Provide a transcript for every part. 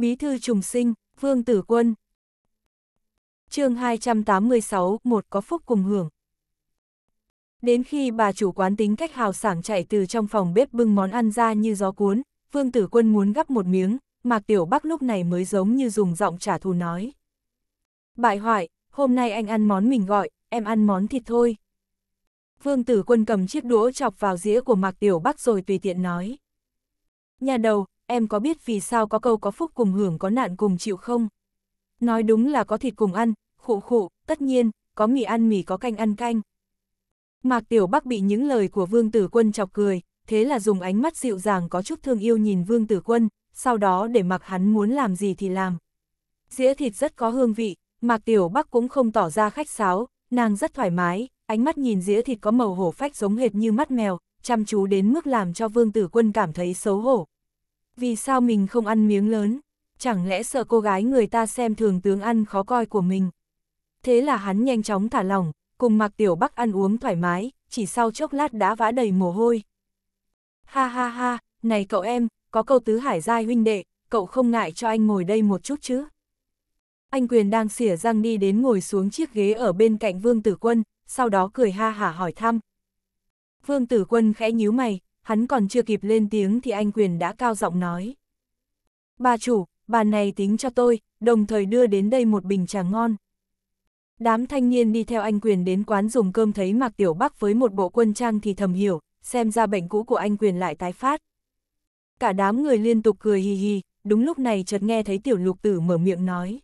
Bí thư trùng sinh, Vương Tử Quân. chương 286, một có phúc cùng hưởng. Đến khi bà chủ quán tính cách hào sảng chạy từ trong phòng bếp bưng món ăn ra như gió cuốn, Vương Tử Quân muốn gắp một miếng, Mạc Tiểu Bắc lúc này mới giống như dùng giọng trả thù nói. Bại hoại, hôm nay anh ăn món mình gọi, em ăn món thịt thôi. Vương Tử Quân cầm chiếc đũa chọc vào dĩa của Mạc Tiểu Bắc rồi tùy tiện nói. Nhà đầu, em có biết vì sao có câu có phúc cùng hưởng có nạn cùng chịu không? Nói đúng là có thịt cùng ăn, khụ khụ, tất nhiên, có mì ăn mì có canh ăn canh. Mạc Tiểu Bắc bị những lời của Vương Tử Quân chọc cười, thế là dùng ánh mắt dịu dàng có chút thương yêu nhìn Vương Tử Quân, sau đó để mặc hắn muốn làm gì thì làm. Dĩa thịt rất có hương vị, Mạc Tiểu Bắc cũng không tỏ ra khách sáo, nàng rất thoải mái, ánh mắt nhìn dĩa thịt có màu hổ phách giống hệt như mắt mèo, chăm chú đến mức làm cho Vương Tử Quân cảm thấy xấu hổ, vì sao mình không ăn miếng lớn? Chẳng lẽ sợ cô gái người ta xem thường tướng ăn khó coi của mình? Thế là hắn nhanh chóng thả lỏng, cùng mặc Tiểu Bắc ăn uống thoải mái, chỉ sau chốc lát đã vã đầy mồ hôi. Ha ha ha, này cậu em, có câu tứ hải giai huynh đệ, cậu không ngại cho anh ngồi đây một chút chứ? Anh Quyền đang xỉa răng đi đến ngồi xuống chiếc ghế ở bên cạnh Vương Tử Quân, sau đó cười ha hả hỏi thăm. Vương Tử Quân khẽ nhíu mày, hắn còn chưa kịp lên tiếng thì anh quyền đã cao giọng nói. Bà chủ, bà này tính cho tôi, đồng thời đưa đến đây một bình trà ngon. Đám thanh niên đi theo anh quyền đến quán dùng cơm thấy Mạc Tiểu Bắc với một bộ quân trang thì thầm hiểu, xem ra bệnh cũ của anh quyền lại tái phát. Cả đám người liên tục cười hì hì, đúng lúc này chợt nghe thấy Tiểu Lục Tử mở miệng nói.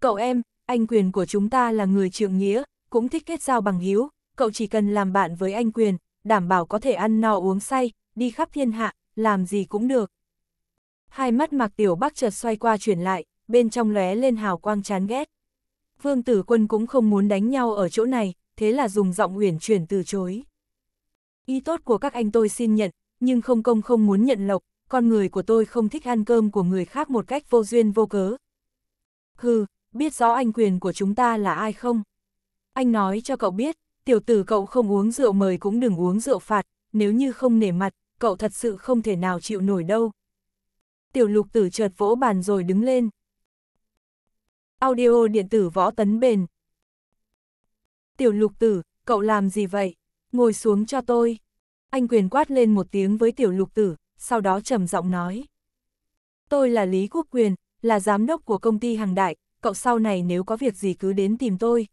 Cậu em, anh quyền của chúng ta là người trượng nghĩa, cũng thích kết giao bằng hiếu, cậu chỉ cần làm bạn với anh quyền, đảm bảo có thể ăn no uống say, đi khắp thiên hạ, làm gì cũng được. Hai mắt Mạc Tiểu Bắc chợt xoay qua chuyển lại, bên trong lóe lên hào quang chán ghét. Vương Tử Quân cũng không muốn đánh nhau ở chỗ này, thế là dùng giọng uyển chuyển từ chối. Ý tốt của các anh tôi xin nhận, nhưng không công không muốn nhận lộc, con người của tôi không thích ăn cơm của người khác một cách vô duyên vô cớ. Hừ, biết rõ anh quyền của chúng ta là ai không? Anh nói cho cậu biết, tiểu tử cậu không uống rượu mời cũng đừng uống rượu phạt, nếu như không nể mặt, cậu thật sự không thể nào chịu nổi đâu. Tiểu lục tử chợt vỗ bàn rồi đứng lên. Audio điện tử võ tấn bền. Tiểu lục tử, cậu làm gì vậy? Ngồi xuống cho tôi. Anh quyền quát lên một tiếng với tiểu lục tử, sau đó trầm giọng nói. Tôi là Lý Quốc Quyền, là giám đốc của công ty hàng đại, cậu sau này nếu có việc gì cứ đến tìm tôi,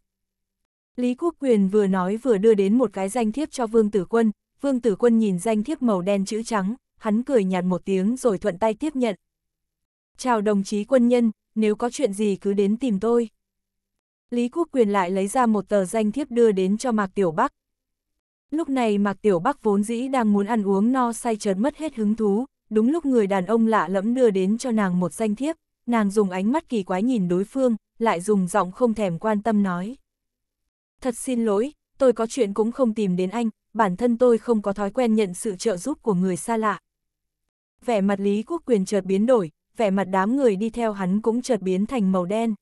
Lý Quốc Quyền vừa nói vừa đưa đến một cái danh thiếp cho Vương Tử Quân, Vương Tử Quân nhìn danh thiếp màu đen chữ trắng, hắn cười nhạt một tiếng rồi thuận tay tiếp nhận. Chào đồng chí quân nhân, nếu có chuyện gì cứ đến tìm tôi. Lý Quốc Quyền lại lấy ra một tờ danh thiếp đưa đến cho Mạc Tiểu Bắc. Lúc này Mạc Tiểu Bắc vốn dĩ đang muốn ăn uống no say chợt mất hết hứng thú, đúng lúc người đàn ông lạ lẫm đưa đến cho nàng một danh thiếp, nàng dùng ánh mắt kỳ quái nhìn đối phương, lại dùng giọng không thèm quan tâm nói thật xin lỗi, tôi có chuyện cũng không tìm đến anh, bản thân tôi không có thói quen nhận sự trợ giúp của người xa lạ. Vẻ mặt Lý Quốc Quyền chợt biến đổi, vẻ mặt đám người đi theo hắn cũng chợt biến thành màu đen.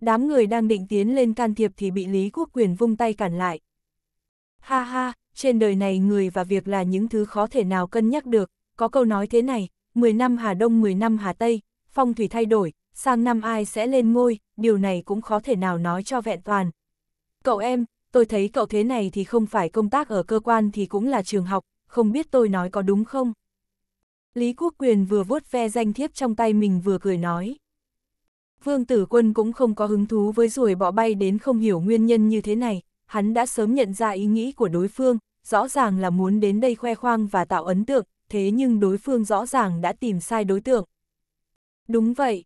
Đám người đang định tiến lên can thiệp thì bị Lý Quốc Quyền vung tay cản lại. Ha ha, trên đời này người và việc là những thứ khó thể nào cân nhắc được, có câu nói thế này, 10 năm Hà Đông 10 năm Hà Tây, phong thủy thay đổi, sang năm ai sẽ lên ngôi, điều này cũng khó thể nào nói cho vẹn toàn, Cậu em, tôi thấy cậu thế này thì không phải công tác ở cơ quan thì cũng là trường học, không biết tôi nói có đúng không? Lý Quốc Quyền vừa vuốt ve danh thiếp trong tay mình vừa cười nói. Vương Tử Quân cũng không có hứng thú với ruồi bọ bay đến không hiểu nguyên nhân như thế này, hắn đã sớm nhận ra ý nghĩ của đối phương, rõ ràng là muốn đến đây khoe khoang và tạo ấn tượng, thế nhưng đối phương rõ ràng đã tìm sai đối tượng. Đúng vậy,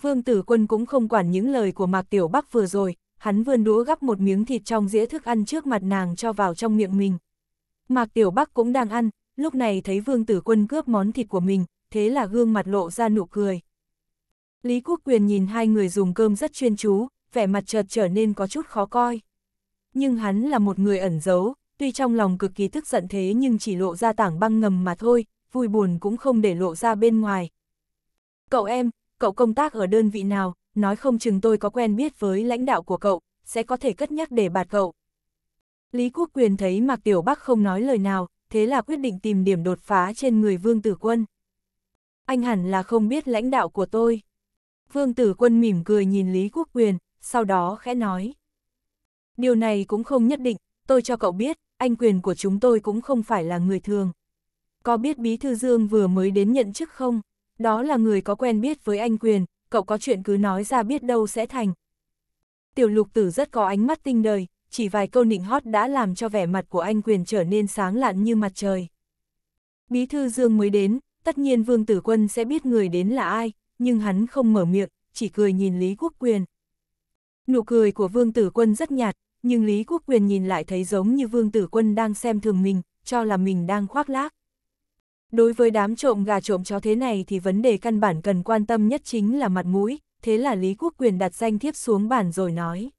Vương Tử Quân cũng không quản những lời của Mạc Tiểu Bắc vừa rồi, hắn vươn đũa gắp một miếng thịt trong dĩa thức ăn trước mặt nàng cho vào trong miệng mình. Mạc Tiểu Bắc cũng đang ăn, lúc này thấy Vương Tử Quân cướp món thịt của mình, thế là gương mặt lộ ra nụ cười. Lý Quốc Quyền nhìn hai người dùng cơm rất chuyên chú, vẻ mặt chợt trở nên có chút khó coi. Nhưng hắn là một người ẩn giấu, tuy trong lòng cực kỳ tức giận thế nhưng chỉ lộ ra tảng băng ngầm mà thôi, vui buồn cũng không để lộ ra bên ngoài. Cậu em, cậu công tác ở đơn vị nào, nói không chừng tôi có quen biết với lãnh đạo của cậu, sẽ có thể cất nhắc để bạt cậu. Lý Quốc Quyền thấy Mạc Tiểu Bắc không nói lời nào, thế là quyết định tìm điểm đột phá trên người Vương Tử Quân. Anh hẳn là không biết lãnh đạo của tôi. Vương Tử Quân mỉm cười nhìn Lý Quốc Quyền, sau đó khẽ nói. Điều này cũng không nhất định, tôi cho cậu biết, anh quyền của chúng tôi cũng không phải là người thường. Có biết Bí Thư Dương vừa mới đến nhận chức không? Đó là người có quen biết với anh quyền, cậu có chuyện cứ nói ra biết đâu sẽ thành. Tiểu lục tử rất có ánh mắt tinh đời, chỉ vài câu nịnh hót đã làm cho vẻ mặt của anh quyền trở nên sáng lạn như mặt trời. Bí thư Dương mới đến, tất nhiên Vương Tử Quân sẽ biết người đến là ai, nhưng hắn không mở miệng, chỉ cười nhìn Lý Quốc Quyền. Nụ cười của Vương Tử Quân rất nhạt, nhưng Lý Quốc Quyền nhìn lại thấy giống như Vương Tử Quân đang xem thường mình, cho là mình đang khoác lác. Đối với đám trộm gà trộm chó thế này thì vấn đề căn bản cần quan tâm nhất chính là mặt mũi, thế là Lý Quốc Quyền đặt danh thiếp xuống bàn rồi nói.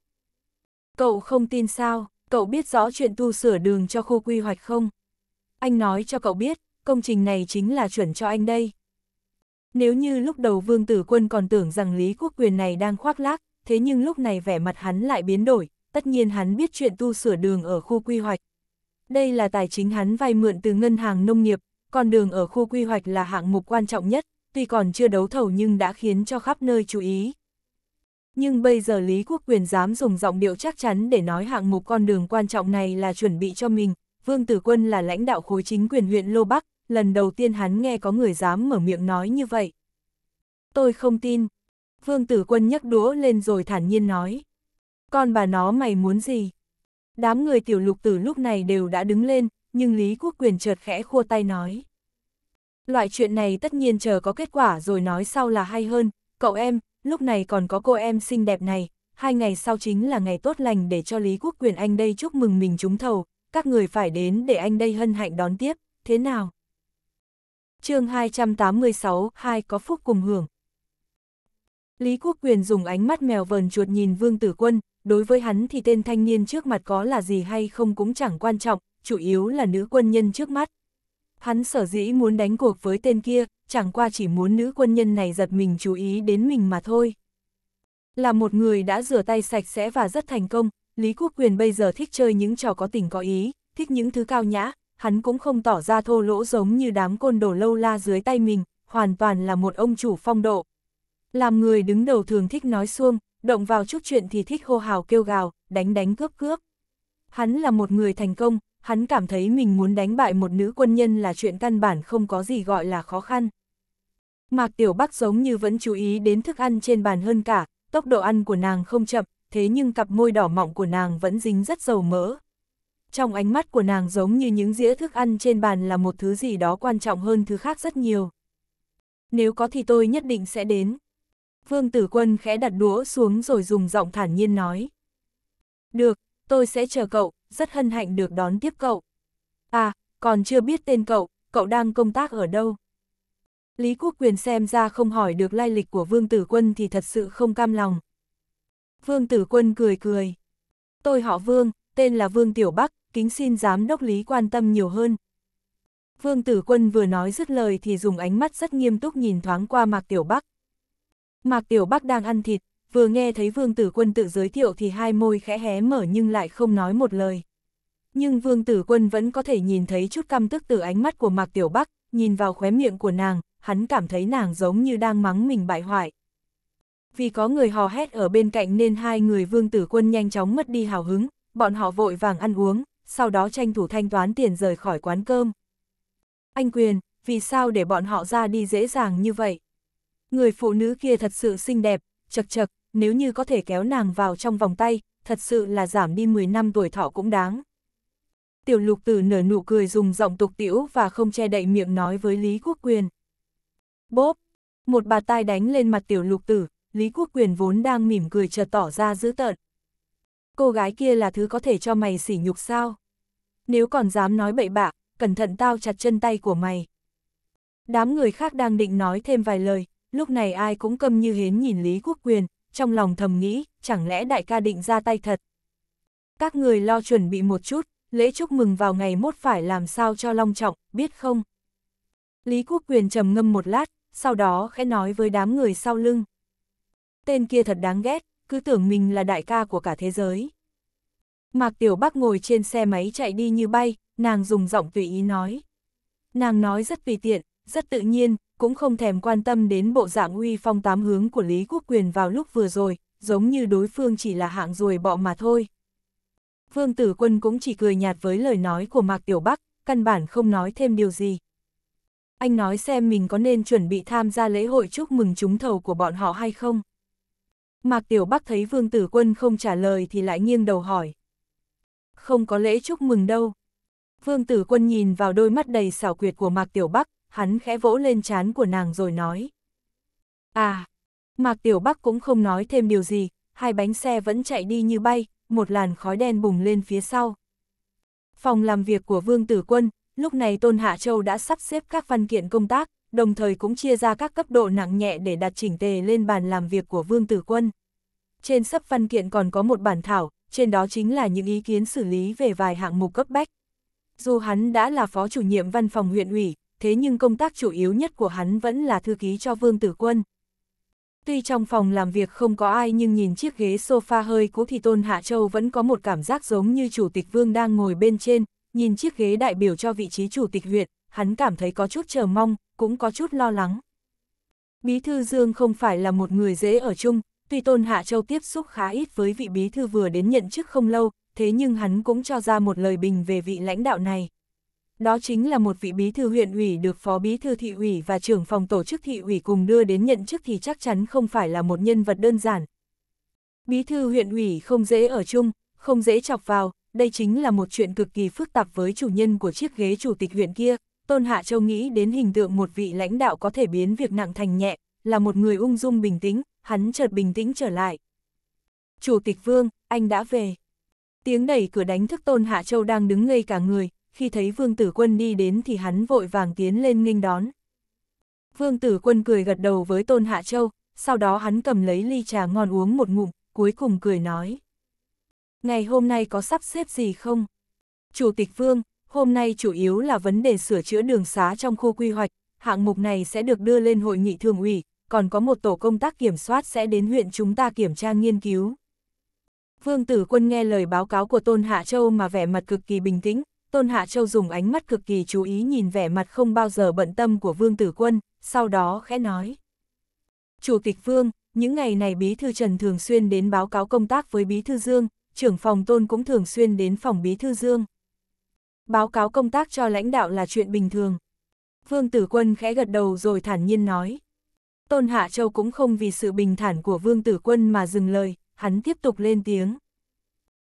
Cậu không tin sao, cậu biết rõ chuyện tu sửa đường cho khu quy hoạch không? Anh nói cho cậu biết, công trình này chính là chuẩn cho anh đây. Nếu như lúc đầu Vương Tử Quân còn tưởng rằng Lý Quốc Quyền này đang khoác lác, thế nhưng lúc này vẻ mặt hắn lại biến đổi, tất nhiên hắn biết chuyện tu sửa đường ở khu quy hoạch. Đây là tài chính hắn vay mượn từ ngân hàng nông nghiệp, con đường ở khu quy hoạch là hạng mục quan trọng nhất, tuy còn chưa đấu thầu nhưng đã khiến cho khắp nơi chú ý. Nhưng bây giờ Lý Quốc Quyền dám dùng giọng điệu chắc chắn để nói hạng mục con đường quan trọng này là chuẩn bị cho mình, Vương Tử Quân là lãnh đạo khối chính quyền huyện Lô Bắc, lần đầu tiên hắn nghe có người dám mở miệng nói như vậy. Tôi không tin. Vương Tử Quân nhấc đũa lên rồi thản nhiên nói. Con bà nó mày muốn gì? Đám người tiểu lục tử lúc này đều đã đứng lên, nhưng Lý Quốc Quyền chợt khẽ khua tay nói. Loại chuyện này tất nhiên chờ có kết quả rồi nói sau là hay hơn, cậu em, lúc này còn có cô em xinh đẹp này, hai ngày sau chính là ngày tốt lành để cho Lý Quốc Quyền anh đây chúc mừng mình trúng thầu, các người phải đến để anh đây hân hạnh đón tiếp, thế nào? chương 286, hai có phúc cùng hưởng. Lý Quốc Quyền dùng ánh mắt mèo vờn chuột nhìn Vương Tử Quân, đối với hắn thì tên thanh niên trước mặt có là gì hay không cũng chẳng quan trọng, chủ yếu là nữ quân nhân trước mắt. Hắn sở dĩ muốn đánh cuộc với tên kia, chẳng qua chỉ muốn nữ quân nhân này giật mình chú ý đến mình mà thôi. Là một người đã rửa tay sạch sẽ và rất thành công, Lý Quốc Quyền bây giờ thích chơi những trò có tình có ý, thích những thứ cao nhã, hắn cũng không tỏ ra thô lỗ giống như đám côn đồ lâu la dưới tay mình, hoàn toàn là một ông chủ phong độ. Làm người đứng đầu thường thích nói xuông, động vào chút chuyện thì thích hô hào kêu gào, đánh đánh cướp cướp. Hắn là một người thành công, hắn cảm thấy mình muốn đánh bại một nữ quân nhân là chuyện căn bản không có gì gọi là khó khăn. Mạc Tiểu Bắc giống như vẫn chú ý đến thức ăn trên bàn hơn cả, tốc độ ăn của nàng không chậm, thế nhưng cặp môi đỏ mọng của nàng vẫn dính rất dầu mỡ. Trong ánh mắt của nàng giống như những dĩa thức ăn trên bàn là một thứ gì đó quan trọng hơn thứ khác rất nhiều. Nếu có thì tôi nhất định sẽ đến. Vương Tử Quân khẽ đặt đũa xuống rồi dùng giọng thản nhiên nói. Được, tôi sẽ chờ cậu, rất hân hạnh được đón tiếp cậu. À, còn chưa biết tên cậu, cậu đang công tác ở đâu? Lý Quốc Quyền xem ra không hỏi được lai lịch của Vương Tử Quân thì thật sự không cam lòng. Vương Tử Quân cười cười. Tôi họ Vương, tên là Vương Tiểu Bắc, kính xin giám đốc Lý quan tâm nhiều hơn. Vương Tử Quân vừa nói dứt lời thì dùng ánh mắt rất nghiêm túc nhìn thoáng qua Mạc Tiểu Bắc. Mạc Tiểu Bắc đang ăn thịt, vừa nghe thấy vương tử quân tự giới thiệu thì hai môi khẽ hé mở nhưng lại không nói một lời. Nhưng vương tử quân vẫn có thể nhìn thấy chút căm tức từ ánh mắt của Mạc Tiểu Bắc, nhìn vào khóe miệng của nàng, hắn cảm thấy nàng giống như đang mắng mình bại hoại. Vì có người hò hét ở bên cạnh nên hai người vương tử quân nhanh chóng mất đi hào hứng, bọn họ vội vàng ăn uống, sau đó tranh thủ thanh toán tiền rời khỏi quán cơm. Anh Quyền, vì sao để bọn họ ra đi dễ dàng như vậy? Người phụ nữ kia thật sự xinh đẹp, chật chật, nếu như có thể kéo nàng vào trong vòng tay, thật sự là giảm đi 10 năm tuổi thọ cũng đáng. Tiểu lục tử nở nụ cười dùng giọng tục tiểu và không che đậy miệng nói với Lý Quốc Quyền. Bốp! Một bà tai đánh lên mặt tiểu lục tử, Lý Quốc Quyền vốn đang mỉm cười chợt tỏ ra dữ tợn. Cô gái kia là thứ có thể cho mày sỉ nhục sao? Nếu còn dám nói bậy bạ, cẩn thận tao chặt chân tay của mày. Đám người khác đang định nói thêm vài lời, lúc này ai cũng câm như hến nhìn Lý Quốc Quyền, trong lòng thầm nghĩ, chẳng lẽ đại ca định ra tay thật. Các người lo chuẩn bị một chút, lễ chúc mừng vào ngày mốt phải làm sao cho long trọng, biết không? Lý Quốc Quyền trầm ngâm một lát, sau đó khẽ nói với đám người sau lưng. Tên kia thật đáng ghét, cứ tưởng mình là đại ca của cả thế giới. Mạc Tiểu Bắc ngồi trên xe máy chạy đi như bay, nàng dùng giọng tùy ý nói. Nàng nói rất tùy tiện, rất tự nhiên, cũng không thèm quan tâm đến bộ dạng uy phong tám hướng của Lý Quốc Quyền vào lúc vừa rồi, giống như đối phương chỉ là hạng ruồi bọ mà thôi. Vương Tử Quân cũng chỉ cười nhạt với lời nói của Mạc Tiểu Bắc, căn bản không nói thêm điều gì. Anh nói xem mình có nên chuẩn bị tham gia lễ hội chúc mừng trúng thầu của bọn họ hay không? Mạc Tiểu Bắc thấy Vương Tử Quân không trả lời thì lại nghiêng đầu hỏi. Không có lễ chúc mừng đâu. Vương Tử Quân nhìn vào đôi mắt đầy xảo quyệt của Mạc Tiểu Bắc, hắn khẽ vỗ lên trán của nàng rồi nói. À, Mạc Tiểu Bắc cũng không nói thêm điều gì, hai bánh xe vẫn chạy đi như bay, một làn khói đen bùng lên phía sau. Phòng làm việc của Vương Tử Quân, lúc này Tôn Hạ Châu đã sắp xếp các văn kiện công tác, đồng thời cũng chia ra các cấp độ nặng nhẹ để đặt chỉnh tề lên bàn làm việc của Vương Tử Quân. Trên sắp văn kiện còn có một bản thảo, trên đó chính là những ý kiến xử lý về vài hạng mục cấp bách. Dù hắn đã là phó chủ nhiệm văn phòng huyện ủy, thế nhưng công tác chủ yếu nhất của hắn vẫn là thư ký cho Vương Tử Quân. Tuy trong phòng làm việc không có ai nhưng nhìn chiếc ghế sofa hơi cũ thì Tôn Hạ Châu vẫn có một cảm giác giống như Chủ tịch Vương đang ngồi bên trên, nhìn chiếc ghế đại biểu cho vị trí Chủ tịch huyện, hắn cảm thấy có chút chờ mong, cũng có chút lo lắng. Bí thư Dương không phải là một người dễ ở chung, tuy Tôn Hạ Châu tiếp xúc khá ít với vị bí thư vừa đến nhận chức không lâu, thế nhưng hắn cũng cho ra một lời bình về vị lãnh đạo này đó chính là một vị bí thư huyện ủy được phó bí thư thị ủy và trưởng phòng tổ chức thị ủy cùng đưa đến nhận chức thì chắc chắn không phải là một nhân vật đơn giản. Bí thư huyện ủy không dễ ở chung, không dễ chọc vào, đây chính là một chuyện cực kỳ phức tạp với chủ nhân của chiếc ghế chủ tịch huyện kia. Tôn Hạ Châu nghĩ đến hình tượng một vị lãnh đạo có thể biến việc nặng thành nhẹ, là một người ung dung bình tĩnh, hắn chợt bình tĩnh trở lại. Chủ tịch Vương, anh đã về. Tiếng đẩy cửa đánh thức Tôn Hạ Châu đang đứng ngây cả người, khi thấy Vương Tử Quân đi đến thì hắn vội vàng tiến lên nghênh đón. Vương Tử Quân cười gật đầu với Tôn Hạ Châu, sau đó hắn cầm lấy ly trà ngon uống một ngụm, cuối cùng cười nói. Ngày hôm nay có sắp xếp gì không? Chủ tịch Vương, hôm nay chủ yếu là vấn đề sửa chữa đường xá trong khu quy hoạch, hạng mục này sẽ được đưa lên hội nghị thường ủy, còn có một tổ công tác kiểm soát sẽ đến huyện chúng ta kiểm tra nghiên cứu. Vương Tử Quân nghe lời báo cáo của Tôn Hạ Châu mà vẻ mặt cực kỳ bình tĩnh, Tôn Hạ Châu dùng ánh mắt cực kỳ chú ý nhìn vẻ mặt không bao giờ bận tâm của Vương Tử Quân, sau đó khẽ nói. Chủ tịch Vương, những ngày này Bí Thư Trần thường xuyên đến báo cáo công tác với Bí Thư Dương, trưởng phòng Tôn cũng thường xuyên đến phòng Bí Thư Dương. Báo cáo công tác cho lãnh đạo là chuyện bình thường. Vương Tử Quân khẽ gật đầu rồi thản nhiên nói. Tôn Hạ Châu cũng không vì sự bình thản của Vương Tử Quân mà dừng lời, hắn tiếp tục lên tiếng.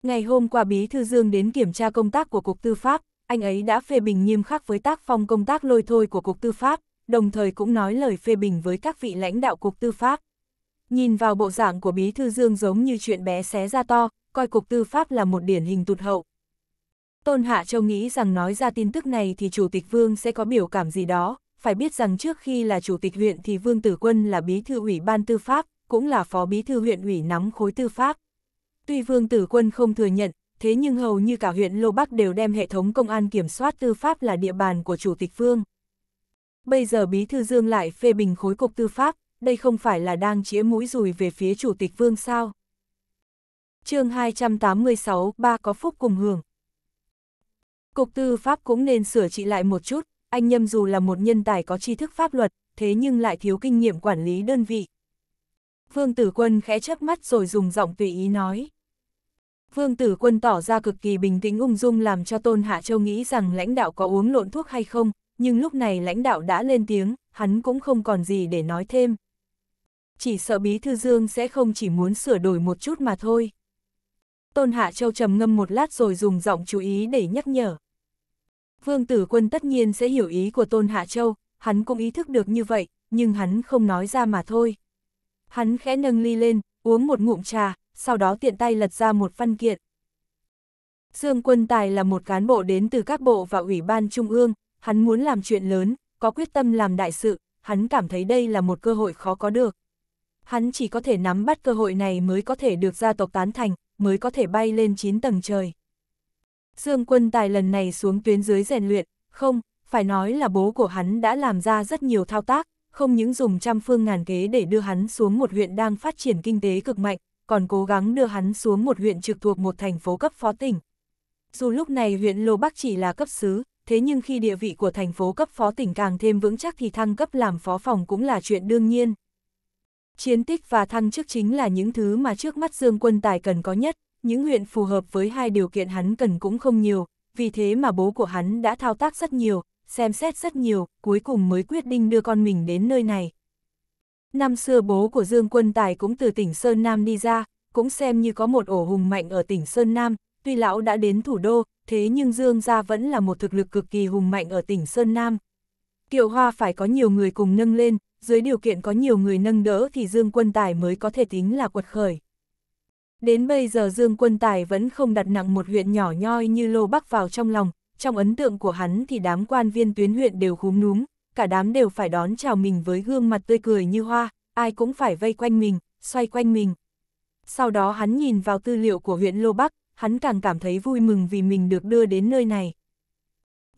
Ngày hôm qua Bí Thư Dương đến kiểm tra công tác của Cục Tư pháp, anh ấy đã phê bình nghiêm khắc với tác phong công tác lôi thôi của Cục Tư pháp, đồng thời cũng nói lời phê bình với các vị lãnh đạo Cục Tư pháp. Nhìn vào bộ dạng của Bí Thư Dương giống như chuyện bé xé ra to, coi Cục Tư pháp là một điển hình tụt hậu. Tôn Hạ Châu nghĩ rằng nói ra tin tức này thì Chủ tịch Vương sẽ có biểu cảm gì đó, phải biết rằng trước khi là Chủ tịch huyện thì Vương Tử Quân là Bí Thư ủy ban Tư pháp, cũng là Phó Bí Thư huyện ủy nắm khối Tư pháp. Tuy Vương Tử Quân không thừa nhận, thế nhưng hầu như cả huyện Lô Bắc đều đem hệ thống công an kiểm soát tư pháp là địa bàn của Chủ tịch Vương. Bây giờ Bí Thư Dương lại phê bình khối cục tư pháp, đây không phải là đang chĩa mũi dùi về phía Chủ tịch Vương sao? chương 286 ba có phúc cùng hưởng. Cục tư pháp cũng nên sửa trị lại một chút, anh Nhâm dù là một nhân tài có tri thức pháp luật, thế nhưng lại thiếu kinh nghiệm quản lý đơn vị. Vương Tử Quân khẽ chớp mắt rồi dùng giọng tùy ý nói. Vương Tử Quân tỏ ra cực kỳ bình tĩnh ung dung làm cho Tôn Hạ Châu nghĩ rằng lãnh đạo có uống lộn thuốc hay không, nhưng lúc này lãnh đạo đã lên tiếng, hắn cũng không còn gì để nói thêm. Chỉ sợ Bí Thư Dương sẽ không chỉ muốn sửa đổi một chút mà thôi. Tôn Hạ Châu trầm ngâm một lát rồi dùng giọng chú ý để nhắc nhở. Vương Tử Quân tất nhiên sẽ hiểu ý của Tôn Hạ Châu, hắn cũng ý thức được như vậy, nhưng hắn không nói ra mà thôi. Hắn khẽ nâng ly lên, uống một ngụm trà, sau đó tiện tay lật ra một văn kiện. Dương Quân Tài là một cán bộ đến từ các bộ và ủy ban trung ương, hắn muốn làm chuyện lớn, có quyết tâm làm đại sự, hắn cảm thấy đây là một cơ hội khó có được. Hắn chỉ có thể nắm bắt cơ hội này mới có thể được gia tộc tán thành, mới có thể bay lên 9 tầng trời. Dương Quân Tài lần này xuống tuyến dưới rèn luyện, không, phải nói là bố của hắn đã làm ra rất nhiều thao tác, không những dùng trăm phương ngàn kế để đưa hắn xuống một huyện đang phát triển kinh tế cực mạnh, còn cố gắng đưa hắn xuống một huyện trực thuộc một thành phố cấp phó tỉnh. Dù lúc này huyện Lô Bắc chỉ là cấp xứ, thế nhưng khi địa vị của thành phố cấp phó tỉnh càng thêm vững chắc thì thăng cấp làm phó phòng cũng là chuyện đương nhiên. Chiến tích và thăng chức chính là những thứ mà trước mắt Dương Quân Tài cần có nhất, những huyện phù hợp với hai điều kiện hắn cần cũng không nhiều, vì thế mà bố của hắn đã thao tác rất nhiều, xem xét rất nhiều, cuối cùng mới quyết định đưa con mình đến nơi này. Năm xưa bố của Dương Quân Tài cũng từ tỉnh Sơn Nam đi ra, cũng xem như có một ổ hùng mạnh ở tỉnh Sơn Nam, tuy lão đã đến thủ đô, thế nhưng Dương gia vẫn là một thực lực cực kỳ hùng mạnh ở tỉnh Sơn Nam. Kiều Hoa phải có nhiều người cùng nâng lên, dưới điều kiện có nhiều người nâng đỡ thì Dương Quân Tài mới có thể tính là quật khởi. Đến bây giờ Dương Quân Tài vẫn không đặt nặng một huyện nhỏ nhoi như Lô Bắc vào trong lòng, trong ấn tượng của hắn thì đám quan viên tuyến huyện đều khúm núm, cả đám đều phải đón chào mình với gương mặt tươi cười như hoa, ai cũng phải vây quanh mình, xoay quanh mình. Sau đó hắn nhìn vào tư liệu của huyện Lô Bắc, hắn càng cảm thấy vui mừng vì mình được đưa đến nơi này.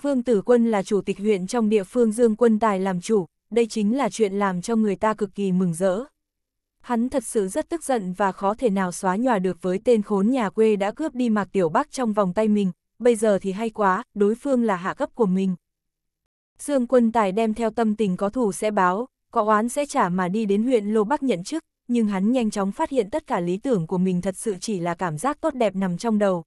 Vương Tử Quân là chủ tịch huyện trong địa phương Dương Quân Tài làm chủ, đây chính là chuyện làm cho người ta cực kỳ mừng rỡ. Hắn thật sự rất tức giận và khó thể nào xóa nhòa được với tên khốn nhà quê đã cướp đi Mạc Tiểu Bắc trong vòng tay mình, bây giờ thì hay quá, đối phương là hạ cấp của mình. Dương quân tài đem theo tâm tình có thù sẽ báo, có oán sẽ trả mà đi đến huyện Lô Bắc nhận chức, nhưng hắn nhanh chóng phát hiện tất cả lý tưởng của mình thật sự chỉ là cảm giác tốt đẹp nằm trong đầu.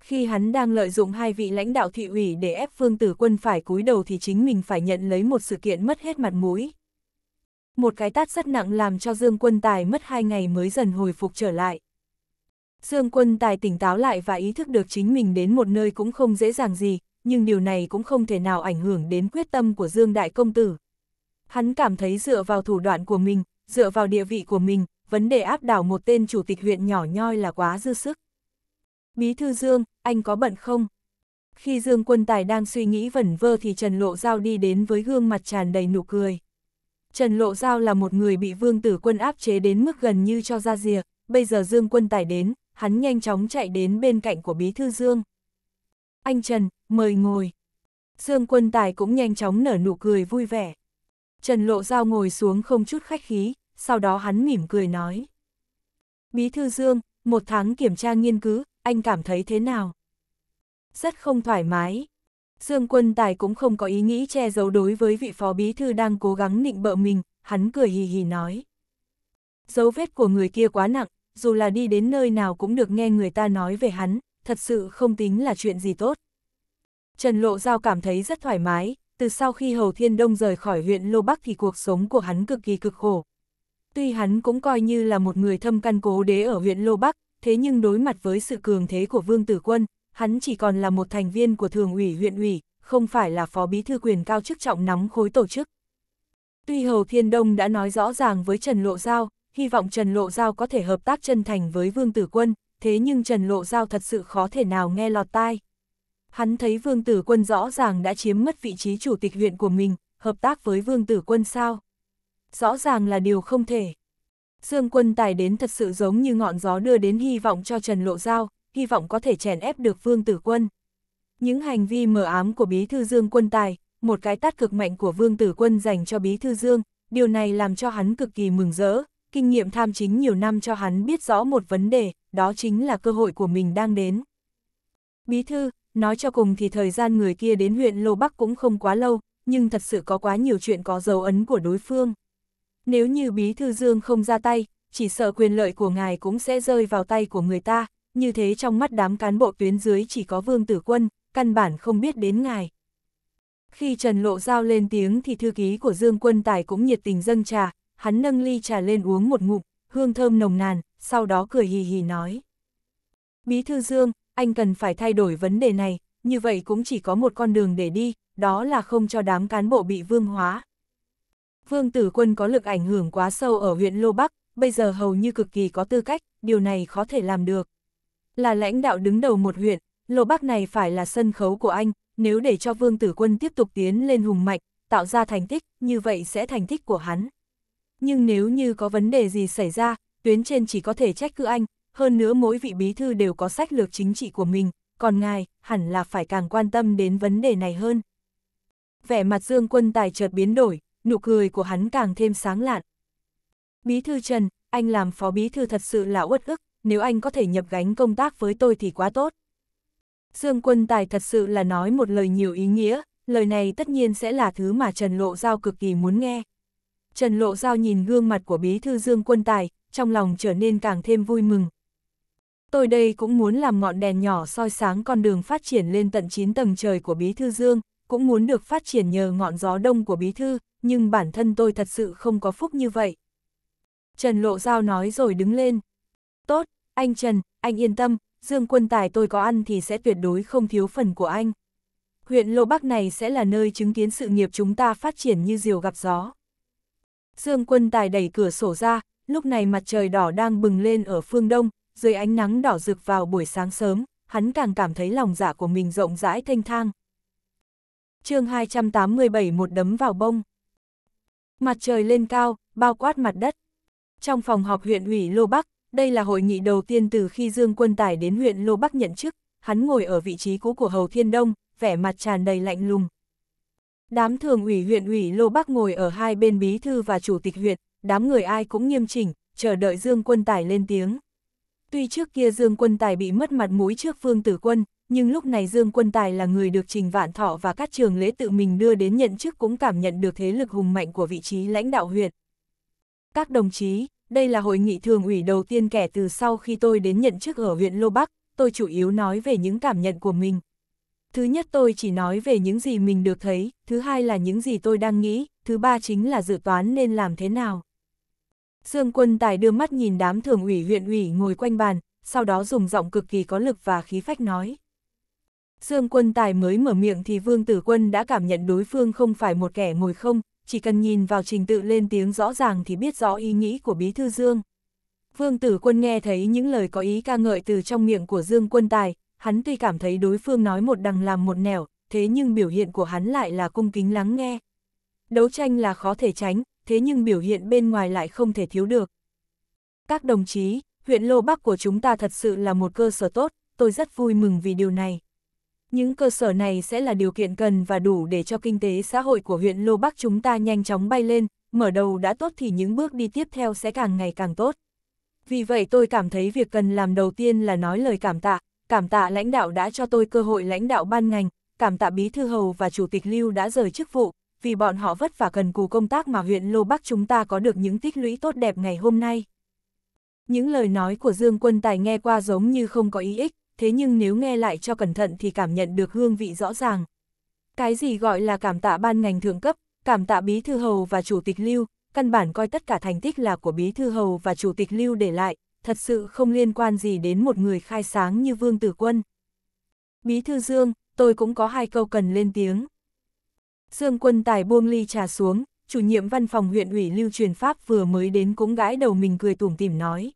Khi hắn đang lợi dụng hai vị lãnh đạo thị ủy để ép Phương Tử Quân phải cúi đầu thì chính mình phải nhận lấy một sự kiện mất hết mặt mũi. Một cái tát rất nặng làm cho Dương Quân Tài mất hai ngày mới dần hồi phục trở lại. Dương quân tài tỉnh táo lại và ý thức được chính mình đến một nơi cũng không dễ dàng gì, nhưng điều này cũng không thể nào ảnh hưởng đến quyết tâm của Dương Đại Công Tử. Hắn cảm thấy dựa vào thủ đoạn của mình, dựa vào địa vị của mình, vấn đề áp đảo một tên chủ tịch huyện nhỏ nhoi là quá dư sức. Bí thư Dương, anh có bận không? Khi Dương Quân Tài đang suy nghĩ vẩn vơ thì Trần Lộ Giao đi đến với gương mặt tràn đầy nụ cười. Trần Lộ Giao là một người bị Vương Tử Quân áp chế đến mức gần như cho ra rìa, bây giờ Dương Quân Tài đến, hắn nhanh chóng chạy đến bên cạnh của Bí Thư Dương. Anh Trần, mời ngồi. Dương Quân Tài cũng nhanh chóng nở nụ cười vui vẻ. Trần Lộ Giao ngồi xuống không chút khách khí, sau đó hắn mỉm cười nói. Bí Thư Dương, một tháng kiểm tra nghiên cứu, anh cảm thấy thế nào? Rất không thoải mái. Dương Quân Tài cũng không có ý nghĩ che giấu đối với vị phó bí thư đang cố gắng nịnh bợ mình, hắn cười hì hì nói. Dấu vết của người kia quá nặng, dù là đi đến nơi nào cũng được nghe người ta nói về hắn, thật sự không tính là chuyện gì tốt. Trần Lộ Giao cảm thấy rất thoải mái, từ sau khi Hầu Thiên Đông rời khỏi huyện Lô Bắc thì cuộc sống của hắn cực kỳ cực khổ. Tuy hắn cũng coi như là một người thâm căn cố đế ở huyện Lô Bắc, thế nhưng đối mặt với sự cường thế của Vương Tử Quân, hắn chỉ còn là một thành viên của thường ủy huyện ủy, không phải là phó bí thư quyền cao chức trọng nắm khối tổ chức. Tuy Hầu Thiên Đông đã nói rõ ràng với Trần Lộ Giao, hy vọng Trần Lộ Giao có thể hợp tác chân thành với Vương Tử Quân, thế nhưng Trần Lộ Giao thật sự khó thể nào nghe lọt tai. Hắn thấy Vương Tử Quân rõ ràng đã chiếm mất vị trí chủ tịch huyện của mình, hợp tác với Vương Tử Quân sao? Rõ ràng là điều không thể. Dương Quân Tài đến thật sự giống như ngọn gió đưa đến hy vọng cho Trần Lộ Giao, hy vọng có thể chèn ép được Vương Tử Quân. Những hành vi mờ ám của Bí Thư Dương Quân Tài, một cái tát cực mạnh của Vương Tử Quân dành cho Bí Thư Dương, điều này làm cho hắn cực kỳ mừng rỡ, kinh nghiệm tham chính nhiều năm cho hắn biết rõ một vấn đề, đó chính là cơ hội của mình đang đến. Bí thư, nói cho cùng thì thời gian người kia đến huyện Lô Bắc cũng không quá lâu, nhưng thật sự có quá nhiều chuyện có dấu ấn của đối phương. Nếu như Bí thư Dương không ra tay, chỉ sợ quyền lợi của ngài cũng sẽ rơi vào tay của người ta, như thế trong mắt đám cán bộ tuyến dưới chỉ có Vương Tử Quân, căn bản không biết đến ngài. Khi Trần Lộ Giao lên tiếng thì thư ký của Dương Quân Tài cũng nhiệt tình dâng trà, hắn nâng ly trà lên uống một ngụm, hương thơm nồng nàn, sau đó cười hì hì nói. Bí thư Dương, anh cần phải thay đổi vấn đề này, như vậy cũng chỉ có một con đường để đi, đó là không cho đám cán bộ bị vương hóa. Vương Tử Quân có lực ảnh hưởng quá sâu ở huyện Lô Bắc, bây giờ hầu như cực kỳ có tư cách, điều này khó thể làm được. Là lãnh đạo đứng đầu một huyện, Lô Bắc này phải là sân khấu của anh, nếu để cho Vương Tử Quân tiếp tục tiến lên hùng mạnh, tạo ra thành tích, như vậy sẽ thành tích của hắn nhưng nếu như có vấn đề gì xảy ra, tuyến trên chỉ có thể trách cứ anh, hơn nữa mỗi vị bí thư đều có sách lược chính trị của mình, còn ngài, hẳn là phải càng quan tâm đến vấn đề này hơn. Vẻ mặt Dương Quân Tài chợt biến đổi, nụ cười của hắn càng thêm sáng lạn. Bí thư Trần, anh làm phó bí thư thật sự là uất ức, nếu anh có thể nhập gánh công tác với tôi thì quá tốt. Dương Quân Tài thật sự là nói một lời nhiều ý nghĩa, lời này tất nhiên sẽ là thứ mà Trần Lộ Giao cực kỳ muốn nghe. Trần Lộ Giao nhìn gương mặt của bí thư Dương Quân Tài, trong lòng trở nên càng thêm vui mừng. Tôi đây cũng muốn làm ngọn đèn nhỏ soi sáng con đường phát triển lên tận 9 tầng trời của bí thư Dương, cũng muốn được phát triển nhờ ngọn gió đông của bí thư, nhưng bản thân tôi thật sự không có phúc như vậy. Trần Lộ Giao nói rồi đứng lên. Tốt, anh Trần, anh yên tâm, Dương Quân Tài tôi có ăn thì sẽ tuyệt đối không thiếu phần của anh. Huyện Lô Bắc này sẽ là nơi chứng kiến sự nghiệp chúng ta phát triển như diều gặp gió. Dương quân tài đẩy cửa sổ ra, lúc này mặt trời đỏ đang bừng lên ở phương đông, dưới ánh nắng đỏ rực vào buổi sáng sớm, hắn càng cảm thấy lòng dạ của mình rộng rãi thanh thang. chương 287 một đấm vào bông. Mặt trời lên cao, bao quát mặt đất. Trong phòng họp huyện ủy Lô Bắc, đây là hội nghị đầu tiên từ khi Dương Quân Tài đến huyện Lô Bắc nhận chức, hắn ngồi ở vị trí cũ của Hầu Thiên Đông, vẻ mặt tràn đầy lạnh lùng, Đám thường ủy huyện ủy Lô Bắc ngồi ở hai bên bí thư và chủ tịch huyện, đám người ai cũng nghiêm chỉnh, chờ đợi Dương Quân Tài lên tiếng. Tuy trước kia Dương Quân Tài bị mất mặt mũi trước Phương Tử Quân, nhưng lúc này Dương Quân Tài là người được Trình Vạn Thọ và các trường lễ tự mình đưa đến nhận chức cũng cảm nhận được thế lực hùng mạnh của vị trí lãnh đạo huyện. Các đồng chí, đây là hội nghị thường ủy đầu tiên kể từ sau khi tôi đến nhận chức ở huyện Lô Bắc, tôi chủ yếu nói về những cảm nhận của mình. Thứ nhất tôi chỉ nói về những gì mình được thấy, thứ hai là những gì tôi đang nghĩ, thứ ba chính là dự toán nên làm thế nào. Dương quân tài đưa mắt nhìn đám thường ủy huyện ủy ngồi quanh bàn, sau đó dùng giọng cực kỳ có lực và khí phách nói. Dương quân tài mới mở miệng thì Vương Tử Quân đã cảm nhận đối phương không phải một kẻ ngồi không, chỉ cần nhìn vào trình tự lên tiếng rõ ràng thì biết rõ ý nghĩ của Bí Thư Dương. Vương Tử Quân nghe thấy những lời có ý ca ngợi từ trong miệng của Dương quân tài, hắn tuy cảm thấy đối phương nói một đằng làm một nẻo, thế nhưng biểu hiện của hắn lại là cung kính lắng nghe. Đấu tranh là khó thể tránh, thế nhưng biểu hiện bên ngoài lại không thể thiếu được. Các đồng chí, huyện Lô Bắc của chúng ta thật sự là một cơ sở tốt, tôi rất vui mừng vì điều này. Những cơ sở này sẽ là điều kiện cần và đủ để cho kinh tế xã hội của huyện Lô Bắc chúng ta nhanh chóng bay lên, mở đầu đã tốt thì những bước đi tiếp theo sẽ càng ngày càng tốt. Vì vậy tôi cảm thấy việc cần làm đầu tiên là nói lời cảm tạ, cảm tạ lãnh đạo đã cho tôi cơ hội lãnh đạo ban ngành, cảm tạ Bí Thư Hầu và Chủ tịch Lưu đã rời chức vụ, vì bọn họ vất vả cần cù công tác mà huyện Lô Bắc chúng ta có được những tích lũy tốt đẹp ngày hôm nay. Những lời nói của Dương Quân Tài nghe qua giống như không có ý ích, thế nhưng nếu nghe lại cho cẩn thận thì cảm nhận được hương vị rõ ràng. Cái gì gọi là cảm tạ ban ngành thượng cấp, cảm tạ Bí Thư Hầu và Chủ tịch Lưu, căn bản coi tất cả thành tích là của Bí Thư Hầu và Chủ tịch Lưu để lại, thật sự không liên quan gì đến một người khai sáng như Vương Tử Quân. Bí thư Dương, tôi cũng có hai câu cần lên tiếng. Dương Quân Tài buông ly trà xuống, chủ nhiệm văn phòng huyện ủy Lưu Truyền Pháp vừa mới đến cũng gãi đầu mình cười tủm tỉm nói.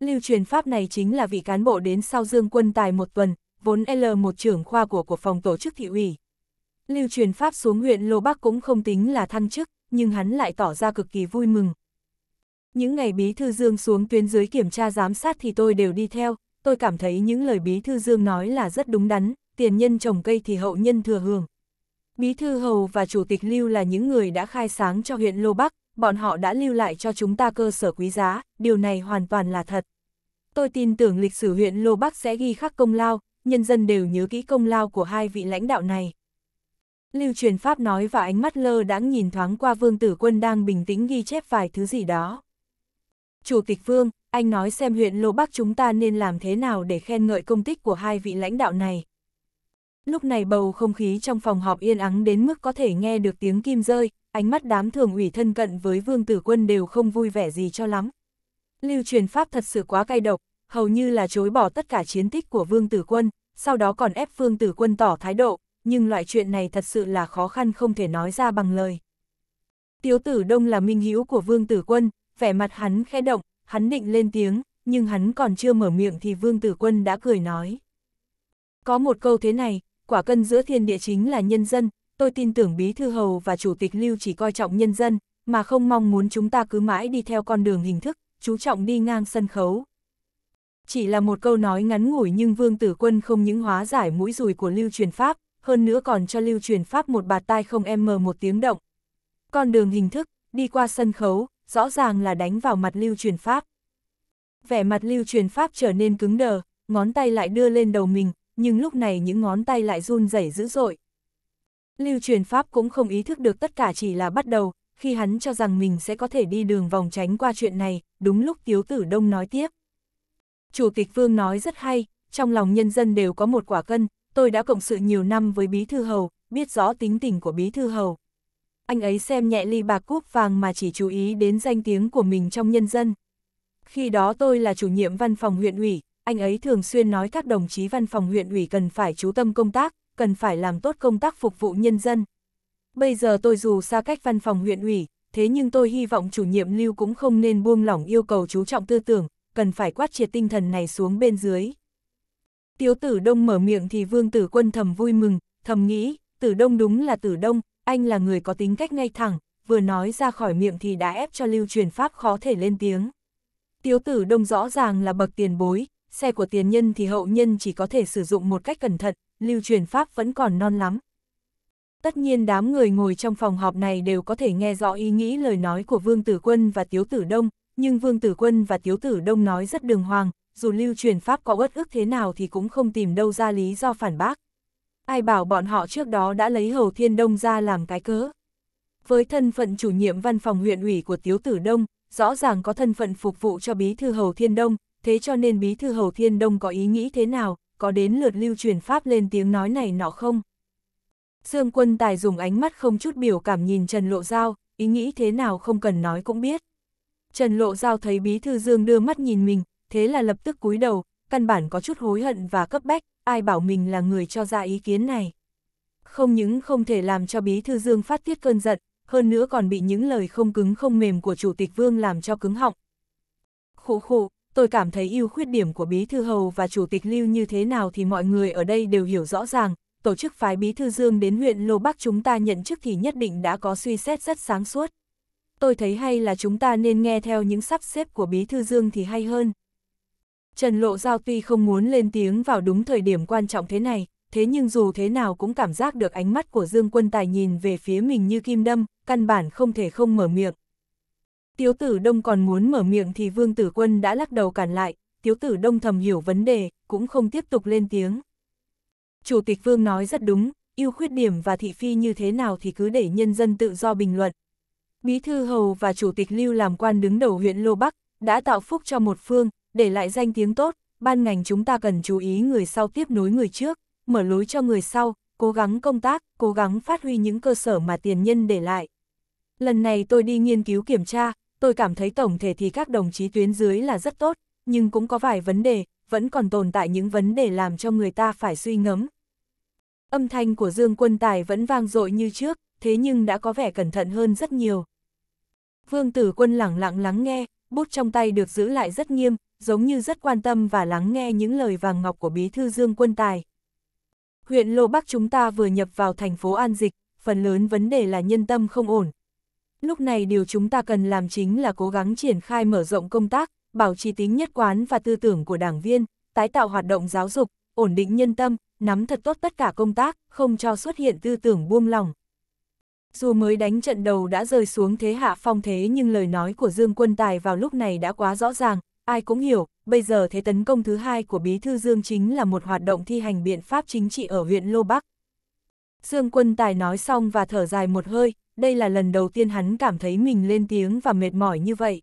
Lưu Truyền Pháp này chính là vị cán bộ đến sau Dương Quân Tài một tuần, vốn L một trưởng khoa của của phòng tổ chức thị ủy. Lưu Truyền Pháp xuống huyện Lô Bắc cũng không tính là thăng chức, nhưng hắn lại tỏ ra cực kỳ vui mừng, những ngày Bí Thư Dương xuống tuyến dưới kiểm tra giám sát thì tôi đều đi theo, tôi cảm thấy những lời Bí Thư Dương nói là rất đúng đắn, tiền nhân trồng cây thì hậu nhân thừa hưởng. Bí Thư Hầu và Chủ tịch Lưu là những người đã khai sáng cho huyện Lô Bắc, bọn họ đã lưu lại cho chúng ta cơ sở quý giá, điều này hoàn toàn là thật. Tôi tin tưởng lịch sử huyện Lô Bắc sẽ ghi khắc công lao, nhân dân đều nhớ kỹ công lao của hai vị lãnh đạo này. Lưu truyền Pháp nói và ánh mắt lơ đãng nhìn thoáng qua Vương Tử Quân đang bình tĩnh ghi chép vài thứ gì đó. Chủ tịch Vương, anh nói xem huyện Lô Bắc chúng ta nên làm thế nào để khen ngợi công tích của hai vị lãnh đạo này. Lúc này bầu không khí trong phòng họp yên ắng đến mức có thể nghe được tiếng kim rơi, ánh mắt đám thường ủy thân cận với Vương Tử Quân đều không vui vẻ gì cho lắm. Lưu truyền Pháp thật sự quá cay độc, hầu như là chối bỏ tất cả chiến tích của Vương Tử Quân, sau đó còn ép Vương Tử Quân tỏ thái độ, nhưng loại chuyện này thật sự là khó khăn không thể nói ra bằng lời. Tiếu Tử Đông là minh hữu của Vương Tử Quân, vẻ mặt hắn khẽ động, hắn định lên tiếng, nhưng hắn còn chưa mở miệng thì Vương Tử Quân đã cười nói. Có một câu thế này, quả cân giữa thiên địa chính là nhân dân, tôi tin tưởng Bí Thư Hầu và Chủ tịch Lưu chỉ coi trọng nhân dân, mà không mong muốn chúng ta cứ mãi đi theo con đường hình thức, chú trọng đi ngang sân khấu. Chỉ là một câu nói ngắn ngủi nhưng Vương Tử Quân không những hóa giải mũi rùi của Lưu truyền Pháp, hơn nữa còn cho Lưu truyền Pháp một bạt tai không em mờ một tiếng động. Con đường hình thức, đi qua sân khấu, rõ ràng là đánh vào mặt lưu truyền pháp. Vẻ mặt lưu truyền pháp trở nên cứng đờ, ngón tay lại đưa lên đầu mình, nhưng lúc này những ngón tay lại run rẩy dữ dội. Lưu truyền pháp cũng không ý thức được tất cả chỉ là bắt đầu, khi hắn cho rằng mình sẽ có thể đi đường vòng tránh qua chuyện này, đúng lúc Tiếu Tử Đông nói tiếp. Chủ tịch Vương nói rất hay, trong lòng nhân dân đều có một quả cân, tôi đã cộng sự nhiều năm với Bí Thư Hầu, biết rõ tính tình của Bí Thư Hầu anh ấy xem nhẹ ly bạc cúp vàng mà chỉ chú ý đến danh tiếng của mình trong nhân dân. Khi đó tôi là chủ nhiệm văn phòng huyện ủy, anh ấy thường xuyên nói các đồng chí văn phòng huyện ủy cần phải chú tâm công tác, cần phải làm tốt công tác phục vụ nhân dân. Bây giờ tôi dù xa cách văn phòng huyện ủy, thế nhưng tôi hy vọng chủ nhiệm lưu cũng không nên buông lỏng yêu cầu chú trọng tư tưởng, cần phải quát triệt tinh thần này xuống bên dưới. Tiếu tử đông mở miệng thì vương tử quân thầm vui mừng, thầm nghĩ, tử đông đúng là tử đông, anh là người có tính cách ngay thẳng, vừa nói ra khỏi miệng thì đã ép cho lưu truyền pháp khó thể lên tiếng. Tiếu tử đông rõ ràng là bậc tiền bối, xe của tiền nhân thì hậu nhân chỉ có thể sử dụng một cách cẩn thận, lưu truyền pháp vẫn còn non lắm. Tất nhiên đám người ngồi trong phòng họp này đều có thể nghe rõ ý nghĩ lời nói của Vương Tử Quân và Tiếu Tử Đông, nhưng Vương Tử Quân và Tiếu Tử Đông nói rất đường hoàng, dù lưu truyền pháp có uất ức thế nào thì cũng không tìm đâu ra lý do phản bác ai bảo bọn họ trước đó đã lấy Hầu Thiên Đông ra làm cái cớ. Với thân phận chủ nhiệm văn phòng huyện ủy của Tiếu Tử Đông, rõ ràng có thân phận phục vụ cho Bí Thư Hầu Thiên Đông, thế cho nên Bí Thư Hầu Thiên Đông có ý nghĩ thế nào, có đến lượt lưu truyền Pháp lên tiếng nói này nọ không? Dương Quân Tài dùng ánh mắt không chút biểu cảm nhìn Trần Lộ Giao, ý nghĩ thế nào không cần nói cũng biết. Trần Lộ Giao thấy Bí Thư Dương đưa mắt nhìn mình, thế là lập tức cúi đầu, căn bản có chút hối hận và cấp bách, ai bảo mình là người cho ra ý kiến này. Không những không thể làm cho Bí Thư Dương phát tiết cơn giận, hơn nữa còn bị những lời không cứng không mềm của Chủ tịch Vương làm cho cứng họng. Khổ khụ, tôi cảm thấy ưu khuyết điểm của Bí Thư Hầu và Chủ tịch Lưu như thế nào thì mọi người ở đây đều hiểu rõ ràng, tổ chức phái Bí Thư Dương đến huyện Lô Bắc chúng ta nhận chức thì nhất định đã có suy xét rất sáng suốt. Tôi thấy hay là chúng ta nên nghe theo những sắp xếp của Bí Thư Dương thì hay hơn. Trần Lộ Giao tuy không muốn lên tiếng vào đúng thời điểm quan trọng thế này, thế nhưng dù thế nào cũng cảm giác được ánh mắt của Dương Quân Tài nhìn về phía mình như kim đâm, căn bản không thể không mở miệng. Tiếu tử đông còn muốn mở miệng thì Vương Tử Quân đã lắc đầu cản lại, Tiếu tử đông thầm hiểu vấn đề, cũng không tiếp tục lên tiếng. Chủ tịch Vương nói rất đúng, yêu khuyết điểm và thị phi như thế nào thì cứ để nhân dân tự do bình luận. Bí thư Hầu và Chủ tịch Lưu làm quan đứng đầu huyện Lô Bắc, đã tạo phúc cho một phương, để lại danh tiếng tốt, ban ngành chúng ta cần chú ý người sau tiếp nối người trước, mở lối cho người sau, cố gắng công tác, cố gắng phát huy những cơ sở mà tiền nhân để lại. Lần này tôi đi nghiên cứu kiểm tra, tôi cảm thấy tổng thể thì các đồng chí tuyến dưới là rất tốt, nhưng cũng có vài vấn đề, vẫn còn tồn tại những vấn đề làm cho người ta phải suy ngẫm. Âm thanh của Dương Quân Tài vẫn vang dội như trước, thế nhưng đã có vẻ cẩn thận hơn rất nhiều. Vương Tử Quân lẳng lặng lắng nghe, bút trong tay được giữ lại rất nghiêm, giống như rất quan tâm và lắng nghe những lời vàng ngọc của bí thư Dương Quân Tài. Huyện Lô Bắc chúng ta vừa nhập vào thành phố An Dịch, phần lớn vấn đề là nhân tâm không ổn. Lúc này điều chúng ta cần làm chính là cố gắng triển khai mở rộng công tác, bảo trì tính nhất quán và tư tưởng của đảng viên, tái tạo hoạt động giáo dục, ổn định nhân tâm, nắm thật tốt tất cả công tác, không cho xuất hiện tư tưởng buông lòng. Dù mới đánh trận đầu đã rơi xuống thế hạ phong thế nhưng lời nói của Dương Quân Tài vào lúc này đã quá rõ ràng, Ai cũng hiểu, bây giờ thế tấn công thứ hai của Bí Thư Dương chính là một hoạt động thi hành biện pháp chính trị ở huyện Lô Bắc. Dương Quân Tài nói xong và thở dài một hơi, đây là lần đầu tiên hắn cảm thấy mình lên tiếng và mệt mỏi như vậy.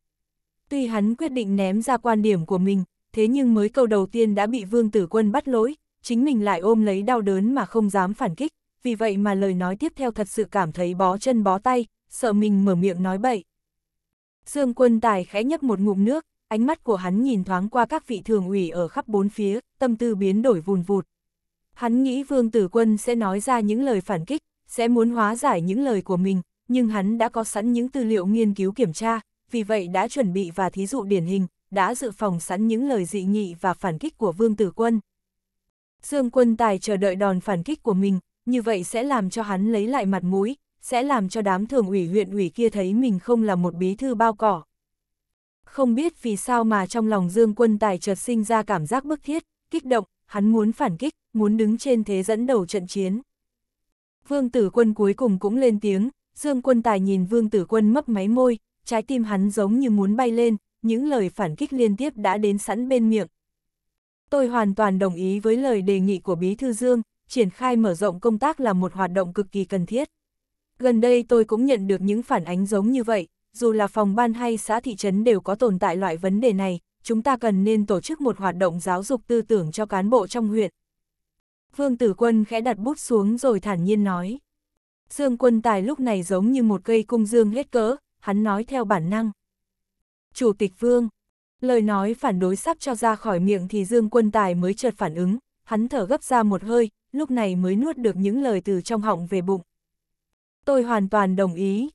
Tuy hắn quyết định ném ra quan điểm của mình, thế nhưng mới câu đầu tiên đã bị Vương Tử Quân bắt lỗi, chính mình lại ôm lấy đau đớn mà không dám phản kích, vì vậy mà lời nói tiếp theo thật sự cảm thấy bó chân bó tay, sợ mình mở miệng nói bậy. Dương Quân Tài khẽ nhấp một ngụm nước, ánh mắt của hắn nhìn thoáng qua các vị thường ủy ở khắp bốn phía, tâm tư biến đổi vùn vụt. Hắn nghĩ Vương Tử Quân sẽ nói ra những lời phản kích, sẽ muốn hóa giải những lời của mình, nhưng hắn đã có sẵn những tư liệu nghiên cứu kiểm tra, vì vậy đã chuẩn bị và thí dụ điển hình, đã dự phòng sẵn những lời dị nghị và phản kích của Vương Tử Quân. Dương Quân Tài chờ đợi đòn phản kích của mình, như vậy sẽ làm cho hắn lấy lại mặt mũi, sẽ làm cho đám thường ủy huyện ủy kia thấy mình không là một bí thư bao cỏ. Không biết vì sao mà trong lòng Dương Quân Tài chợt sinh ra cảm giác bức thiết, kích động, hắn muốn phản kích, muốn đứng trên thế dẫn đầu trận chiến. Vương Tử Quân cuối cùng cũng lên tiếng, Dương Quân Tài nhìn Vương Tử Quân mấp máy môi, trái tim hắn giống như muốn bay lên, những lời phản kích liên tiếp đã đến sẵn bên miệng. Tôi hoàn toàn đồng ý với lời đề nghị của Bí Thư Dương, triển khai mở rộng công tác là một hoạt động cực kỳ cần thiết. Gần đây tôi cũng nhận được những phản ánh giống như vậy, dù là phòng ban hay xã thị trấn đều có tồn tại loại vấn đề này, chúng ta cần nên tổ chức một hoạt động giáo dục tư tưởng cho cán bộ trong huyện. Vương Tử Quân khẽ đặt bút xuống rồi thản nhiên nói. Dương quân tài lúc này giống như một cây cung dương hết cỡ, hắn nói theo bản năng. Chủ tịch Vương, lời nói phản đối sắp cho ra khỏi miệng thì Dương quân tài mới chợt phản ứng, hắn thở gấp ra một hơi, lúc này mới nuốt được những lời từ trong họng về bụng. Tôi hoàn toàn đồng ý,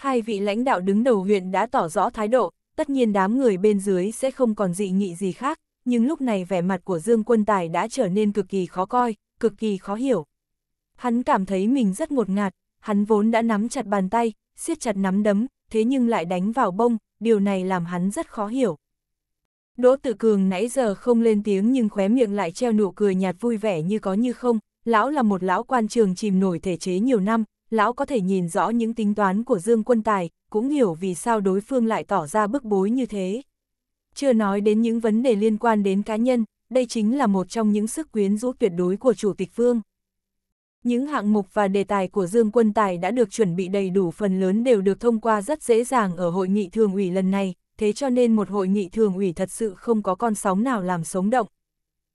hai vị lãnh đạo đứng đầu huyện đã tỏ rõ thái độ, tất nhiên đám người bên dưới sẽ không còn dị nghị gì khác, nhưng lúc này vẻ mặt của Dương Quân Tài đã trở nên cực kỳ khó coi, cực kỳ khó hiểu. Hắn cảm thấy mình rất ngột ngạt, hắn vốn đã nắm chặt bàn tay, siết chặt nắm đấm, thế nhưng lại đánh vào bông, điều này làm hắn rất khó hiểu. Đỗ Tự Cường nãy giờ không lên tiếng nhưng khóe miệng lại treo nụ cười nhạt vui vẻ như có như không, lão là một lão quan trường chìm nổi thể chế nhiều năm, lão có thể nhìn rõ những tính toán của Dương Quân Tài, cũng hiểu vì sao đối phương lại tỏ ra bức bối như thế. Chưa nói đến những vấn đề liên quan đến cá nhân, đây chính là một trong những sức quyến rũ tuyệt đối của Chủ tịch phương. Những hạng mục và đề tài của Dương Quân Tài đã được chuẩn bị đầy đủ phần lớn đều được thông qua rất dễ dàng ở hội nghị thường ủy lần này, thế cho nên một hội nghị thường ủy thật sự không có con sóng nào làm sống động.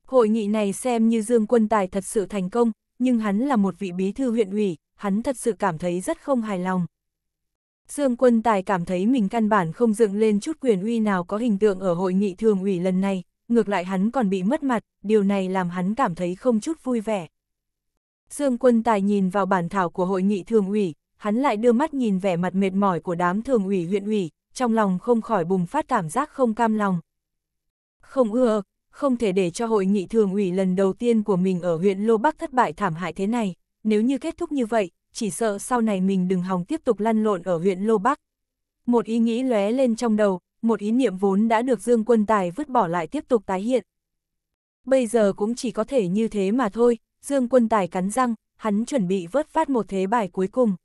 Hội nghị này xem như Dương Quân Tài thật sự thành công, nhưng hắn là một vị bí thư huyện ủy, hắn thật sự cảm thấy rất không hài lòng. Dương Quân Tài cảm thấy mình căn bản không dựng lên chút quyền uy nào có hình tượng ở hội nghị thường ủy lần này, ngược lại hắn còn bị mất mặt, điều này làm hắn cảm thấy không chút vui vẻ. Dương Quân Tài nhìn vào bản thảo của hội nghị thường ủy, hắn lại đưa mắt nhìn vẻ mặt mệt mỏi của đám thường ủy huyện ủy, trong lòng không khỏi bùng phát cảm giác không cam lòng. Không ưa, không thể để cho hội nghị thường ủy lần đầu tiên của mình ở huyện Lô Bắc thất bại thảm hại thế này nếu như kết thúc như vậy, chỉ sợ sau này mình đừng hòng tiếp tục lăn lộn ở huyện Lô Bắc. Một ý nghĩ lóe lên trong đầu, một ý niệm vốn đã được Dương Quân Tài vứt bỏ lại tiếp tục tái hiện. Bây giờ cũng chỉ có thể như thế mà thôi, Dương Quân Tài cắn răng, hắn chuẩn bị vớt phát một thế bài cuối cùng.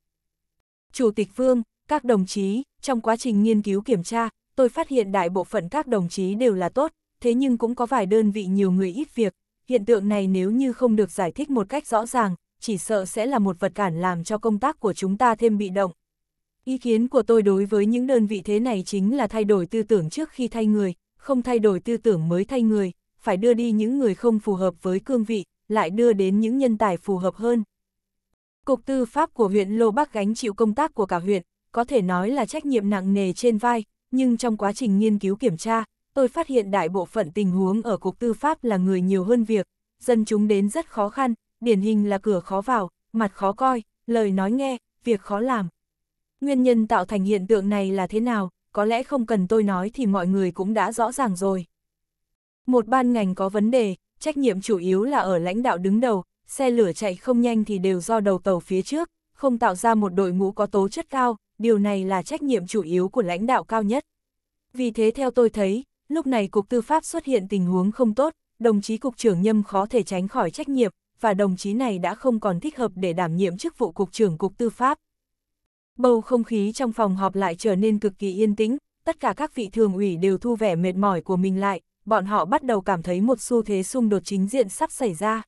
Chủ tịch Vương, các đồng chí, trong quá trình nghiên cứu kiểm tra, tôi phát hiện đại bộ phận các đồng chí đều là tốt, thế nhưng cũng có vài đơn vị nhiều người ít việc. Hiện tượng này nếu như không được giải thích một cách rõ ràng, chỉ sợ sẽ là một vật cản làm cho công tác của chúng ta thêm bị động. Ý kiến của tôi đối với những đơn vị thế này chính là thay đổi tư tưởng trước khi thay người, không thay đổi tư tưởng mới thay người, phải đưa đi những người không phù hợp với cương vị, lại đưa đến những nhân tài phù hợp hơn. Cục tư pháp của huyện Lô Bắc gánh chịu công tác của cả huyện, có thể nói là trách nhiệm nặng nề trên vai, nhưng trong quá trình nghiên cứu kiểm tra, tôi phát hiện đại bộ phận tình huống ở cục tư pháp là người nhiều hơn việc, dân chúng đến rất khó khăn, điển hình là cửa khó vào, mặt khó coi, lời nói nghe, việc khó làm. Nguyên nhân tạo thành hiện tượng này là thế nào, có lẽ không cần tôi nói thì mọi người cũng đã rõ ràng rồi. Một ban ngành có vấn đề, trách nhiệm chủ yếu là ở lãnh đạo đứng đầu, xe lửa chạy không nhanh thì đều do đầu tàu phía trước, không tạo ra một đội ngũ có tố chất cao, điều này là trách nhiệm chủ yếu của lãnh đạo cao nhất. Vì thế theo tôi thấy, lúc này Cục Tư pháp xuất hiện tình huống không tốt, đồng chí Cục trưởng Nhâm khó thể tránh khỏi trách nhiệm, và đồng chí này đã không còn thích hợp để đảm nhiệm chức vụ Cục trưởng Cục Tư pháp. Bầu không khí trong phòng họp lại trở nên cực kỳ yên tĩnh, tất cả các vị thường ủy đều thu vẻ mệt mỏi của mình lại, bọn họ bắt đầu cảm thấy một xu thế xung đột chính diện sắp xảy ra.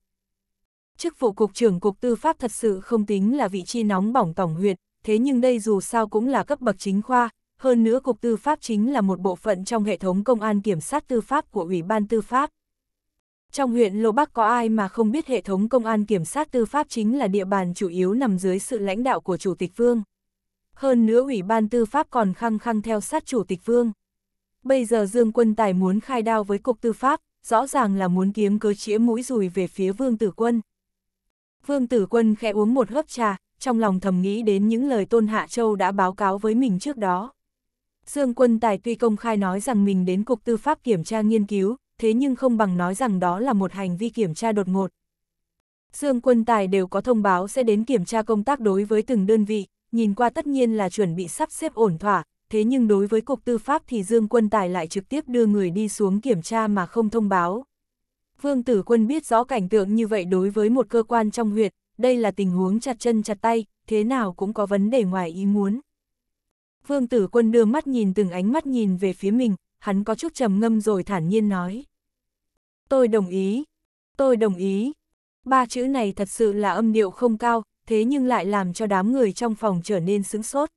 Chức vụ Cục trưởng Cục Tư pháp thật sự không tính là vị trí nóng bỏng tổng huyệt, thế nhưng đây dù sao cũng là cấp bậc chính khoa, hơn nữa Cục Tư pháp chính là một bộ phận trong hệ thống công an kiểm sát tư pháp của Ủy ban Tư pháp. Trong huyện Lô Bắc có ai mà không biết hệ thống công an kiểm sát tư pháp chính là địa bàn chủ yếu nằm dưới sự lãnh đạo của Chủ tịch Vương. Hơn nữa Ủy ban Tư pháp còn khăng khăng theo sát Chủ tịch Vương. Bây giờ Dương Quân Tài muốn khai đao với Cục Tư pháp, rõ ràng là muốn kiếm cớ chĩa mũi dùi về phía Vương Tử Quân. Vương Tử Quân khẽ uống một hớp trà, trong lòng thầm nghĩ đến những lời Tôn Hạ Châu đã báo cáo với mình trước đó. Dương Quân Tài tuy công khai nói rằng mình đến Cục Tư pháp kiểm tra nghiên cứu, thế nhưng không bằng nói rằng đó là một hành vi kiểm tra đột ngột. Dương quân tài đều có thông báo sẽ đến kiểm tra công tác đối với từng đơn vị, nhìn qua tất nhiên là chuẩn bị sắp xếp ổn thỏa, thế nhưng đối với Cục Tư pháp thì Dương quân tài lại trực tiếp đưa người đi xuống kiểm tra mà không thông báo. Vương tử quân biết rõ cảnh tượng như vậy đối với một cơ quan trong huyệt, đây là tình huống chặt chân chặt tay, thế nào cũng có vấn đề ngoài ý muốn. Vương tử quân đưa mắt nhìn từng ánh mắt nhìn về phía mình, hắn có chút trầm ngâm rồi thản nhiên nói. Tôi đồng ý. Tôi đồng ý. Ba chữ này thật sự là âm điệu không cao, thế nhưng lại làm cho đám người trong phòng trở nên sững sốt.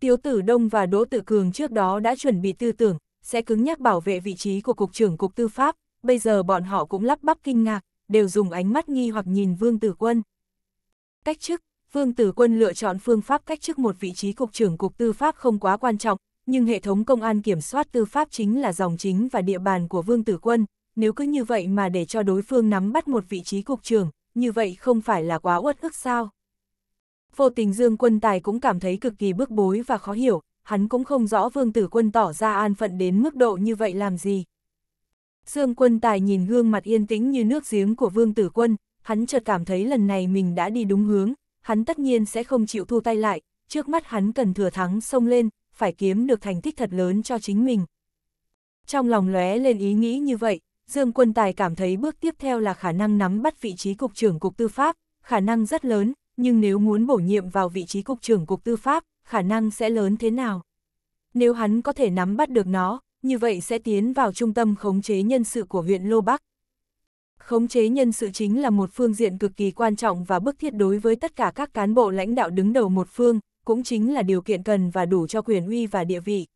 Tiếu Tử Đông và Đỗ Tử Cường trước đó đã chuẩn bị tư tưởng, sẽ cứng nhắc bảo vệ vị trí của Cục trưởng Cục Tư pháp, bây giờ bọn họ cũng lắp bắp kinh ngạc, đều dùng ánh mắt nghi hoặc nhìn Vương Tử Quân. Cách chức, Vương Tử Quân lựa chọn phương pháp cách chức một vị trí Cục trưởng Cục Tư pháp không quá quan trọng, nhưng hệ thống công an kiểm soát tư pháp chính là dòng chính và địa bàn của Vương Tử Quân, nếu cứ như vậy mà để cho đối phương nắm bắt một vị trí cục trưởng, như vậy không phải là quá uất ức sao? Vô tình Dương Quân Tài cũng cảm thấy cực kỳ bức bối và khó hiểu, hắn cũng không rõ Vương Tử Quân tỏ ra an phận đến mức độ như vậy làm gì. Dương Quân Tài nhìn gương mặt yên tĩnh như nước giếng của Vương Tử Quân, hắn chợt cảm thấy lần này mình đã đi đúng hướng, hắn tất nhiên sẽ không chịu thu tay lại, trước mắt hắn cần thừa thắng xông lên, phải kiếm được thành tích thật lớn cho chính mình. Trong lòng lóe lên ý nghĩ như vậy, Dương Quân Tài cảm thấy bước tiếp theo là khả năng nắm bắt vị trí Cục trưởng Cục Tư pháp, khả năng rất lớn, nhưng nếu muốn bổ nhiệm vào vị trí Cục trưởng Cục Tư pháp, khả năng sẽ lớn thế nào? Nếu hắn có thể nắm bắt được nó, như vậy sẽ tiến vào trung tâm khống chế nhân sự của huyện Lô Bắc. Khống chế nhân sự chính là một phương diện cực kỳ quan trọng và bức thiết đối với tất cả các cán bộ lãnh đạo đứng đầu một phương, cũng chính là điều kiện cần và đủ cho quyền uy và địa vị,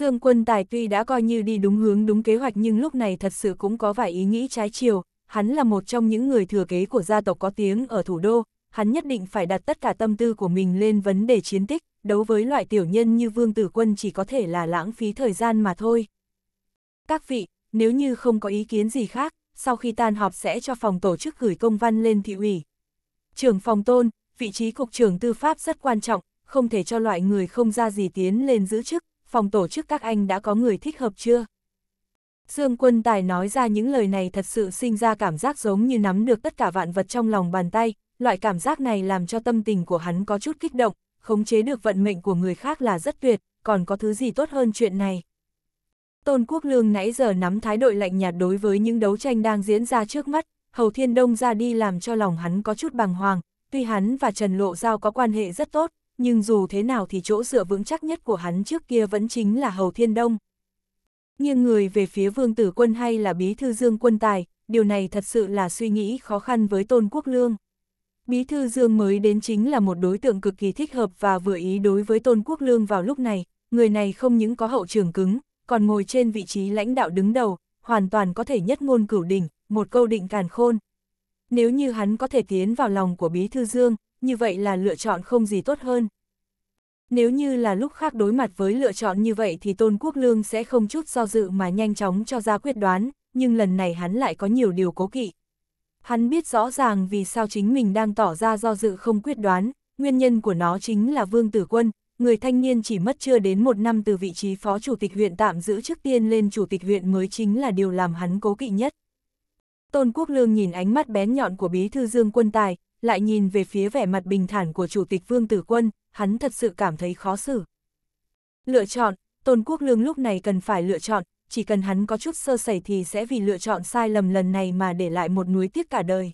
Dương quân tài tuy đã coi như đi đúng hướng đúng kế hoạch nhưng lúc này thật sự cũng có vài ý nghĩ trái chiều, hắn là một trong những người thừa kế của gia tộc có tiếng ở thủ đô, hắn nhất định phải đặt tất cả tâm tư của mình lên vấn đề chiến tích, đấu với loại tiểu nhân như Vương Tử Quân chỉ có thể là lãng phí thời gian mà thôi. Các vị, nếu như không có ý kiến gì khác, sau khi tan họp sẽ cho phòng tổ chức gửi công văn lên thị ủy. Trưởng phòng tôn, vị trí cục trưởng tư pháp rất quan trọng, không thể cho loại người không ra gì tiến lên giữ chức, phòng tổ chức các anh đã có người thích hợp chưa? Dương Quân Tài nói ra những lời này thật sự sinh ra cảm giác giống như nắm được tất cả vạn vật trong lòng bàn tay, loại cảm giác này làm cho tâm tình của hắn có chút kích động, khống chế được vận mệnh của người khác là rất tuyệt, còn có thứ gì tốt hơn chuyện này. Tôn Quốc Lương nãy giờ nắm thái độ lạnh nhạt đối với những đấu tranh đang diễn ra trước mắt, Hầu Thiên Đông ra đi làm cho lòng hắn có chút bàng hoàng, tuy hắn và Trần Lộ Giao có quan hệ rất tốt, nhưng dù thế nào thì chỗ dựa vững chắc nhất của hắn trước kia vẫn chính là Hầu Thiên Đông. nhưng người về phía Vương Tử Quân hay là Bí Thư Dương Quân Tài, điều này thật sự là suy nghĩ khó khăn với Tôn Quốc Lương. Bí Thư Dương mới đến chính là một đối tượng cực kỳ thích hợp và vừa ý đối với Tôn Quốc Lương vào lúc này, người này không những có hậu trường cứng, còn ngồi trên vị trí lãnh đạo đứng đầu, hoàn toàn có thể nhất ngôn cửu đỉnh, một câu định càn khôn. Nếu như hắn có thể tiến vào lòng của Bí Thư Dương, như vậy là lựa chọn không gì tốt hơn. Nếu như là lúc khác đối mặt với lựa chọn như vậy thì Tôn Quốc Lương sẽ không chút do dự mà nhanh chóng cho ra quyết đoán, nhưng lần này hắn lại có nhiều điều cố kỵ. Hắn biết rõ ràng vì sao chính mình đang tỏ ra do dự không quyết đoán, nguyên nhân của nó chính là Vương Tử Quân, người thanh niên chỉ mất chưa đến một năm từ vị trí phó chủ tịch huyện tạm giữ trước tiên lên chủ tịch huyện mới chính là điều làm hắn cố kỵ nhất. Tôn Quốc Lương nhìn ánh mắt bén nhọn của bí thư Dương Quân Tài, lại nhìn về phía vẻ mặt bình thản của Chủ tịch Vương Tử Quân, hắn thật sự cảm thấy khó xử. Lựa chọn, Tôn Quốc Lương lúc này cần phải lựa chọn, chỉ cần hắn có chút sơ sẩy thì sẽ vì lựa chọn sai lầm lần này mà để lại một núi tiếc cả đời.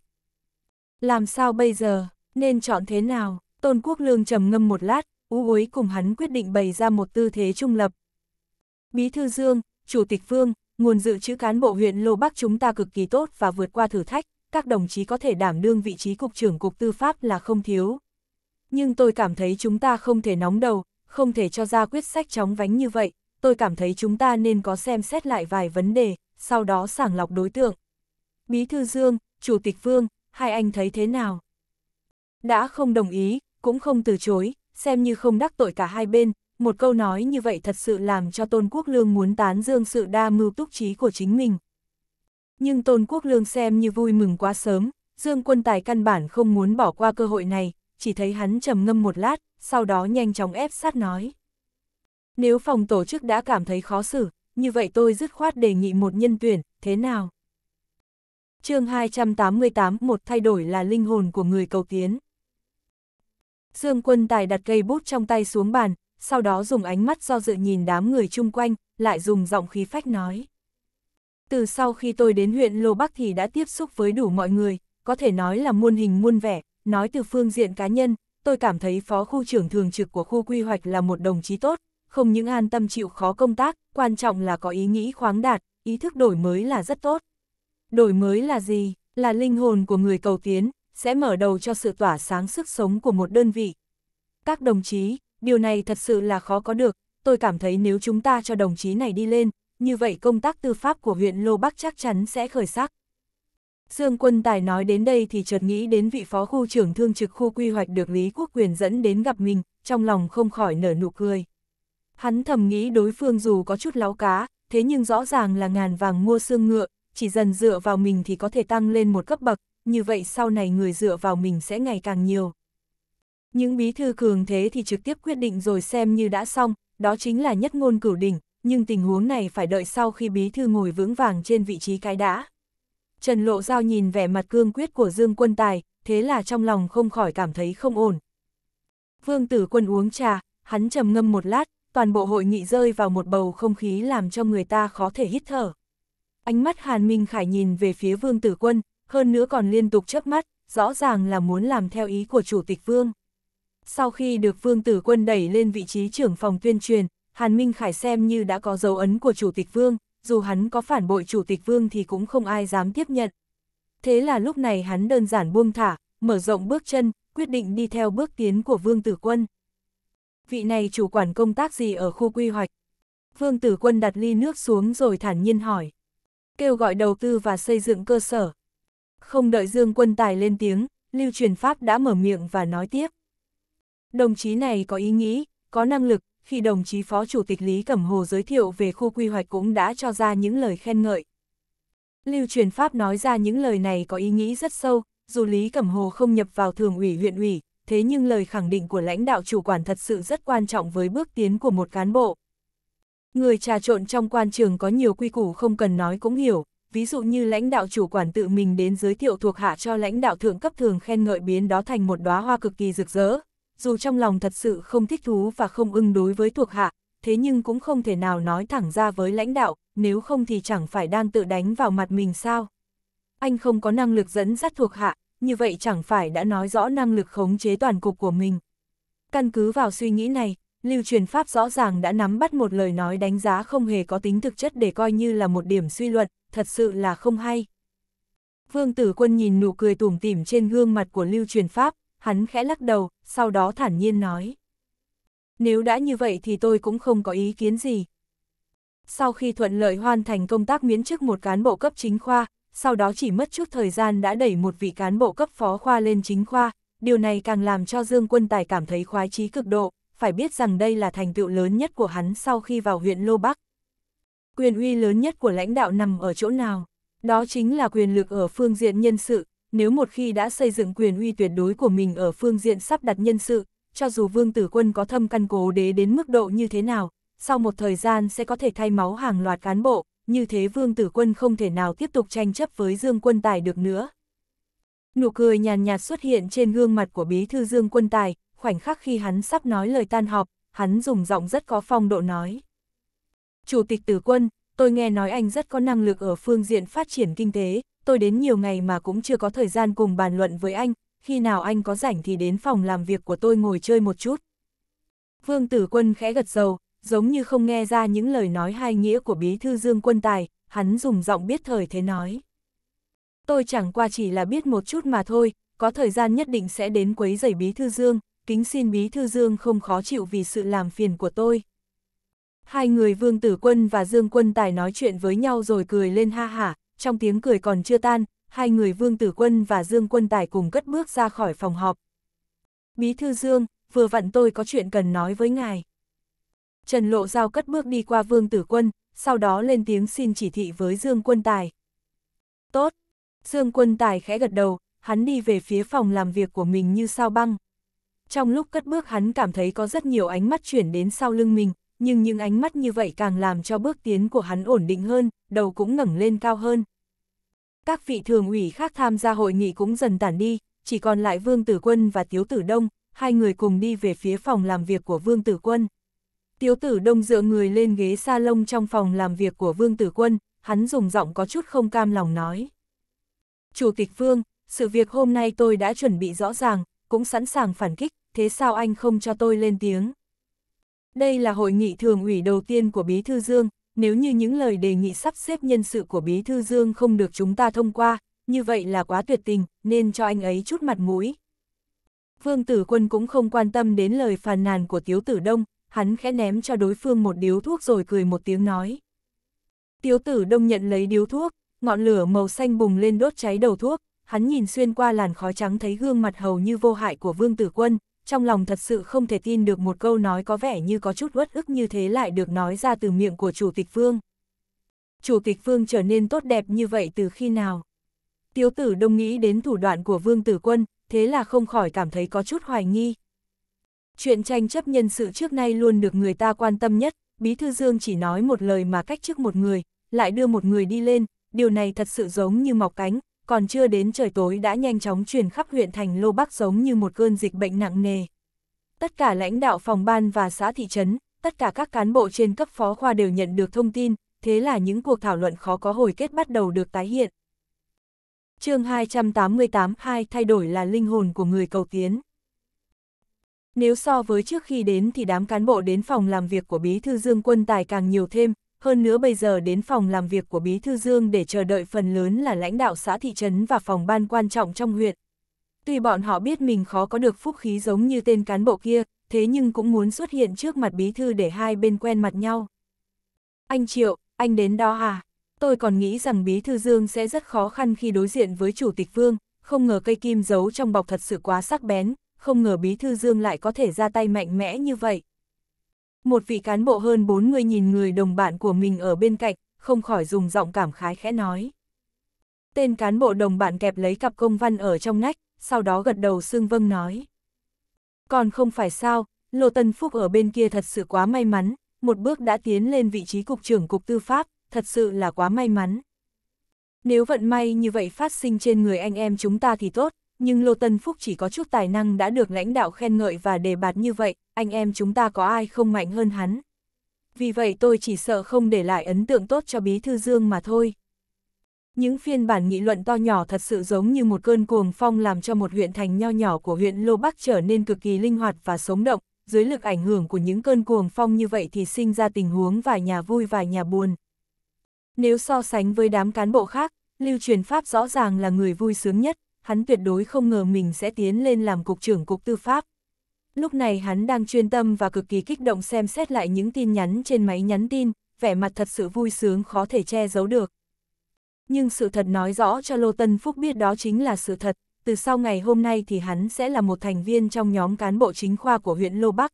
Làm sao bây giờ, nên chọn thế nào? Tôn Quốc Lương trầm ngâm một lát, ú uối cùng hắn quyết định bày ra một tư thế trung lập. Bí thư Dương, Chủ tịch Vương, nguồn dự trữ cán bộ huyện Lô Bắc chúng ta cực kỳ tốt và vượt qua thử thách, các đồng chí có thể đảm đương vị trí cục trưởng cục tư pháp là không thiếu. Nhưng tôi cảm thấy chúng ta không thể nóng đầu, không thể cho ra quyết sách chóng vánh như vậy, tôi cảm thấy chúng ta nên có xem xét lại vài vấn đề, sau đó sàng lọc đối tượng. Bí thư Dương, Chủ tịch Vương, hai anh thấy thế nào? Đã không đồng ý, cũng không từ chối, xem như không đắc tội cả hai bên, một câu nói như vậy thật sự làm cho Tôn Quốc Lương muốn tán dương sự đa mưu túc trí của chính mình, nhưng Tôn Quốc Lương xem như vui mừng quá sớm, Dương Quân Tài căn bản không muốn bỏ qua cơ hội này, chỉ thấy hắn trầm ngâm một lát, sau đó nhanh chóng ép sát nói. Nếu phòng tổ chức đã cảm thấy khó xử, như vậy tôi dứt khoát đề nghị một nhân tuyển, thế nào? chương 288 một thay đổi là linh hồn của người cầu tiến. Dương Quân Tài đặt cây bút trong tay xuống bàn, sau đó dùng ánh mắt do dự nhìn đám người chung quanh, lại dùng giọng khí phách nói. Từ sau khi tôi đến huyện Lô Bắc thì đã tiếp xúc với đủ mọi người, có thể nói là muôn hình muôn vẻ, nói từ phương diện cá nhân, tôi cảm thấy phó khu trưởng thường trực của khu quy hoạch là một đồng chí tốt, không những an tâm chịu khó công tác, quan trọng là có ý nghĩ khoáng đạt, ý thức đổi mới là rất tốt. Đổi mới là gì? Là linh hồn của người cầu tiến, sẽ mở đầu cho sự tỏa sáng sức sống của một đơn vị. Các đồng chí, điều này thật sự là khó có được, tôi cảm thấy nếu chúng ta cho đồng chí này đi lên, như vậy công tác tư pháp của huyện Lô Bắc chắc chắn sẽ khởi sắc. Dương Quân Tài nói đến đây thì chợt nghĩ đến vị phó khu trưởng thương trực khu quy hoạch được Lý Quốc Quyền dẫn đến gặp mình, trong lòng không khỏi nở nụ cười. Hắn thầm nghĩ đối phương dù có chút láo cá, thế nhưng rõ ràng là ngàn vàng mua xương ngựa, chỉ dần dựa vào mình thì có thể tăng lên một cấp bậc, như vậy sau này người dựa vào mình sẽ ngày càng nhiều. Những bí thư cường thế thì trực tiếp quyết định rồi xem như đã xong, đó chính là nhất ngôn cửu đỉnh, nhưng tình huống này phải đợi sau khi bí thư ngồi vững vàng trên vị trí cái đã. Trần Lộ Giao nhìn vẻ mặt cương quyết của Dương Quân Tài, thế là trong lòng không khỏi cảm thấy không ổn. Vương Tử Quân uống trà, hắn trầm ngâm một lát, toàn bộ hội nghị rơi vào một bầu không khí làm cho người ta khó thể hít thở. Ánh mắt Hàn Minh Khải nhìn về phía Vương Tử Quân, hơn nữa còn liên tục chớp mắt, rõ ràng là muốn làm theo ý của Chủ tịch Vương. Sau khi được Vương Tử Quân đẩy lên vị trí trưởng phòng tuyên truyền, Hàn Minh Khải xem như đã có dấu ấn của Chủ tịch Vương, dù hắn có phản bội Chủ tịch Vương thì cũng không ai dám tiếp nhận. Thế là lúc này hắn đơn giản buông thả, mở rộng bước chân, quyết định đi theo bước tiến của Vương Tử Quân. Vị này chủ quản công tác gì ở khu quy hoạch? Vương Tử Quân đặt ly nước xuống rồi thản nhiên hỏi. Kêu gọi đầu tư và xây dựng cơ sở. Không đợi Dương Quân Tài lên tiếng, Lưu Truyền Pháp đã mở miệng và nói tiếp. Đồng chí này có ý nghĩ, có năng lực, khi đồng chí Phó Chủ tịch Lý Cẩm Hồ giới thiệu về khu quy hoạch cũng đã cho ra những lời khen ngợi. Lưu truyền Pháp nói ra những lời này có ý nghĩ rất sâu, dù Lý Cẩm Hồ không nhập vào thường ủy huyện ủy, thế nhưng lời khẳng định của lãnh đạo chủ quản thật sự rất quan trọng với bước tiến của một cán bộ. Người trà trộn trong quan trường có nhiều quy củ không cần nói cũng hiểu, ví dụ như lãnh đạo chủ quản tự mình đến giới thiệu thuộc hạ cho lãnh đạo thượng cấp thường khen ngợi biến đó thành một đóa hoa cực kỳ rực rỡ, dù trong lòng thật sự không thích thú và không ưng đối với thuộc hạ, thế nhưng cũng không thể nào nói thẳng ra với lãnh đạo, nếu không thì chẳng phải đang tự đánh vào mặt mình sao. Anh không có năng lực dẫn dắt thuộc hạ, như vậy chẳng phải đã nói rõ năng lực khống chế toàn cục của mình. Căn cứ vào suy nghĩ này, lưu truyền Pháp rõ ràng đã nắm bắt một lời nói đánh giá không hề có tính thực chất để coi như là một điểm suy luận, thật sự là không hay. Vương Tử Quân nhìn nụ cười tủm tỉm trên gương mặt của lưu truyền Pháp, hắn khẽ lắc đầu, sau đó thản nhiên nói. Nếu đã như vậy thì tôi cũng không có ý kiến gì. Sau khi thuận lợi hoàn thành công tác miễn chức một cán bộ cấp chính khoa, sau đó chỉ mất chút thời gian đã đẩy một vị cán bộ cấp phó khoa lên chính khoa, điều này càng làm cho Dương Quân Tài cảm thấy khoái chí cực độ, phải biết rằng đây là thành tựu lớn nhất của hắn sau khi vào huyện Lô Bắc. Quyền uy lớn nhất của lãnh đạo nằm ở chỗ nào? Đó chính là quyền lực ở phương diện nhân sự, nếu một khi đã xây dựng quyền uy tuyệt đối của mình ở phương diện sắp đặt nhân sự, cho dù vương tử quân có thâm căn cố đế đến mức độ như thế nào, sau một thời gian sẽ có thể thay máu hàng loạt cán bộ, như thế vương tử quân không thể nào tiếp tục tranh chấp với Dương Quân Tài được nữa. Nụ cười nhàn nhạt xuất hiện trên gương mặt của bí thư Dương Quân Tài, khoảnh khắc khi hắn sắp nói lời tan họp, hắn dùng giọng rất có phong độ nói. Chủ tịch tử quân, tôi nghe nói anh rất có năng lực ở phương diện phát triển kinh tế, tôi đến nhiều ngày mà cũng chưa có thời gian cùng bàn luận với anh, khi nào anh có rảnh thì đến phòng làm việc của tôi ngồi chơi một chút. Vương Tử Quân khẽ gật dầu, giống như không nghe ra những lời nói hai nghĩa của bí thư Dương Quân Tài, hắn dùng giọng biết thời thế nói. Tôi chẳng qua chỉ là biết một chút mà thôi, có thời gian nhất định sẽ đến quấy rầy bí thư Dương, kính xin bí thư Dương không khó chịu vì sự làm phiền của tôi. Hai người Vương Tử Quân và Dương Quân Tài nói chuyện với nhau rồi cười lên ha hả, trong tiếng cười còn chưa tan, hai người Vương Tử Quân và Dương Quân Tài cùng cất bước ra khỏi phòng họp. Bí thư Dương, vừa vặn tôi có chuyện cần nói với ngài. Trần Lộ Giao cất bước đi qua Vương Tử Quân, sau đó lên tiếng xin chỉ thị với Dương Quân Tài. Tốt. Dương Quân Tài khẽ gật đầu, hắn đi về phía phòng làm việc của mình như sao băng. Trong lúc cất bước hắn cảm thấy có rất nhiều ánh mắt chuyển đến sau lưng mình, nhưng những ánh mắt như vậy càng làm cho bước tiến của hắn ổn định hơn, đầu cũng ngẩng lên cao hơn. Các vị thường ủy khác tham gia hội nghị cũng dần tản đi, chỉ còn lại Vương Tử Quân và Tiếu Tử Đông, hai người cùng đi về phía phòng làm việc của Vương Tử Quân. Tiếu Tử Đông dựa người lên ghế salon trong phòng làm việc của Vương Tử Quân, hắn dùng giọng có chút không cam lòng nói. Chủ tịch Vương, sự việc hôm nay tôi đã chuẩn bị rõ ràng, cũng sẵn sàng phản kích, thế sao anh không cho tôi lên tiếng? Đây là hội nghị thường ủy đầu tiên của Bí Thư Dương, nếu như những lời đề nghị sắp xếp nhân sự của Bí Thư Dương không được chúng ta thông qua, như vậy là quá tuyệt tình, nên cho anh ấy chút mặt mũi. Vương Tử Quân cũng không quan tâm đến lời phàn nàn của Tiếu Tử Đông, hắn khẽ ném cho đối phương một điếu thuốc rồi cười một tiếng nói. Tiếu Tử Đông nhận lấy điếu thuốc, ngọn lửa màu xanh bùng lên đốt cháy đầu thuốc, hắn nhìn xuyên qua làn khói trắng thấy gương mặt hầu như vô hại của Vương Tử Quân, trong lòng thật sự không thể tin được một câu nói có vẻ như có chút uất ức như thế lại được nói ra từ miệng của Chủ tịch Vương. Chủ tịch Vương trở nên tốt đẹp như vậy từ khi nào? Tiếu tử đông nghĩ đến thủ đoạn của Vương Tử Quân, thế là không khỏi cảm thấy có chút hoài nghi. Chuyện tranh chấp nhân sự trước nay luôn được người ta quan tâm nhất, Bí Thư Dương chỉ nói một lời mà cách chức một người, lại đưa một người đi lên, điều này thật sự giống như mọc cánh, còn chưa đến trời tối đã nhanh chóng truyền khắp huyện thành Lô Bắc giống như một cơn dịch bệnh nặng nề. Tất cả lãnh đạo phòng ban và xã thị trấn, tất cả các cán bộ trên cấp phó khoa đều nhận được thông tin, thế là những cuộc thảo luận khó có hồi kết bắt đầu được tái hiện. chương 288 2 thay đổi là linh hồn của người cầu tiến. Nếu so với trước khi đến thì đám cán bộ đến phòng làm việc của Bí Thư Dương Quân Tài càng nhiều thêm, hơn nữa bây giờ đến phòng làm việc của Bí Thư Dương để chờ đợi phần lớn là lãnh đạo xã thị trấn và phòng ban quan trọng trong huyện. Tuy bọn họ biết mình khó có được phúc khí giống như tên cán bộ kia, thế nhưng cũng muốn xuất hiện trước mặt Bí Thư để hai bên quen mặt nhau. Anh Triệu, anh đến đó à? Tôi còn nghĩ rằng Bí Thư Dương sẽ rất khó khăn khi đối diện với Chủ tịch Vương, không ngờ cây kim giấu trong bọc thật sự quá sắc bén, không ngờ Bí Thư Dương lại có thể ra tay mạnh mẽ như vậy. Một vị cán bộ hơn 40 nhìn người đồng bạn của mình ở bên cạnh, không khỏi dùng giọng cảm khái khẽ nói. Tên cán bộ đồng bạn kẹp lấy cặp công văn ở trong nách, sau đó gật đầu xương vâng nói. Còn không phải sao, Lô Tân Phúc ở bên kia thật sự quá may mắn, một bước đã tiến lên vị trí cục trưởng cục tư pháp, thật sự là quá may mắn. Nếu vận may như vậy phát sinh trên người anh em chúng ta thì tốt, nhưng Lô Tân Phúc chỉ có chút tài năng đã được lãnh đạo khen ngợi và đề bạt như vậy, anh em chúng ta có ai không mạnh hơn hắn. Vì vậy tôi chỉ sợ không để lại ấn tượng tốt cho Bí Thư Dương mà thôi. Những phiên bản nghị luận to nhỏ thật sự giống như một cơn cuồng phong làm cho một huyện thành nho nhỏ của huyện Lô Bắc trở nên cực kỳ linh hoạt và sống động, dưới lực ảnh hưởng của những cơn cuồng phong như vậy thì sinh ra tình huống vài nhà vui vài nhà buồn. Nếu so sánh với đám cán bộ khác, Lưu Truyền Pháp rõ ràng là người vui sướng nhất, hắn tuyệt đối không ngờ mình sẽ tiến lên làm cục trưởng cục tư pháp. Lúc này hắn đang chuyên tâm và cực kỳ kích động xem xét lại những tin nhắn trên máy nhắn tin, vẻ mặt thật sự vui sướng khó thể che giấu được. Nhưng sự thật nói rõ cho Lô Tân Phúc biết đó chính là sự thật, từ sau ngày hôm nay thì hắn sẽ là một thành viên trong nhóm cán bộ chính khoa của huyện Lô Bắc.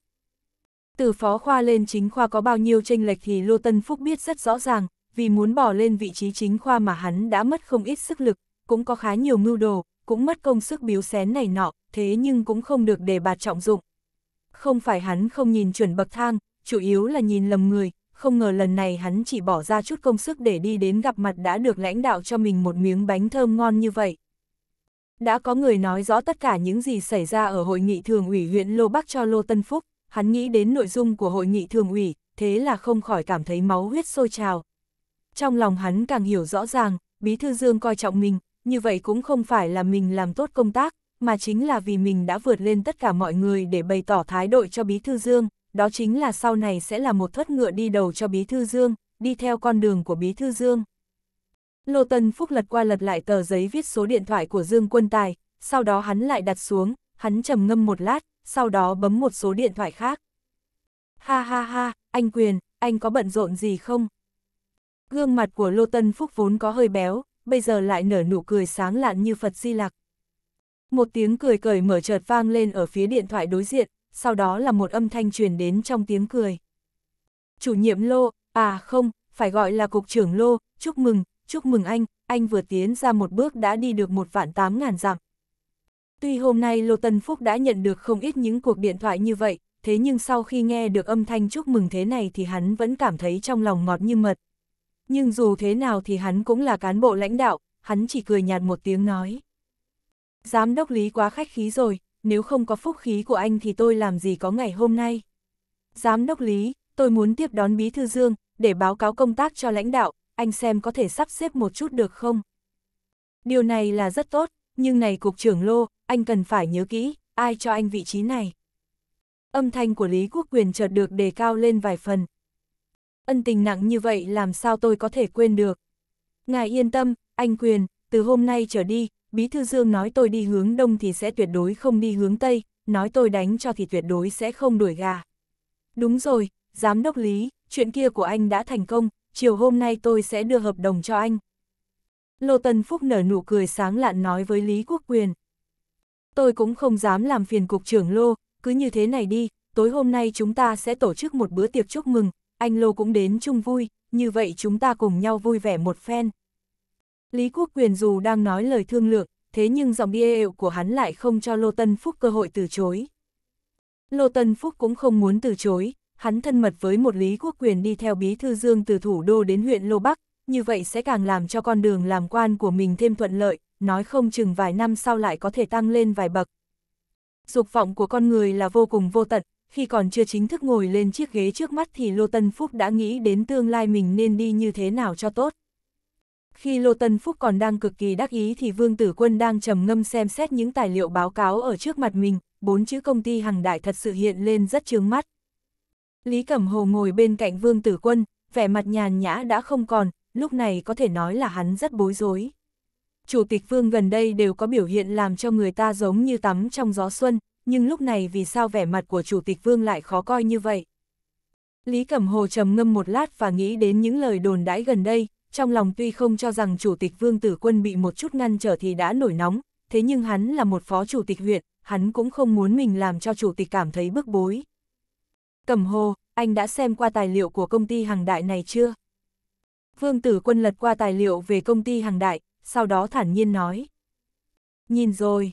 Từ phó khoa lên chính khoa có bao nhiêu tranh lệch thì Lô Tân Phúc biết rất rõ ràng, vì muốn bỏ lên vị trí chính khoa mà hắn đã mất không ít sức lực, cũng có khá nhiều mưu đồ, cũng mất công sức biếu xén này nọ, thế nhưng cũng không được để bạt trọng dụng. Không phải hắn không nhìn chuẩn bậc thang, chủ yếu là nhìn lầm người, không ngờ lần này hắn chỉ bỏ ra chút công sức để đi đến gặp mặt đã được lãnh đạo cho mình một miếng bánh thơm ngon như vậy. Đã có người nói rõ tất cả những gì xảy ra ở hội nghị thường ủy huyện Lô Bắc cho Lô Tân Phúc, hắn nghĩ đến nội dung của hội nghị thường ủy, thế là không khỏi cảm thấy máu huyết sôi trào. Trong lòng hắn càng hiểu rõ ràng, Bí Thư Dương coi trọng mình, như vậy cũng không phải là mình làm tốt công tác, mà chính là vì mình đã vượt lên tất cả mọi người để bày tỏ thái độ cho Bí Thư Dương, đó chính là sau này sẽ là một thất ngựa đi đầu cho Bí Thư Dương, đi theo con đường của Bí Thư Dương. Lô Tân Phúc lật qua lật lại tờ giấy viết số điện thoại của Dương Quân Tài, sau đó hắn lại đặt xuống, hắn trầm ngâm một lát, sau đó bấm một số điện thoại khác. Ha ha ha, anh Quyền, anh có bận rộn gì không? Gương mặt của Lô Tân Phúc vốn có hơi béo, bây giờ lại nở nụ cười sáng lạn như Phật Di Lặc. Một tiếng cười cởi mở chợt vang lên ở phía điện thoại đối diện, sau đó là một âm thanh truyền đến trong tiếng cười. Chủ nhiệm Lô, à không, phải gọi là cục trưởng Lô, chúc mừng, chúc mừng anh, anh vừa tiến ra một bước đã đi được một vạn tám ngàn dặm. Tuy hôm nay Lô Tân Phúc đã nhận được không ít những cuộc điện thoại như vậy, thế nhưng sau khi nghe được âm thanh chúc mừng thế này thì hắn vẫn cảm thấy trong lòng ngọt như mật nhưng dù thế nào thì hắn cũng là cán bộ lãnh đạo, hắn chỉ cười nhạt một tiếng nói. Giám đốc Lý quá khách khí rồi, nếu không có phúc khí của anh thì tôi làm gì có ngày hôm nay. Giám đốc Lý, tôi muốn tiếp đón Bí Thư Dương, để báo cáo công tác cho lãnh đạo, anh xem có thể sắp xếp một chút được không? Điều này là rất tốt, nhưng này Cục trưởng Lô, anh cần phải nhớ kỹ, ai cho anh vị trí này? Âm thanh của Lý Quốc Quyền chợt được đề cao lên vài phần, ân tình nặng như vậy làm sao tôi có thể quên được. Ngài yên tâm, anh Quyền, từ hôm nay trở đi, Bí Thư Dương nói tôi đi hướng đông thì sẽ tuyệt đối không đi hướng tây, nói tôi đánh cho thì tuyệt đối sẽ không đuổi gà. Đúng rồi, Giám đốc Lý, chuyện kia của anh đã thành công, chiều hôm nay tôi sẽ đưa hợp đồng cho anh. Lô Tân Phúc nở nụ cười sáng lạn nói với Lý Quốc Quyền. Tôi cũng không dám làm phiền cục trưởng Lô, cứ như thế này đi, tối hôm nay chúng ta sẽ tổ chức một bữa tiệc chúc mừng, anh Lô cũng đến chung vui, như vậy chúng ta cùng nhau vui vẻ một phen. Lý Quốc Quyền dù đang nói lời thương lượng, thế nhưng giọng bia ẹo của hắn lại không cho Lô Tân Phúc cơ hội từ chối. Lô Tân Phúc cũng không muốn từ chối, hắn thân mật với một Lý Quốc Quyền đi theo Bí Thư Dương từ thủ đô đến huyện Lô Bắc, như vậy sẽ càng làm cho con đường làm quan của mình thêm thuận lợi, nói không chừng vài năm sau lại có thể tăng lên vài bậc. Dục vọng của con người là vô cùng vô tận, khi còn chưa chính thức ngồi lên chiếc ghế trước mắt thì Lô Tân Phúc đã nghĩ đến tương lai mình nên đi như thế nào cho tốt. Khi Lô Tân Phúc còn đang cực kỳ đắc ý thì Vương Tử Quân đang trầm ngâm xem xét những tài liệu báo cáo ở trước mặt mình, bốn chữ công ty hàng đại thật sự hiện lên rất chướng mắt. Lý Cẩm Hồ ngồi bên cạnh Vương Tử Quân, vẻ mặt nhàn nhã đã không còn, lúc này có thể nói là hắn rất bối rối. Chủ tịch Vương gần đây đều có biểu hiện làm cho người ta giống như tắm trong gió xuân, nhưng lúc này vì sao vẻ mặt của Chủ tịch Vương lại khó coi như vậy? Lý Cẩm Hồ trầm ngâm một lát và nghĩ đến những lời đồn đãi gần đây, trong lòng tuy không cho rằng Chủ tịch Vương Tử Quân bị một chút ngăn trở thì đã nổi nóng, thế nhưng hắn là một phó chủ tịch huyện, hắn cũng không muốn mình làm cho chủ tịch cảm thấy bức bối. Cẩm Hồ, anh đã xem qua tài liệu của công ty hàng đại này chưa? Vương Tử Quân lật qua tài liệu về công ty hàng đại, sau đó thản nhiên nói. Nhìn rồi,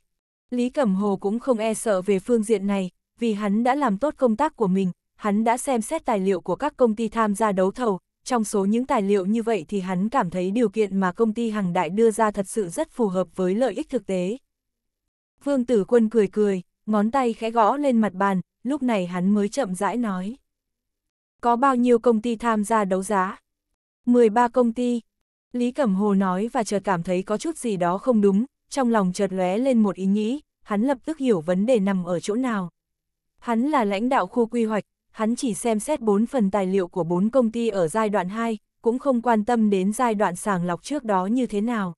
Lý Cẩm Hồ cũng không e sợ về phương diện này, vì hắn đã làm tốt công tác của mình, hắn đã xem xét tài liệu của các công ty tham gia đấu thầu, trong số những tài liệu như vậy thì hắn cảm thấy điều kiện mà công ty hàng đại đưa ra thật sự rất phù hợp với lợi ích thực tế. Vương Tử Quân cười cười, ngón tay khẽ gõ lên mặt bàn, lúc này hắn mới chậm rãi nói. Có bao nhiêu công ty tham gia đấu giá? 13 công ty. Lý Cẩm Hồ nói và chợt cảm thấy có chút gì đó không đúng, trong lòng chợt lóe lên một ý nghĩ, hắn lập tức hiểu vấn đề nằm ở chỗ nào. Hắn là lãnh đạo khu quy hoạch, hắn chỉ xem xét 4 phần tài liệu của 4 công ty ở giai đoạn 2, cũng không quan tâm đến giai đoạn sàng lọc trước đó như thế nào.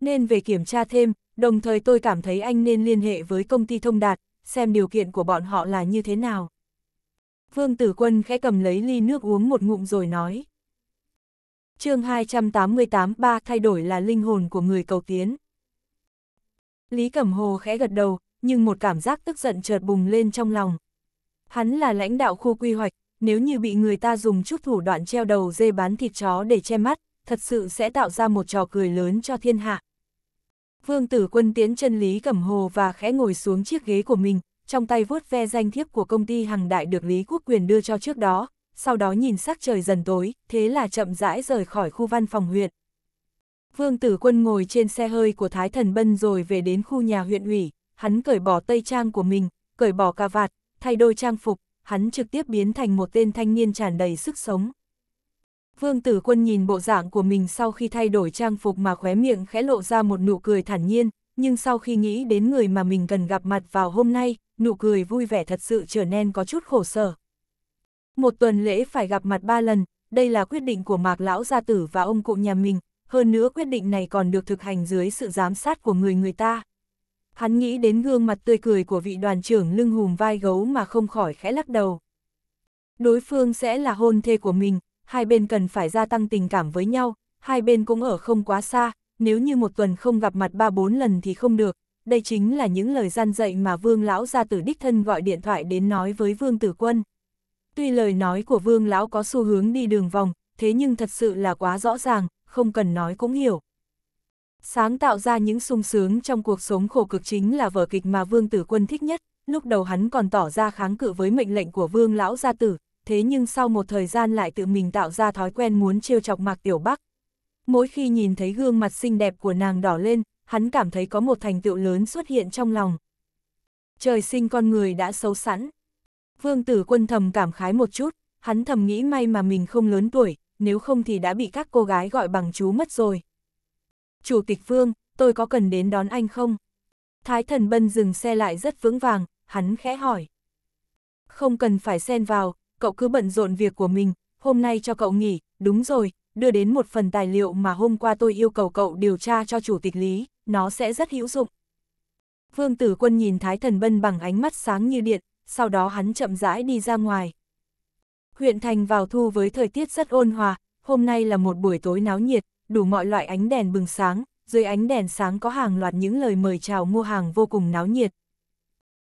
Nên về kiểm tra thêm, đồng thời tôi cảm thấy anh nên liên hệ với công ty thông đạt, xem điều kiện của bọn họ là như thế nào. Vương Tử Quân khẽ cầm lấy ly nước uống một ngụm rồi nói. chương 288 ba thay đổi là linh hồn của người cầu tiến. Lý Cẩm Hồ khẽ gật đầu, nhưng một cảm giác tức giận chợt bùng lên trong lòng. Hắn là lãnh đạo khu quy hoạch, nếu như bị người ta dùng chút thủ đoạn treo đầu dê bán thịt chó để che mắt, thật sự sẽ tạo ra một trò cười lớn cho thiên hạ. Vương tử quân tiến chân Lý Cẩm Hồ và khẽ ngồi xuống chiếc ghế của mình, trong tay vuốt ve danh thiếp của công ty hàng đại được Lý Quốc Quyền đưa cho trước đó, sau đó nhìn sắc trời dần tối, thế là chậm rãi rời khỏi khu văn phòng huyện. Vương Tử Quân ngồi trên xe hơi của Thái Thần Bân rồi về đến khu nhà huyện ủy, hắn cởi bỏ tây trang của mình, cởi bỏ cà vạt, thay đôi trang phục, hắn trực tiếp biến thành một tên thanh niên tràn đầy sức sống. Vương Tử Quân nhìn bộ dạng của mình sau khi thay đổi trang phục mà khóe miệng khẽ lộ ra một nụ cười thản nhiên, nhưng sau khi nghĩ đến người mà mình cần gặp mặt vào hôm nay, nụ cười vui vẻ thật sự trở nên có chút khổ sở. Một tuần lễ phải gặp mặt ba lần, đây là quyết định của Mạc Lão Gia Tử và ông cụ nhà mình, hơn nữa quyết định này còn được thực hành dưới sự giám sát của người người ta. Hắn nghĩ đến gương mặt tươi cười của vị đoàn trưởng lưng hùm vai gấu mà không khỏi khẽ lắc đầu. Đối phương sẽ là hôn thê của mình, hai bên cần phải gia tăng tình cảm với nhau, hai bên cũng ở không quá xa, nếu như một tuần không gặp mặt ba bốn lần thì không được. Đây chính là những lời gian dạy mà Vương Lão gia tử đích thân gọi điện thoại đến nói với Vương Tử Quân. Tuy lời nói của Vương Lão có xu hướng đi đường vòng, thế nhưng thật sự là quá rõ ràng, không cần nói cũng hiểu. Sáng tạo ra những sung sướng trong cuộc sống khổ cực chính là vở kịch mà Vương Tử Quân thích nhất, lúc đầu hắn còn tỏ ra kháng cự với mệnh lệnh của Vương Lão Gia Tử, thế nhưng sau một thời gian lại tự mình tạo ra thói quen muốn trêu chọc Mạc Tiểu Bắc. Mỗi khi nhìn thấy gương mặt xinh đẹp của nàng đỏ lên, hắn cảm thấy có một thành tựu lớn xuất hiện trong lòng. Trời sinh con người đã xấu sẵn. Vương Tử Quân thầm cảm khái một chút, hắn thầm nghĩ may mà mình không lớn tuổi, nếu không thì đã bị các cô gái gọi bằng chú mất rồi. Chủ tịch Phương, tôi có cần đến đón anh không? Thái thần bân dừng xe lại rất vững vàng, hắn khẽ hỏi. Không cần phải xen vào, cậu cứ bận rộn việc của mình, hôm nay cho cậu nghỉ, đúng rồi, đưa đến một phần tài liệu mà hôm qua tôi yêu cầu cậu điều tra cho chủ tịch Lý, nó sẽ rất hữu dụng. Phương Tử Quân nhìn Thái Thần Bân bằng ánh mắt sáng như điện, sau đó hắn chậm rãi đi ra ngoài. Huyện thành vào thu với thời tiết rất ôn hòa, hôm nay là một buổi tối náo nhiệt, đủ mọi loại ánh đèn bừng sáng, dưới ánh đèn sáng có hàng loạt những lời mời chào mua hàng vô cùng náo nhiệt.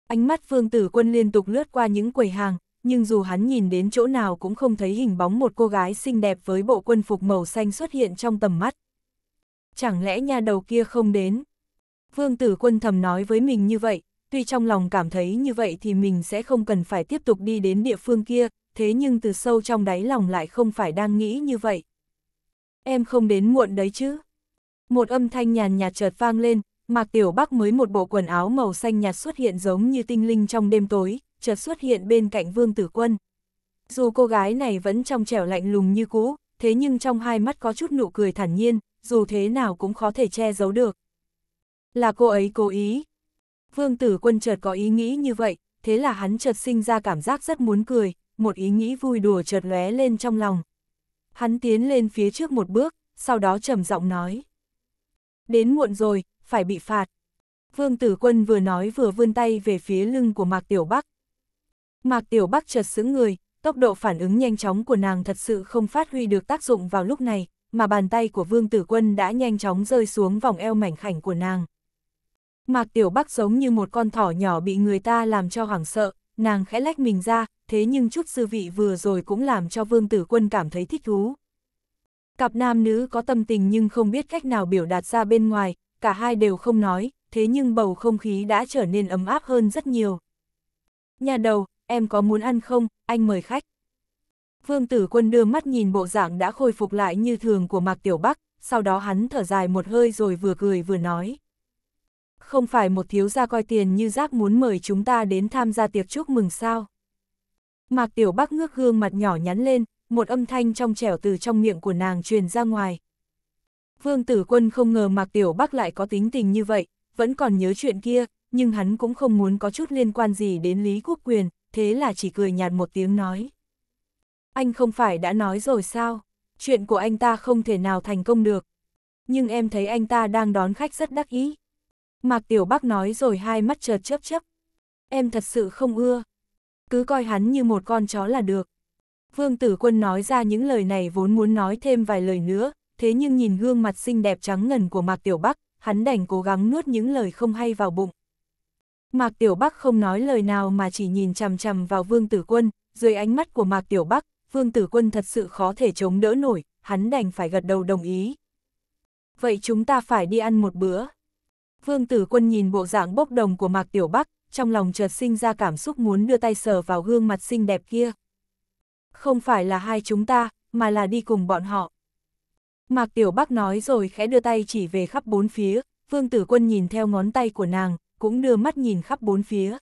Ánh mắt Phương Tử Quân liên tục lướt qua những quầy hàng, nhưng dù hắn nhìn đến chỗ nào cũng không thấy hình bóng một cô gái xinh đẹp với bộ quân phục màu xanh xuất hiện trong tầm mắt. Chẳng lẽ nhà đầu kia không đến? Phương Tử Quân thầm nói với mình như vậy, tuy trong lòng cảm thấy như vậy thì mình sẽ không cần phải tiếp tục đi đến địa phương kia, thế nhưng từ sâu trong đáy lòng lại không phải đang nghĩ như vậy. Em không đến muộn đấy chứ. Một âm thanh nhàn nhạt chợt vang lên, Mạc Tiểu Bắc mới một bộ quần áo màu xanh nhạt xuất hiện giống như tinh linh trong đêm tối, chợt xuất hiện bên cạnh Vương Tử Quân. Dù cô gái này vẫn trong trẻo lạnh lùng như cũ, thế nhưng trong hai mắt có chút nụ cười thản nhiên, dù thế nào cũng khó thể che giấu được. Là cô ấy cố ý. Vương Tử Quân chợt có ý nghĩ như vậy, thế là hắn chợt sinh ra cảm giác rất muốn cười, một ý nghĩ vui đùa chợt lóe lên trong lòng. Hắn tiến lên phía trước một bước, sau đó trầm giọng nói. Đến muộn rồi, phải bị phạt. Vương Tử Quân vừa nói vừa vươn tay về phía lưng của Mạc Tiểu Bắc. Mạc Tiểu Bắc chợt sững người, tốc độ phản ứng nhanh chóng của nàng thật sự không phát huy được tác dụng vào lúc này, mà bàn tay của Vương Tử Quân đã nhanh chóng rơi xuống vòng eo mảnh khảnh của nàng. Mạc Tiểu Bắc giống như một con thỏ nhỏ bị người ta làm cho hoảng sợ, nàng khẽ lách mình ra, thế nhưng chút sư vị vừa rồi cũng làm cho vương tử quân cảm thấy thích thú. Cặp nam nữ có tâm tình nhưng không biết cách nào biểu đạt ra bên ngoài, cả hai đều không nói, thế nhưng bầu không khí đã trở nên ấm áp hơn rất nhiều. Nhà đầu, em có muốn ăn không, anh mời khách. Vương tử quân đưa mắt nhìn bộ dạng đã khôi phục lại như thường của Mạc Tiểu Bắc, sau đó hắn thở dài một hơi rồi vừa cười vừa nói. Không phải một thiếu gia coi tiền như giác muốn mời chúng ta đến tham gia tiệc chúc mừng sao? Mạc Tiểu Bắc ngước gương mặt nhỏ nhắn lên, một âm thanh trong trẻo từ trong miệng của nàng truyền ra ngoài. Vương Tử Quân không ngờ Mạc Tiểu Bắc lại có tính tình như vậy, vẫn còn nhớ chuyện kia, nhưng hắn cũng không muốn có chút liên quan gì đến Lý Quốc Quyền, thế là chỉ cười nhạt một tiếng nói. Anh không phải đã nói rồi sao? Chuyện của anh ta không thể nào thành công được. Nhưng em thấy anh ta đang đón khách rất đắc ý. Mạc Tiểu Bắc nói rồi hai mắt chợt chớp chớp. Em thật sự không ưa, cứ coi hắn như một con chó là được. Vương tử quân nói ra những lời này vốn muốn nói thêm vài lời nữa, thế nhưng nhìn gương mặt xinh đẹp trắng ngần của Mạc Tiểu Bắc, hắn đành cố gắng nuốt những lời không hay vào bụng. Mạc Tiểu Bắc không nói lời nào mà chỉ nhìn chằm chằm vào Vương Tử Quân, dưới ánh mắt của Mạc Tiểu Bắc, Vương Tử Quân thật sự khó thể chống đỡ nổi, hắn đành phải gật đầu đồng ý. Vậy chúng ta phải đi ăn một bữa. Vương Tử Quân nhìn bộ dạng bốc đồng của Mạc Tiểu Bắc, trong lòng chợt sinh ra cảm xúc muốn đưa tay sờ vào gương mặt xinh đẹp kia. Không phải là hai chúng ta, mà là đi cùng bọn họ. Mạc Tiểu Bắc nói rồi khẽ đưa tay chỉ về khắp bốn phía, Vương Tử Quân nhìn theo ngón tay của nàng, cũng đưa mắt nhìn khắp bốn phía.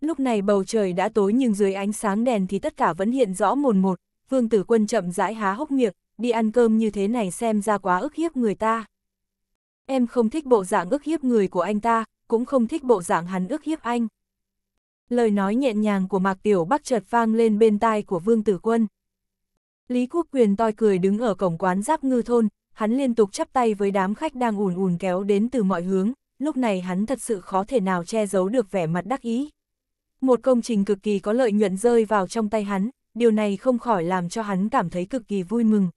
Lúc này bầu trời đã tối nhưng dưới ánh sáng đèn thì tất cả vẫn hiện rõ mồn một, Vương Tử Quân chậm rãi há hốc miệng, đi ăn cơm như thế này xem ra quá ức hiếp người ta. Em không thích bộ dạng ức hiếp người của anh ta, cũng không thích bộ dạng hắn ước hiếp anh. Lời nói nhẹ nhàng của Mạc Tiểu Bắc chợt vang lên bên tai của Vương Tử Quân. Lý Quốc Quyền toi cười đứng ở cổng quán giáp ngư thôn, hắn liên tục chắp tay với đám khách đang ùn ùn kéo đến từ mọi hướng, lúc này hắn thật sự khó thể nào che giấu được vẻ mặt đắc ý. Một công trình cực kỳ có lợi nhuận rơi vào trong tay hắn, điều này không khỏi làm cho hắn cảm thấy cực kỳ vui mừng.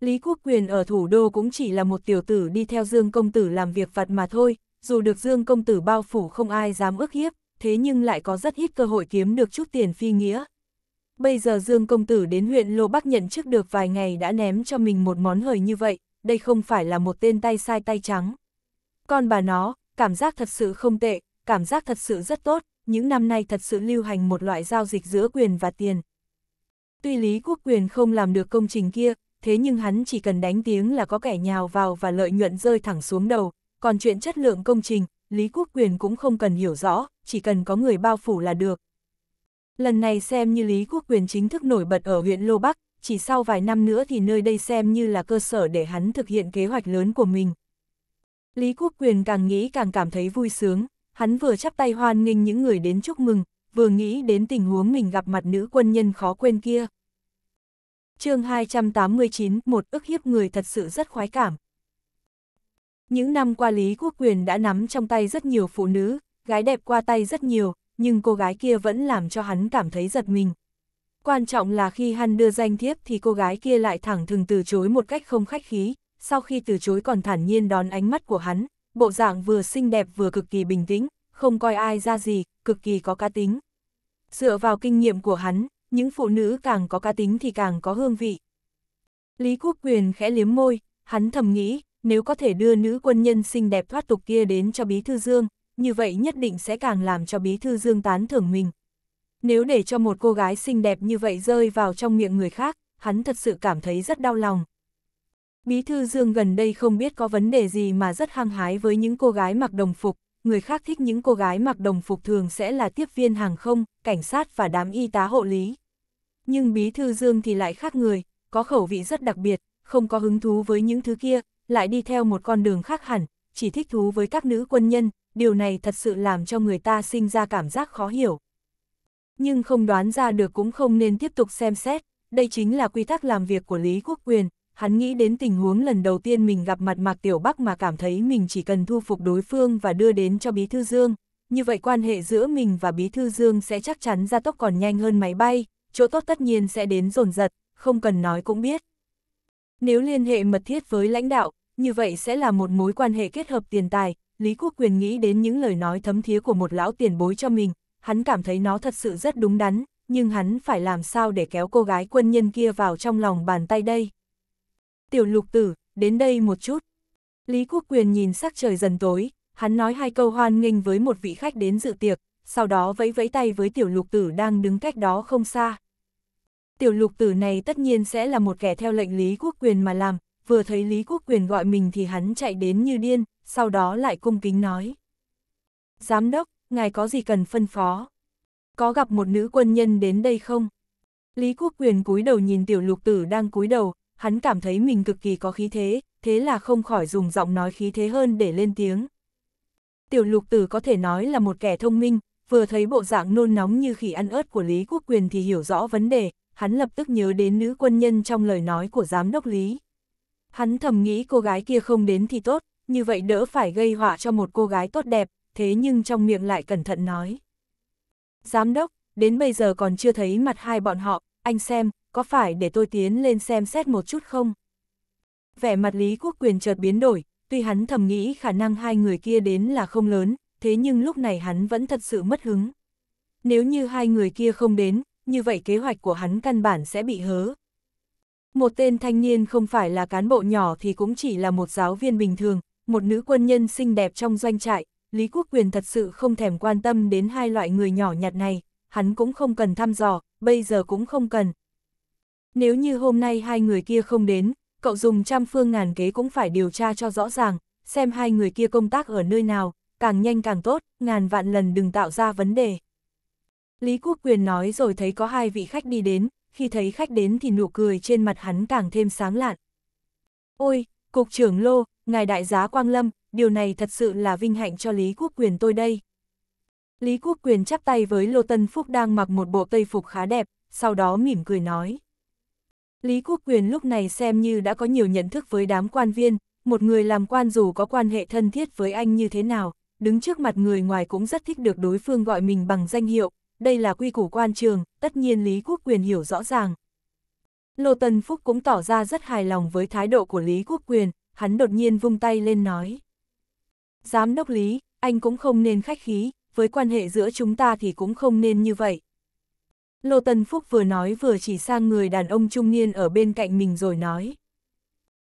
Lý Quốc Quyền ở thủ đô cũng chỉ là một tiểu tử đi theo Dương Công Tử làm việc vặt mà thôi, dù được Dương công tử bao phủ không ai dám ước hiếp, thế nhưng lại có rất ít cơ hội kiếm được chút tiền phi nghĩa. Bây giờ Dương công tử đến huyện Lô Bắc nhận chức được vài ngày đã ném cho mình một món hời như vậy, đây không phải là một tên tay sai tay trắng. Con bà nó, cảm giác thật sự không tệ, cảm giác thật sự rất tốt, những năm nay thật sự lưu hành một loại giao dịch giữa quyền và tiền. Tuy Lý Quốc Quyền không làm được công trình kia, thế nhưng hắn chỉ cần đánh tiếng là có kẻ nhào vào và lợi nhuận rơi thẳng xuống đầu, còn chuyện chất lượng công trình, Lý Quốc Quyền cũng không cần hiểu rõ, chỉ cần có người bao phủ là được. Lần này xem như Lý Quốc Quyền chính thức nổi bật ở huyện Lô Bắc, chỉ sau vài năm nữa thì nơi đây xem như là cơ sở để hắn thực hiện kế hoạch lớn của mình. Lý Quốc Quyền càng nghĩ càng cảm thấy vui sướng, hắn vừa chắp tay hoan nghênh những người đến chúc mừng, vừa nghĩ đến tình huống mình gặp mặt nữ quân nhân khó quên kia. chương 289, một ức hiếp người thật sự rất khoái cảm. Những năm qua Lý Quốc Quyền đã nắm trong tay rất nhiều phụ nữ, gái đẹp qua tay rất nhiều, nhưng cô gái kia vẫn làm cho hắn cảm thấy giật mình. Quan trọng là khi hắn đưa danh thiếp thì cô gái kia lại thẳng thừng từ chối một cách không khách khí, sau khi từ chối còn thản nhiên đón ánh mắt của hắn, bộ dạng vừa xinh đẹp vừa cực kỳ bình tĩnh, không coi ai ra gì, cực kỳ có cá tính. Dựa vào kinh nghiệm của hắn, những phụ nữ càng có cá tính thì càng có hương vị. Lý Quốc Quyền khẽ liếm môi, hắn thầm nghĩ, nếu có thể đưa nữ quân nhân xinh đẹp thoát tục kia đến cho Bí Thư Dương, như vậy nhất định sẽ càng làm cho Bí Thư Dương tán thưởng mình. Nếu để cho một cô gái xinh đẹp như vậy rơi vào trong miệng người khác, hắn thật sự cảm thấy rất đau lòng. Bí Thư Dương gần đây không biết có vấn đề gì mà rất hăng hái với những cô gái mặc đồng phục, người khác thích những cô gái mặc đồng phục thường sẽ là tiếp viên hàng không, cảnh sát và đám y tá hộ lý. Nhưng Bí Thư Dương thì lại khác người, có khẩu vị rất đặc biệt, không có hứng thú với những thứ kia, lại đi theo một con đường khác hẳn, chỉ thích thú với các nữ quân nhân, điều này thật sự làm cho người ta sinh ra cảm giác khó hiểu. Nhưng không đoán ra được cũng không nên tiếp tục xem xét, đây chính là quy tắc làm việc của Lý Quốc Quyền, hắn nghĩ đến tình huống lần đầu tiên mình gặp mặt Mạc Tiểu Bắc mà cảm thấy mình chỉ cần thu phục đối phương và đưa đến cho Bí Thư Dương, như vậy quan hệ giữa mình và Bí Thư Dương sẽ chắc chắn ra tốc còn nhanh hơn máy bay, chỗ tốt tất nhiên sẽ đến dồn dật, không cần nói cũng biết. Nếu liên hệ mật thiết với lãnh đạo, như vậy sẽ là một mối quan hệ kết hợp tiền tài. Lý Quốc Quyền nghĩ đến những lời nói thấm thía của một lão tiền bối cho mình, hắn cảm thấy nó thật sự rất đúng đắn, nhưng hắn phải làm sao để kéo cô gái quân nhân kia vào trong lòng bàn tay đây. Tiểu lục tử, đến đây một chút. Lý Quốc Quyền nhìn sắc trời dần tối, hắn nói hai câu hoan nghênh với một vị khách đến dự tiệc, sau đó vẫy vẫy tay với tiểu lục tử đang đứng cách đó không xa tiểu lục tử này tất nhiên sẽ là một kẻ theo lệnh Lý Quốc Quyền mà làm, vừa thấy Lý Quốc Quyền gọi mình thì hắn chạy đến như điên, sau đó lại cung kính nói. Giám đốc, ngài có gì cần phân phó? Có gặp một nữ quân nhân đến đây không? Lý Quốc Quyền cúi đầu nhìn tiểu lục tử đang cúi đầu, hắn cảm thấy mình cực kỳ có khí thế, thế là không khỏi dùng giọng nói khí thế hơn để lên tiếng. Tiểu lục tử có thể nói là một kẻ thông minh, vừa thấy bộ dạng nôn nóng như khỉ ăn ớt của Lý Quốc Quyền thì hiểu rõ vấn đề, hắn lập tức nhớ đến nữ quân nhân trong lời nói của giám đốc Lý. Hắn thầm nghĩ cô gái kia không đến thì tốt, như vậy đỡ phải gây họa cho một cô gái tốt đẹp, thế nhưng trong miệng lại cẩn thận nói. Giám đốc, đến bây giờ còn chưa thấy mặt hai bọn họ, anh xem, có phải để tôi tiến lên xem xét một chút không? Vẻ mặt Lý Quốc Quyền chợt biến đổi, tuy hắn thầm nghĩ khả năng hai người kia đến là không lớn, thế nhưng lúc này hắn vẫn thật sự mất hứng. Nếu như hai người kia không đến, như vậy kế hoạch của hắn căn bản sẽ bị hớ. Một tên thanh niên không phải là cán bộ nhỏ thì cũng chỉ là một giáo viên bình thường, một nữ quân nhân xinh đẹp trong doanh trại, Lý Quốc Quyền thật sự không thèm quan tâm đến hai loại người nhỏ nhặt này, hắn cũng không cần thăm dò, bây giờ cũng không cần. Nếu như hôm nay hai người kia không đến, cậu dùng trăm phương ngàn kế cũng phải điều tra cho rõ ràng, xem hai người kia công tác ở nơi nào, càng nhanh càng tốt, ngàn vạn lần đừng tạo ra vấn đề. Lý Quốc Quyền nói rồi thấy có hai vị khách đi đến, khi thấy khách đến thì nụ cười trên mặt hắn càng thêm sáng lạn. Ôi, Cục trưởng Lô, Ngài Đại giá Quang Lâm, điều này thật sự là vinh hạnh cho Lý Quốc Quyền tôi đây. Lý Quốc Quyền chắp tay với Lô Tân Phúc đang mặc một bộ tây phục khá đẹp, sau đó mỉm cười nói. Lý Quốc Quyền lúc này xem như đã có nhiều nhận thức với đám quan viên, một người làm quan dù có quan hệ thân thiết với anh như thế nào, đứng trước mặt người ngoài cũng rất thích được đối phương gọi mình bằng danh hiệu, đây là quy củ quan trường, tất nhiên Lý Quốc Quyền hiểu rõ ràng. Lô Tân Phúc cũng tỏ ra rất hài lòng với thái độ của Lý Quốc Quyền, hắn đột nhiên vung tay lên nói. Giám đốc Lý, anh cũng không nên khách khí, với quan hệ giữa chúng ta thì cũng không nên như vậy. Lô Tân Phúc vừa nói vừa chỉ sang người đàn ông trung niên ở bên cạnh mình rồi nói.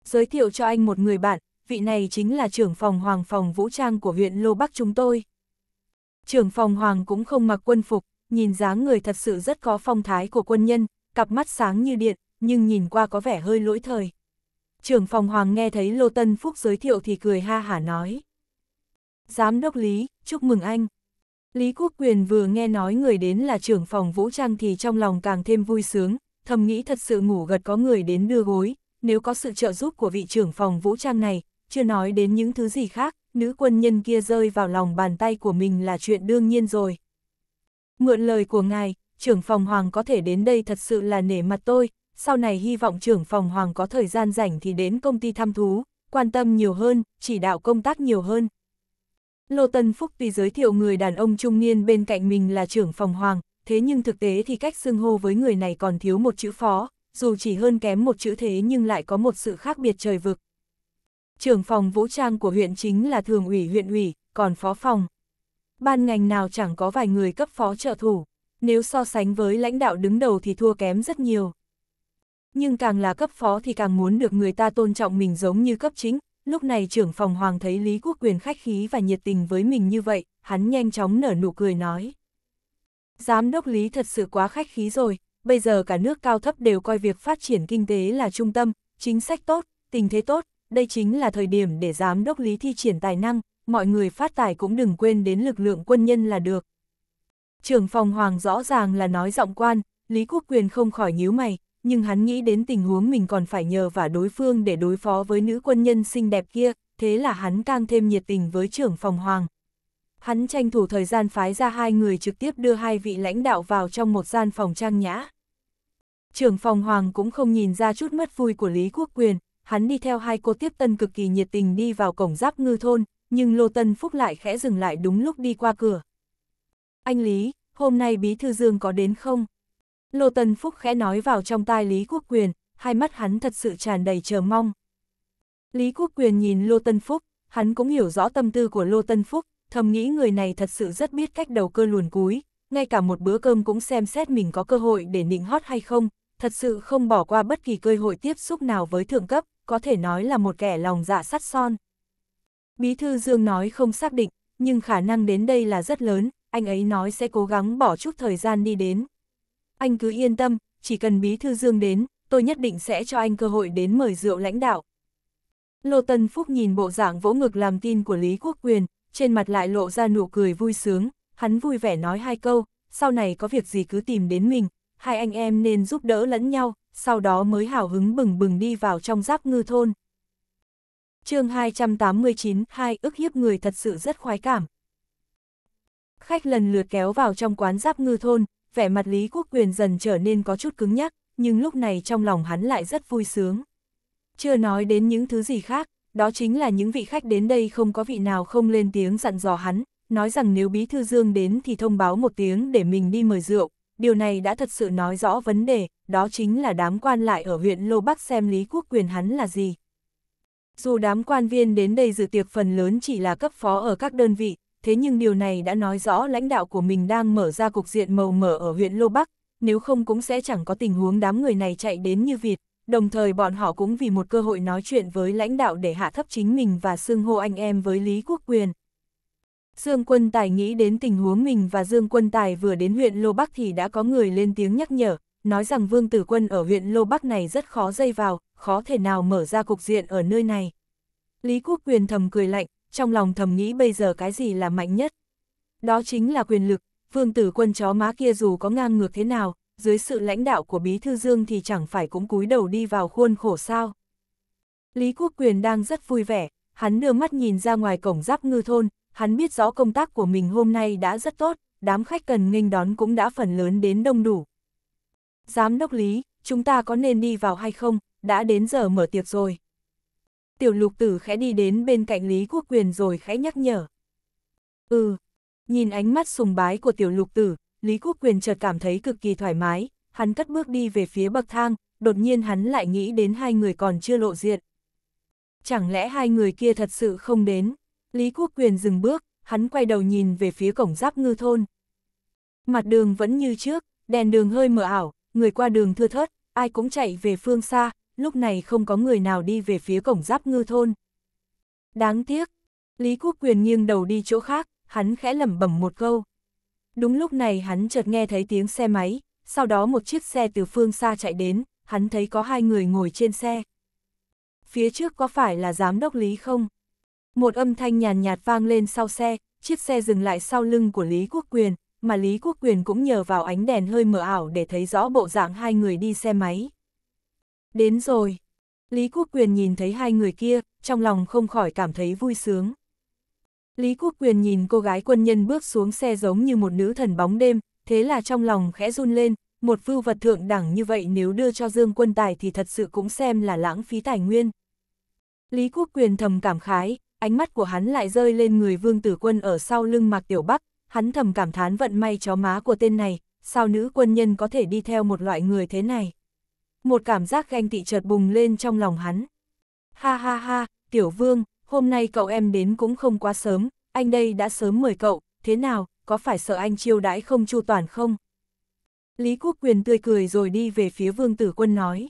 Giới thiệu cho anh một người bạn, vị này chính là trưởng phòng hoàng phòng vũ trang của huyện Lô Bắc chúng tôi trưởng phòng hoàng cũng không mặc quân phục, nhìn dáng người thật sự rất có phong thái của quân nhân, cặp mắt sáng như điện, nhưng nhìn qua có vẻ hơi lỗi thời. Trưởng phòng hoàng nghe thấy Lô Tân Phúc giới thiệu thì cười ha hả nói. Giám đốc Lý, chúc mừng anh. Lý Quốc Quyền vừa nghe nói người đến là trưởng phòng vũ trang thì trong lòng càng thêm vui sướng, thầm nghĩ thật sự ngủ gật có người đến đưa gối, nếu có sự trợ giúp của vị trưởng phòng vũ trang này, chưa nói đến những thứ gì khác, nữ quân nhân kia rơi vào lòng bàn tay của mình là chuyện đương nhiên rồi. Mượn lời của ngài, trưởng phòng hoàng có thể đến đây thật sự là nể mặt tôi, sau này hy vọng trưởng phòng hoàng có thời gian rảnh thì đến công ty thăm thú, quan tâm nhiều hơn, chỉ đạo công tác nhiều hơn. Lô Tân Phúc tuy giới thiệu người đàn ông trung niên bên cạnh mình là trưởng phòng hoàng, thế nhưng thực tế thì cách xưng hô với người này còn thiếu một chữ phó, dù chỉ hơn kém một chữ thế nhưng lại có một sự khác biệt trời vực trưởng phòng vũ trang của huyện chính là thường ủy huyện ủy, còn phó phòng. Ban ngành nào chẳng có vài người cấp phó trợ thủ, nếu so sánh với lãnh đạo đứng đầu thì thua kém rất nhiều. Nhưng càng là cấp phó thì càng muốn được người ta tôn trọng mình giống như cấp chính, lúc này trưởng phòng hoàng thấy Lý Quốc Quyền khách khí và nhiệt tình với mình như vậy, hắn nhanh chóng nở nụ cười nói. Giám đốc Lý thật sự quá khách khí rồi, bây giờ cả nước cao thấp đều coi việc phát triển kinh tế là trung tâm, chính sách tốt, tình thế tốt, đây chính là thời điểm để giám đốc lý thi triển tài năng, mọi người phát tài cũng đừng quên đến lực lượng quân nhân là được. Trưởng phòng hoàng rõ ràng là nói giọng quan, Lý Quốc Quyền không khỏi nhíu mày, nhưng hắn nghĩ đến tình huống mình còn phải nhờ và đối phương để đối phó với nữ quân nhân xinh đẹp kia, thế là hắn càng thêm nhiệt tình với trưởng phòng hoàng. Hắn tranh thủ thời gian phái ra hai người trực tiếp đưa hai vị lãnh đạo vào trong một gian phòng trang nhã. Trưởng phòng hoàng cũng không nhìn ra chút mất vui của Lý Quốc Quyền, hắn đi theo hai cô tiếp tân cực kỳ nhiệt tình đi vào cổng giáp ngư thôn, nhưng Lô Tân Phúc lại khẽ dừng lại đúng lúc đi qua cửa. Anh Lý, hôm nay Bí Thư Dương có đến không? Lô Tân Phúc khẽ nói vào trong tai Lý Quốc Quyền, hai mắt hắn thật sự tràn đầy chờ mong. Lý Quốc Quyền nhìn Lô Tân Phúc, hắn cũng hiểu rõ tâm tư của Lô Tân Phúc, thầm nghĩ người này thật sự rất biết cách đầu cơ luồn cúi, ngay cả một bữa cơm cũng xem xét mình có cơ hội để nịnh hót hay không, thật sự không bỏ qua bất kỳ cơ hội tiếp xúc nào với thượng cấp, có thể nói là một kẻ lòng dạ sắt son. Bí thư Dương nói không xác định, nhưng khả năng đến đây là rất lớn, anh ấy nói sẽ cố gắng bỏ chút thời gian đi đến. Anh cứ yên tâm, chỉ cần Bí thư Dương đến, tôi nhất định sẽ cho anh cơ hội đến mời rượu lãnh đạo. Lô Tân Phúc nhìn bộ dạng vỗ ngực làm tin của Lý Quốc Quyền, trên mặt lại lộ ra nụ cười vui sướng, hắn vui vẻ nói hai câu, sau này có việc gì cứ tìm đến mình, hai anh em nên giúp đỡ lẫn nhau, sau đó mới hào hứng bừng bừng đi vào trong giáp ngư thôn. chương 289, hai ức hiếp người thật sự rất khoái cảm. Khách lần lượt kéo vào trong quán giáp ngư thôn, vẻ mặt Lý Quốc Quyền dần trở nên có chút cứng nhắc, nhưng lúc này trong lòng hắn lại rất vui sướng. Chưa nói đến những thứ gì khác, đó chính là những vị khách đến đây không có vị nào không lên tiếng dặn dò hắn, nói rằng nếu Bí Thư Dương đến thì thông báo một tiếng để mình đi mời rượu, điều này đã thật sự nói rõ vấn đề, đó chính là đám quan lại ở huyện Lô Bắc xem Lý Quốc Quyền hắn là gì. Dù đám quan viên đến đây dự tiệc phần lớn chỉ là cấp phó ở các đơn vị, thế nhưng điều này đã nói rõ lãnh đạo của mình đang mở ra cục diện màu mở ở huyện Lô Bắc, nếu không cũng sẽ chẳng có tình huống đám người này chạy đến như Việt, đồng thời bọn họ cũng vì một cơ hội nói chuyện với lãnh đạo để hạ thấp chính mình và xưng hô anh em với Lý Quốc Quyền. Dương Quân Tài nghĩ đến tình huống mình và Dương Quân Tài vừa đến huyện Lô Bắc thì đã có người lên tiếng nhắc nhở, nói rằng Vương Tử Quân ở huyện Lô Bắc này rất khó dây vào, khó thể nào mở ra cục diện ở nơi này. Lý Quốc Quyền thầm cười lạnh, trong lòng thầm nghĩ bây giờ cái gì là mạnh nhất. Đó chính là quyền lực, Vương Tử Quân chó má kia dù có ngang ngược thế nào, dưới sự lãnh đạo của Bí Thư Dương thì chẳng phải cũng cúi đầu đi vào khuôn khổ sao. Lý Quốc Quyền đang rất vui vẻ, hắn đưa mắt nhìn ra ngoài cổng giáp ngư thôn, hắn biết rõ công tác của mình hôm nay đã rất tốt, đám khách cần nghênh đón cũng đã phần lớn đến đông đủ. Giám đốc Lý, chúng ta có nên đi vào hay không, đã đến giờ mở tiệc rồi. Tiểu lục tử khẽ đi đến bên cạnh Lý Quốc Quyền rồi khẽ nhắc nhở. Ừ, nhìn ánh mắt sùng bái của tiểu lục tử, Lý Quốc Quyền chợt cảm thấy cực kỳ thoải mái, hắn cất bước đi về phía bậc thang, đột nhiên hắn lại nghĩ đến hai người còn chưa lộ diện. Chẳng lẽ hai người kia thật sự không đến? Lý Quốc Quyền dừng bước, hắn quay đầu nhìn về phía cổng giáp ngư thôn. Mặt đường vẫn như trước, đèn đường hơi mờ ảo, người qua đường thưa thớt, ai cũng chạy về phương xa, lúc này không có người nào đi về phía cổng giáp ngư thôn. Đáng tiếc, Lý Quốc Quyền nghiêng đầu đi chỗ khác, hắn khẽ lẩm bẩm một câu. Đúng lúc này hắn chợt nghe thấy tiếng xe máy, sau đó một chiếc xe từ phương xa chạy đến, hắn thấy có hai người ngồi trên xe. Phía trước có phải là giám đốc Lý không? Một âm thanh nhàn nhạt vang lên sau xe, chiếc xe dừng lại sau lưng của Lý Quốc Quyền, mà Lý Quốc Quyền cũng nhờ vào ánh đèn hơi mờ ảo để thấy rõ bộ dạng hai người đi xe máy. Đến rồi. Lý Quốc Quyền nhìn thấy hai người kia, trong lòng không khỏi cảm thấy vui sướng. Lý Quốc Quyền nhìn cô gái quân nhân bước xuống xe giống như một nữ thần bóng đêm, thế là trong lòng khẽ run lên, một vưu vật thượng đẳng như vậy nếu đưa cho Dương Quân Tài thì thật sự cũng xem là lãng phí tài nguyên. Lý Quốc Quyền thầm cảm khái, ánh mắt của hắn lại rơi lên người vương tử quân ở sau lưng Mạc Tiểu Bắc, hắn thầm cảm thán vận may chó má của tên này, sao nữ quân nhân có thể đi theo một loại người thế này. Một cảm giác ganh tị chợt bùng lên trong lòng hắn. Ha ha ha, Tiểu Vương, hôm nay cậu em đến cũng không quá sớm, anh đây đã sớm mời cậu, thế nào, có phải sợ anh chiêu đãi không chu toàn không? Lý Quốc Quyền tươi cười rồi đi về phía vương tử quân nói.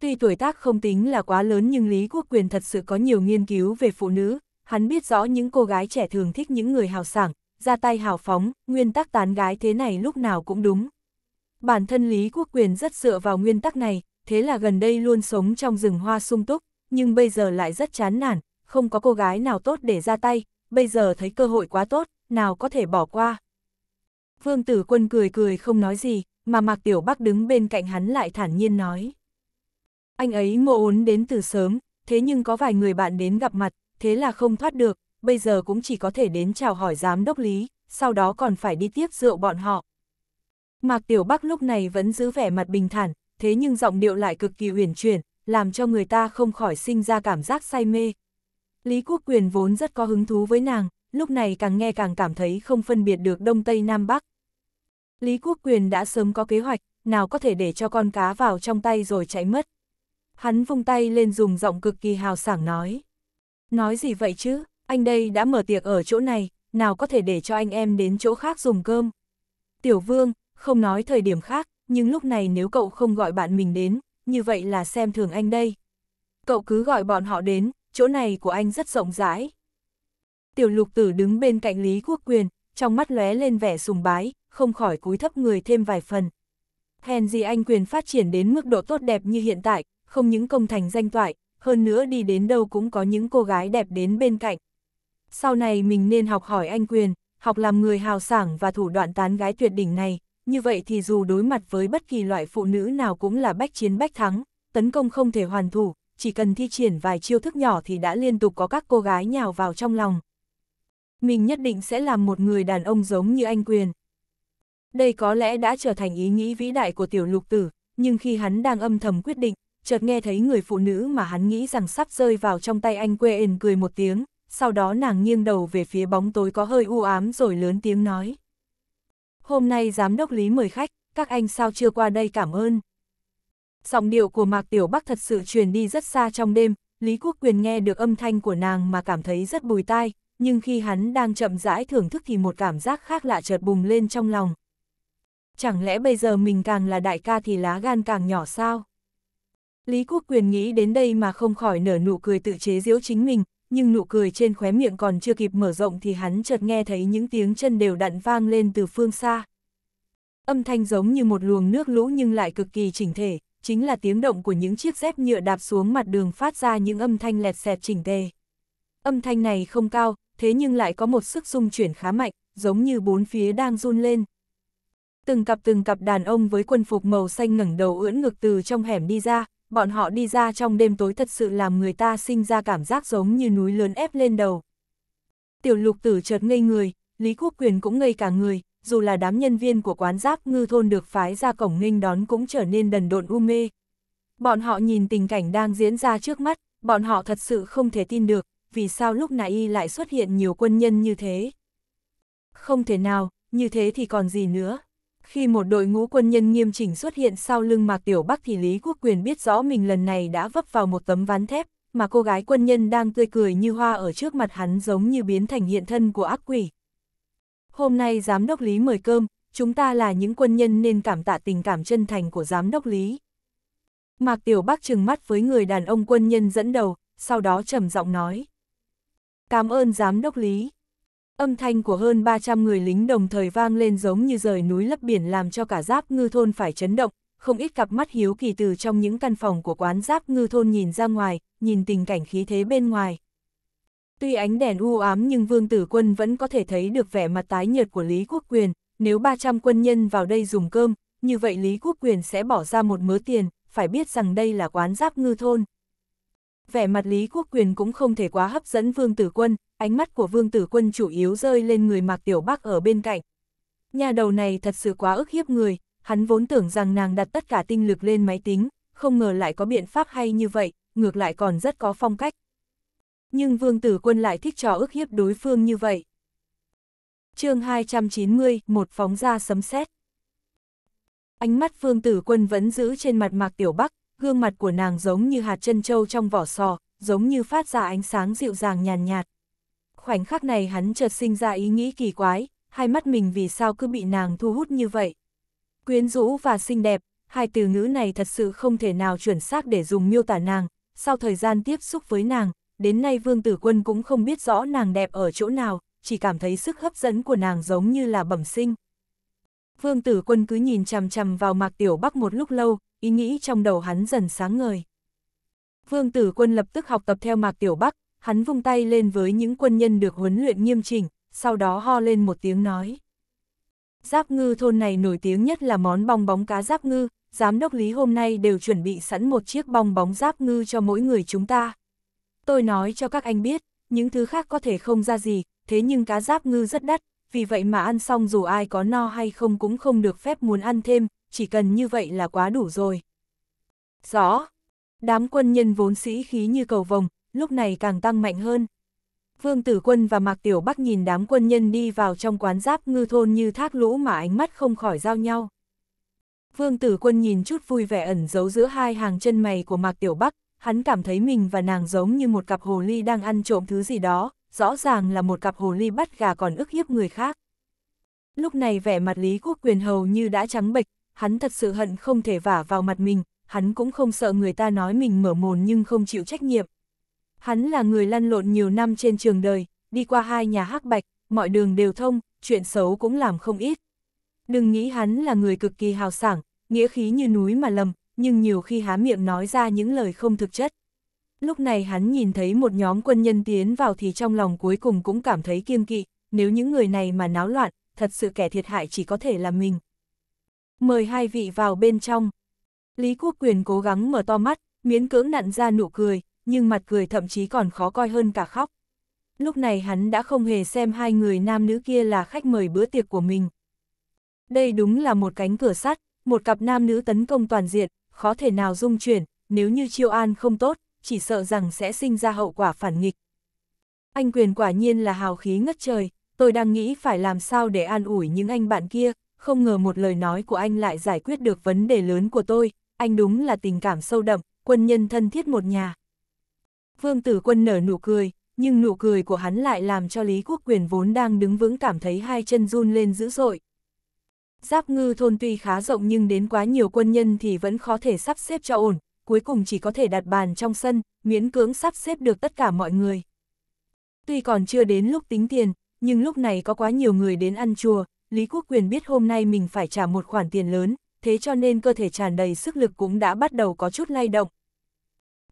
Tuy tuổi tác không tính là quá lớn nhưng Lý Quốc Quyền thật sự có nhiều nghiên cứu về phụ nữ, hắn biết rõ những cô gái trẻ thường thích những người hào sảng, ra tay hào phóng, nguyên tắc tán gái thế này lúc nào cũng đúng. Bản thân Lý Quốc Quyền rất dựa vào nguyên tắc này, thế là gần đây luôn sống trong rừng hoa sung túc, nhưng bây giờ lại rất chán nản, không có cô gái nào tốt để ra tay, bây giờ thấy cơ hội quá tốt, nào có thể bỏ qua. Vương Tử Quân cười cười không nói gì, mà Mạc Tiểu Bắc đứng bên cạnh hắn lại thản nhiên nói. Anh ấy ngộ ốn đến từ sớm, thế nhưng có vài người bạn đến gặp mặt, thế là không thoát được, bây giờ cũng chỉ có thể đến chào hỏi giám đốc lý, sau đó còn phải đi tiếp rượu bọn họ. Mạc Tiểu Bắc lúc này vẫn giữ vẻ mặt bình thản, thế nhưng giọng điệu lại cực kỳ uyển chuyển, làm cho người ta không khỏi sinh ra cảm giác say mê. Lý Quốc Quyền vốn rất có hứng thú với nàng, lúc này càng nghe càng cảm thấy không phân biệt được Đông Tây Nam Bắc. Lý Quốc Quyền đã sớm có kế hoạch, nào có thể để cho con cá vào trong tay rồi chạy mất. Hắn vung tay lên dùng giọng cực kỳ hào sảng nói. Nói gì vậy chứ, anh đây đã mở tiệc ở chỗ này, nào có thể để cho anh em đến chỗ khác dùng cơm. Tiểu vương, không nói thời điểm khác, nhưng lúc này nếu cậu không gọi bạn mình đến, như vậy là xem thường anh đây. Cậu cứ gọi bọn họ đến, chỗ này của anh rất rộng rãi. Tiểu lục tử đứng bên cạnh Lý Quốc Quyền, trong mắt lóe lên vẻ sùng bái, không khỏi cúi thấp người thêm vài phần. Hèn gì anh Quyền phát triển đến mức độ tốt đẹp như hiện tại, không những công thành danh toại, hơn nữa đi đến đâu cũng có những cô gái đẹp đến bên cạnh. Sau này mình nên học hỏi anh quyền, học làm người hào sảng và thủ đoạn tán gái tuyệt đỉnh này, như vậy thì dù đối mặt với bất kỳ loại phụ nữ nào cũng là bách chiến bách thắng, tấn công không thể hoàn thủ, chỉ cần thi triển vài chiêu thức nhỏ thì đã liên tục có các cô gái nhào vào trong lòng. Mình nhất định sẽ làm một người đàn ông giống như anh quyền. Đây có lẽ đã trở thành ý nghĩ vĩ đại của tiểu lục tử, nhưng khi hắn đang âm thầm quyết định, chợt nghe thấy người phụ nữ mà hắn nghĩ rằng sắp rơi vào trong tay anh quê ền cười một tiếng, sau đó nàng nghiêng đầu về phía bóng tối có hơi u ám rồi lớn tiếng nói. Hôm nay giám đốc Lý mời khách, các anh sao chưa qua đây cảm ơn. Giọng điệu của Mạc Tiểu Bắc thật sự truyền đi rất xa trong đêm, Lý Quốc Quyền nghe được âm thanh của nàng mà cảm thấy rất bùi tai, nhưng khi hắn đang chậm rãi thưởng thức thì một cảm giác khác lạ chợt bùng lên trong lòng. Chẳng lẽ bây giờ mình càng là đại ca thì lá gan càng nhỏ sao? Lý Quốc Quyền nghĩ đến đây mà không khỏi nở nụ cười tự chế giễu chính mình, nhưng nụ cười trên khóe miệng còn chưa kịp mở rộng thì hắn chợt nghe thấy những tiếng chân đều đặn vang lên từ phương xa. Âm thanh giống như một luồng nước lũ nhưng lại cực kỳ chỉnh thể, chính là tiếng động của những chiếc dép nhựa đạp xuống mặt đường phát ra những âm thanh lẹt xẹt chỉnh tề. Âm thanh này không cao, thế nhưng lại có một sức rung chuyển khá mạnh, giống như bốn phía đang run lên. Từng cặp từng cặp đàn ông với quân phục màu xanh ngẩng đầu ưỡn ngực từ trong hẻm đi ra, bọn họ đi ra trong đêm tối thật sự làm người ta sinh ra cảm giác giống như núi lớn ép lên đầu. Tiểu lục tử chợt ngây người, Lý Quốc Quyền cũng ngây cả người, dù là đám nhân viên của quán giáp ngư thôn được phái ra cổng nghênh đón cũng trở nên đần độn u mê. Bọn họ nhìn tình cảnh đang diễn ra trước mắt, bọn họ thật sự không thể tin được, vì sao lúc này y lại xuất hiện nhiều quân nhân như thế. Không thể nào, như thế thì còn gì nữa. Khi một đội ngũ quân nhân nghiêm chỉnh xuất hiện sau lưng Mạc Tiểu Bắc thì Lý Quốc Quyền biết rõ mình lần này đã vấp vào một tấm ván thép, mà cô gái quân nhân đang tươi cười như hoa ở trước mặt hắn giống như biến thành hiện thân của ác quỷ. Hôm nay Giám đốc Lý mời cơm, chúng ta là những quân nhân nên cảm tạ tình cảm chân thành của Giám đốc Lý. Mạc Tiểu Bắc trừng mắt với người đàn ông quân nhân dẫn đầu, sau đó trầm giọng nói. Cảm ơn Giám đốc Lý. Âm thanh của hơn 300 người lính đồng thời vang lên giống như rời núi lấp biển làm cho cả giáp ngư thôn phải chấn động, không ít cặp mắt hiếu kỳ từ trong những căn phòng của quán giáp ngư thôn nhìn ra ngoài, nhìn tình cảnh khí thế bên ngoài. Tuy ánh đèn u ám nhưng Vương Tử Quân vẫn có thể thấy được vẻ mặt tái nhợt của Lý Quốc Quyền, nếu 300 quân nhân vào đây dùng cơm, như vậy Lý Quốc Quyền sẽ bỏ ra một mớ tiền, phải biết rằng đây là quán giáp ngư thôn vẻ mặt Lý Quốc Quyền cũng không thể quá hấp dẫn Vương Tử Quân, ánh mắt của Vương Tử Quân chủ yếu rơi lên người Mạc Tiểu Bắc ở bên cạnh. Nhà đầu này thật sự quá ức hiếp người, hắn vốn tưởng rằng nàng đặt tất cả tinh lực lên máy tính, không ngờ lại có biện pháp hay như vậy, ngược lại còn rất có phong cách. Nhưng Vương Tử Quân lại thích trò ức hiếp đối phương như vậy. chương 290, một phóng ra sấm sét Ánh mắt Vương Tử Quân vẫn giữ trên mặt Mạc Tiểu Bắc, gương mặt của nàng giống như hạt chân trâu trong vỏ sò, giống như phát ra ánh sáng dịu dàng nhàn nhạt, Khoảnh khắc này hắn chợt sinh ra ý nghĩ kỳ quái, hai mắt mình vì sao cứ bị nàng thu hút như vậy. Quyến rũ và xinh đẹp, hai từ ngữ này thật sự không thể nào chuẩn xác để dùng miêu tả nàng, sau thời gian tiếp xúc với nàng, đến nay Vương Tử Quân cũng không biết rõ nàng đẹp ở chỗ nào, chỉ cảm thấy sức hấp dẫn của nàng giống như là bẩm sinh. Vương Tử Quân cứ nhìn chằm chằm vào Mạc Tiểu Bắc một lúc lâu, ý nghĩ trong đầu hắn dần sáng ngời. Vương tử quân lập tức học tập theo mạc tiểu bắc, hắn vung tay lên với những quân nhân được huấn luyện nghiêm chỉnh, sau đó ho lên một tiếng nói. Giáp ngư thôn này nổi tiếng nhất là món bong bóng cá giáp ngư, giám đốc lý hôm nay đều chuẩn bị sẵn một chiếc bong bóng giáp ngư cho mỗi người chúng ta. Tôi nói cho các anh biết, những thứ khác có thể không ra gì, thế nhưng cá giáp ngư rất đắt, vì vậy mà ăn xong dù ai có no hay không cũng không được phép muốn ăn thêm, chỉ cần như vậy là quá đủ rồi. Rõ, đám quân nhân vốn sĩ khí như cầu vồng, lúc này càng tăng mạnh hơn. Vương Tử Quân và Mạc Tiểu Bắc nhìn đám quân nhân đi vào trong quán giáp ngư thôn như thác lũ mà ánh mắt không khỏi giao nhau. Vương Tử Quân nhìn chút vui vẻ ẩn giấu giữa hai hàng chân mày của Mạc Tiểu Bắc, hắn cảm thấy mình và nàng giống như một cặp hồ ly đang ăn trộm thứ gì đó, rõ ràng là một cặp hồ ly bắt gà còn ức hiếp người khác. Lúc này vẻ mặt Lý Quốc Quyền hầu như đã trắng bệch, hắn thật sự hận không thể vả vào mặt mình, hắn cũng không sợ người ta nói mình mở mồn nhưng không chịu trách nhiệm. Hắn là người lăn lộn nhiều năm trên trường đời, đi qua hai nhà hắc bạch, mọi đường đều thông, chuyện xấu cũng làm không ít. Đừng nghĩ hắn là người cực kỳ hào sảng, nghĩa khí như núi mà lầm, nhưng nhiều khi há miệng nói ra những lời không thực chất. Lúc này hắn nhìn thấy một nhóm quân nhân tiến vào thì trong lòng cuối cùng cũng cảm thấy kiêng kỵ, nếu những người này mà náo loạn, thật sự kẻ thiệt hại chỉ có thể là mình. Mời hai vị vào bên trong. Lý Quốc Quyền cố gắng mở to mắt, miễn cưỡng nặn ra nụ cười, nhưng mặt cười thậm chí còn khó coi hơn cả khóc. Lúc này hắn đã không hề xem hai người nam nữ kia là khách mời bữa tiệc của mình. Đây đúng là một cánh cửa sắt, một cặp nam nữ tấn công toàn diện, khó thể nào dung chuyển, nếu như chiêu an không tốt, chỉ sợ rằng sẽ sinh ra hậu quả phản nghịch. Anh quyền quả nhiên là hào khí ngất trời, tôi đang nghĩ phải làm sao để an ủi những anh bạn kia, không ngờ một lời nói của anh lại giải quyết được vấn đề lớn của tôi, anh đúng là tình cảm sâu đậm, quân nhân thân thiết một nhà. Vương tử quân nở nụ cười, nhưng nụ cười của hắn lại làm cho Lý Quốc Quyền vốn đang đứng vững cảm thấy hai chân run lên dữ dội. Giáp ngư thôn tuy khá rộng nhưng đến quá nhiều quân nhân thì vẫn khó thể sắp xếp cho ổn, cuối cùng chỉ có thể đặt bàn trong sân, miễn cưỡng sắp xếp được tất cả mọi người. Tuy còn chưa đến lúc tính tiền, nhưng lúc này có quá nhiều người đến ăn chùa, Lý Quốc Quyền biết hôm nay mình phải trả một khoản tiền lớn, thế cho nên cơ thể tràn đầy sức lực cũng đã bắt đầu có chút lay động.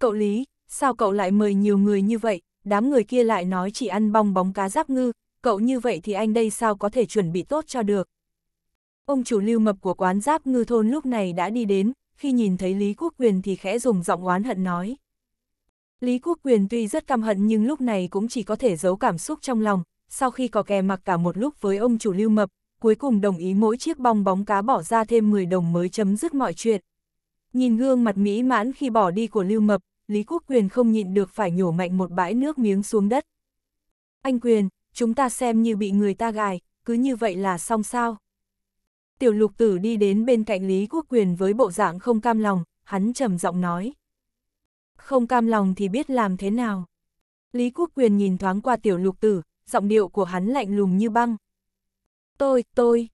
Cậu Lý, sao cậu lại mời nhiều người như vậy, đám người kia lại nói chỉ ăn bong bóng cá giáp ngư, cậu như vậy thì anh đây sao có thể chuẩn bị tốt cho được. Ông chủ lưu mập của quán giáp ngư thôn lúc này đã đi đến, khi nhìn thấy Lý Quốc Quyền thì khẽ dùng giọng oán hận nói. Lý Quốc Quyền tuy rất căm hận nhưng lúc này cũng chỉ có thể giấu cảm xúc trong lòng, sau khi có kè mặc cả một lúc với ông chủ lưu mập, cuối cùng đồng ý mỗi chiếc bong bóng cá bỏ ra thêm 10 đồng mới chấm dứt mọi chuyện. Nhìn gương mặt mỹ mãn khi bỏ đi của Lưu Mập, Lý Quốc Quyền không nhịn được phải nhổ mạnh một bãi nước miếng xuống đất. Anh Quyền, chúng ta xem như bị người ta gài, cứ như vậy là xong sao. Tiểu lục tử đi đến bên cạnh Lý Quốc Quyền với bộ dạng không cam lòng, hắn trầm giọng nói. Không cam lòng thì biết làm thế nào. Lý Quốc Quyền nhìn thoáng qua tiểu lục tử, giọng điệu của hắn lạnh lùng như băng. Tôi, tôi.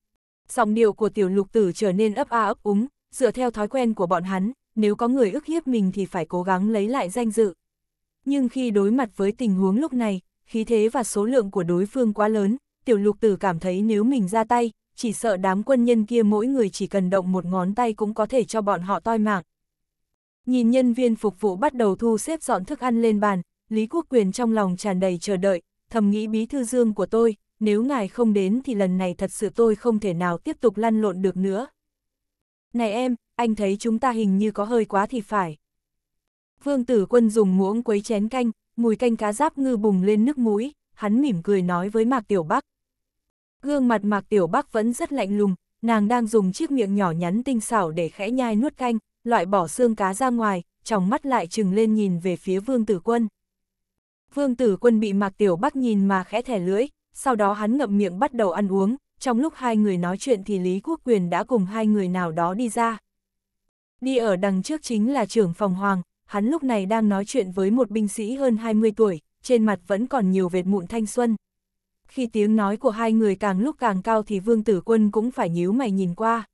giọng điệu của tiểu lục tử trở nên ấp a ấp úng, dựa theo thói quen của bọn hắn, nếu có người ức hiếp mình thì phải cố gắng lấy lại danh dự. Nhưng khi đối mặt với tình huống lúc này, khí thế và số lượng của đối phương quá lớn, tiểu lục tử cảm thấy nếu mình ra tay, chỉ sợ đám quân nhân kia mỗi người chỉ cần động một ngón tay cũng có thể cho bọn họ toi mạng. Nhìn nhân viên phục vụ bắt đầu thu xếp dọn thức ăn lên bàn, Lý Quốc Quyền trong lòng tràn đầy chờ đợi, thầm nghĩ bí thư dương của tôi, nếu ngài không đến thì lần này thật sự tôi không thể nào tiếp tục lăn lộn được nữa. Này em, anh thấy chúng ta hình như có hơi quá thì phải. Vương tử quân dùng muỗng quấy chén canh, mùi canh cá giáp ngư bùng lên nước mũi, hắn mỉm cười nói với Mạc Tiểu Bắc. Gương mặt Mạc Tiểu Bắc vẫn rất lạnh lùng, nàng đang dùng chiếc miệng nhỏ nhắn tinh xảo để khẽ nhai nuốt canh, loại bỏ xương cá ra ngoài, trong mắt lại trừng lên nhìn về phía Vương Tử Quân. Vương Tử Quân bị Mạc Tiểu Bắc nhìn mà khẽ thẻ lưỡi, sau đó hắn ngậm miệng bắt đầu ăn uống, trong lúc hai người nói chuyện thì Lý Quốc Quyền đã cùng hai người nào đó đi ra. Đi ở đằng trước chính là trưởng phòng hoàng, hắn lúc này đang nói chuyện với một binh sĩ hơn 20 tuổi, trên mặt vẫn còn nhiều vệt mụn thanh xuân. Khi tiếng nói của hai người càng lúc càng cao thì Vương Tử Quân cũng phải nhíu mày nhìn qua.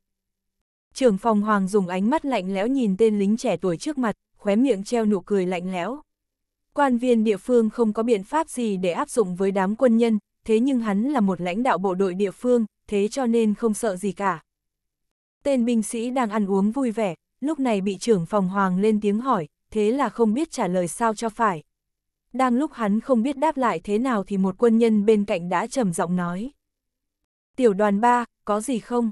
Trưởng phòng hoàng dùng ánh mắt lạnh lẽo nhìn tên lính trẻ tuổi trước mặt, khóe miệng treo nụ cười lạnh lẽo. Quan viên địa phương không có biện pháp gì để áp dụng với đám quân nhân, thế nhưng hắn là một lãnh đạo bộ đội địa phương, thế cho nên không sợ gì cả. Tên binh sĩ đang ăn uống vui vẻ, lúc này bị trưởng phòng hoàng lên tiếng hỏi, thế là không biết trả lời sao cho phải. Đang lúc hắn không biết đáp lại thế nào thì một quân nhân bên cạnh đã trầm giọng nói. Tiểu đoàn 3, có gì không?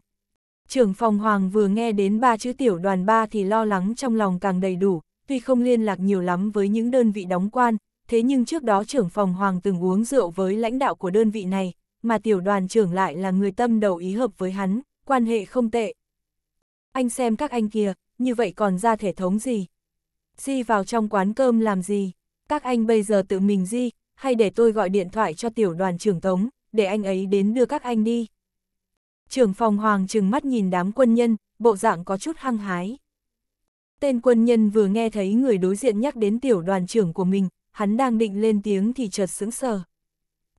Trưởng phòng hoàng vừa nghe đến ba chữ tiểu đoàn 3 thì lo lắng trong lòng càng đầy đủ, tuy không liên lạc nhiều lắm với những đơn vị đóng quan, thế nhưng trước đó trưởng phòng Hoàng từng uống rượu với lãnh đạo của đơn vị này, mà tiểu đoàn trưởng lại là người tâm đầu ý hợp với hắn, quan hệ không tệ. Anh xem các anh kia, như vậy còn ra thể thống gì? Di vào trong quán cơm làm gì? Các anh bây giờ tự mình di, hay để tôi gọi điện thoại cho tiểu đoàn trưởng tống, để anh ấy đến đưa các anh đi. Trưởng phòng Hoàng trừng mắt nhìn đám quân nhân, bộ dạng có chút hăng hái. Tên quân nhân vừa nghe thấy người đối diện nhắc đến tiểu đoàn trưởng của mình, hắn đang định lên tiếng thì chợt sững sờ.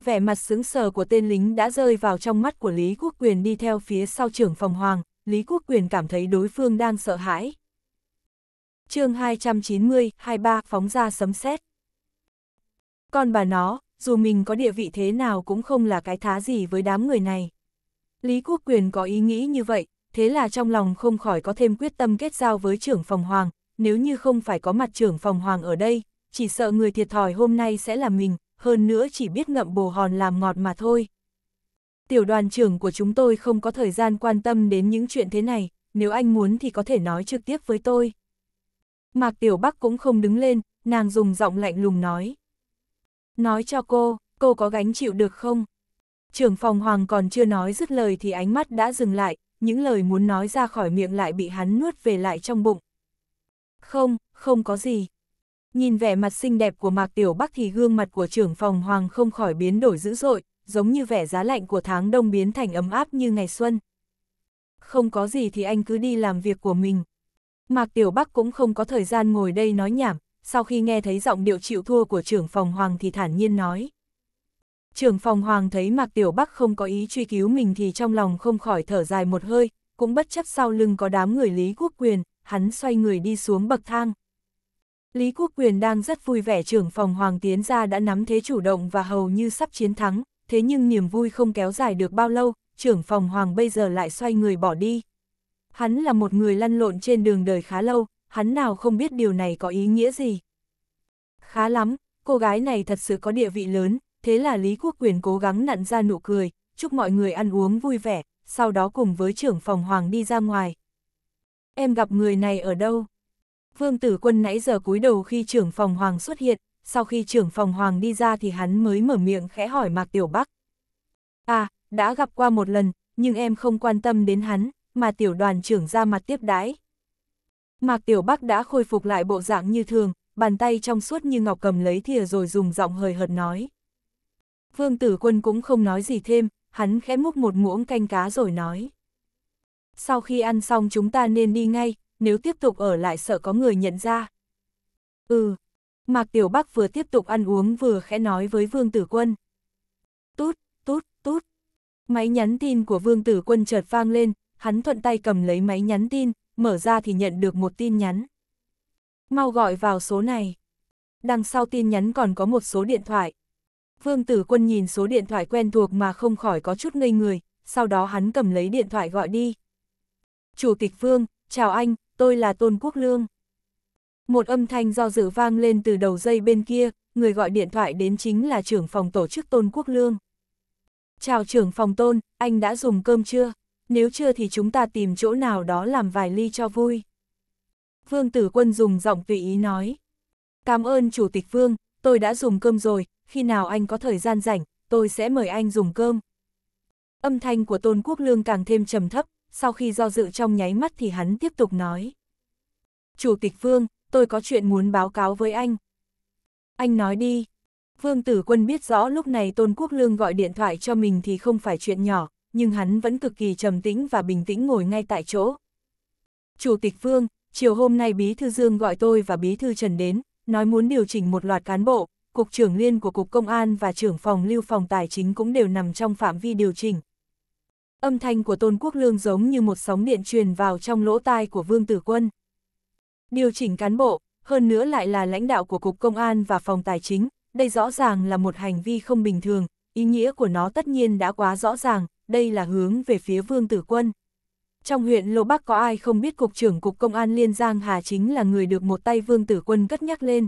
Vẻ mặt sững sờ của tên lính đã rơi vào trong mắt của Lý Quốc Quyền đi theo phía sau trưởng phòng hoàng, Lý Quốc Quyền cảm thấy đối phương đang sợ hãi. chương 290, 23 phóng ra sấm sét Con bà nó, dù mình có địa vị thế nào cũng không là cái thá gì với đám người này. Lý Quốc Quyền có ý nghĩ như vậy, thế là trong lòng không khỏi có thêm quyết tâm kết giao với trưởng phòng hoàng, nếu như không phải có mặt trưởng phòng hoàng ở đây, chỉ sợ người thiệt thòi hôm nay sẽ là mình, hơn nữa chỉ biết ngậm bồ hòn làm ngọt mà thôi. Tiểu đoàn trưởng của chúng tôi không có thời gian quan tâm đến những chuyện thế này, nếu anh muốn thì có thể nói trực tiếp với tôi. Mạc Tiểu Bắc cũng không đứng lên, nàng dùng giọng lạnh lùng nói. Nói cho cô, cô có gánh chịu được không? Trưởng phòng Hoàng còn chưa nói dứt lời thì ánh mắt đã dừng lại, những lời muốn nói ra khỏi miệng lại bị hắn nuốt về lại trong bụng. Không, không có gì. Nhìn vẻ mặt xinh đẹp của Mạc Tiểu Bắc thì gương mặt của trưởng phòng Hoàng không khỏi biến đổi dữ dội, giống như vẻ giá lạnh của tháng đông biến thành ấm áp như ngày xuân. Không có gì thì anh cứ đi làm việc của mình. Mạc Tiểu Bắc cũng không có thời gian ngồi đây nói nhảm, sau khi nghe thấy giọng điệu chịu thua của trưởng phòng Hoàng thì thản nhiên nói. Trưởng phòng Hoàng thấy Mạc Tiểu Bắc không có ý truy cứu mình thì trong lòng không khỏi thở dài một hơi, cũng bất chấp sau lưng có đám người Lý Quốc Quyền, hắn xoay người đi xuống bậc thang. Lý Quốc Quyền đang rất vui vẻ trưởng phòng Hoàng Tiến Gia đã nắm thế chủ động và hầu như sắp chiến thắng, thế nhưng niềm vui không kéo dài được bao lâu, trưởng phòng Hoàng bây giờ lại xoay người bỏ đi. Hắn là một người lăn lộn trên đường đời khá lâu, hắn nào không biết điều này có ý nghĩa gì. Khá lắm, cô gái này thật sự có địa vị lớn, thế là Lý Quốc Quyền cố gắng nặn ra nụ cười, chúc mọi người ăn uống vui vẻ, sau đó cùng với trưởng phòng Hoàng đi ra ngoài. Em gặp người này ở đâu? Vương Tử Quân nãy giờ cúi đầu khi trưởng phòng Hoàng xuất hiện, sau khi trưởng phòng Hoàng đi ra thì hắn mới mở miệng khẽ hỏi Mạc Tiểu Bắc. À, đã gặp qua một lần, nhưng em không quan tâm đến hắn, mà tiểu đoàn trưởng ra mặt tiếp đãi. Mạc Tiểu Bắc đã khôi phục lại bộ dạng như thường, bàn tay trong suốt như ngọc cầm lấy thìa rồi dùng giọng hời hợt nói. Vương Tử Quân cũng không nói gì thêm, hắn khẽ múc một muỗng canh cá rồi nói. Sau khi ăn xong chúng ta nên đi ngay, nếu tiếp tục ở lại sợ có người nhận ra. Ừ, Mạc Tiểu Bắc vừa tiếp tục ăn uống vừa khẽ nói với Vương Tử Quân. Tút, tút, tút. Máy nhắn tin của Vương Tử Quân chợt vang lên, hắn thuận tay cầm lấy máy nhắn tin, mở ra thì nhận được một tin nhắn. Mau gọi vào số này. Đằng sau tin nhắn còn có một số điện thoại. Vương Tử Quân nhìn số điện thoại quen thuộc mà không khỏi có chút ngây người, sau đó hắn cầm lấy điện thoại gọi đi. Chủ tịch Vương, chào anh, tôi là Tôn Quốc Lương. Một âm thanh do dự vang lên từ đầu dây bên kia, người gọi điện thoại đến chính là trưởng phòng tổ chức Tôn Quốc Lương. Chào trưởng phòng Tôn, anh đã dùng cơm chưa? Nếu chưa thì chúng ta tìm chỗ nào đó làm vài ly cho vui. Vương Tử Quân dùng giọng tùy ý nói. Cảm ơn Chủ tịch Vương, tôi đã dùng cơm rồi, khi nào anh có thời gian rảnh, tôi sẽ mời anh dùng cơm. Âm thanh của Tôn Quốc Lương càng thêm trầm thấp, sau khi do dự trong nháy mắt thì hắn tiếp tục nói. Chủ tịch Vương, tôi có chuyện muốn báo cáo với anh. Anh nói đi. Vương Tử Quân biết rõ lúc này Tôn Quốc Lương gọi điện thoại cho mình thì không phải chuyện nhỏ, nhưng hắn vẫn cực kỳ trầm tĩnh và bình tĩnh ngồi ngay tại chỗ. Chủ tịch Vương, chiều hôm nay Bí Thư Dương gọi tôi và Bí Thư Trần đến, nói muốn điều chỉnh một loạt cán bộ, Cục trưởng Liên của Cục Công an và trưởng phòng lưu phòng tài chính cũng đều nằm trong phạm vi điều chỉnh, Âm thanh của Tôn Quốc Lương giống như một sóng điện truyền vào trong lỗ tai của Vương Tử Quân. Điều chỉnh cán bộ, hơn nữa lại là lãnh đạo của Cục Công an và Phòng Tài chính, đây rõ ràng là một hành vi không bình thường, ý nghĩa của nó tất nhiên đã quá rõ ràng, đây là hướng về phía Vương Tử Quân. Trong huyện Lô Bắc có ai không biết Cục trưởng Cục Công an Liên Giang Hà chính là người được một tay Vương Tử Quân cất nhắc lên.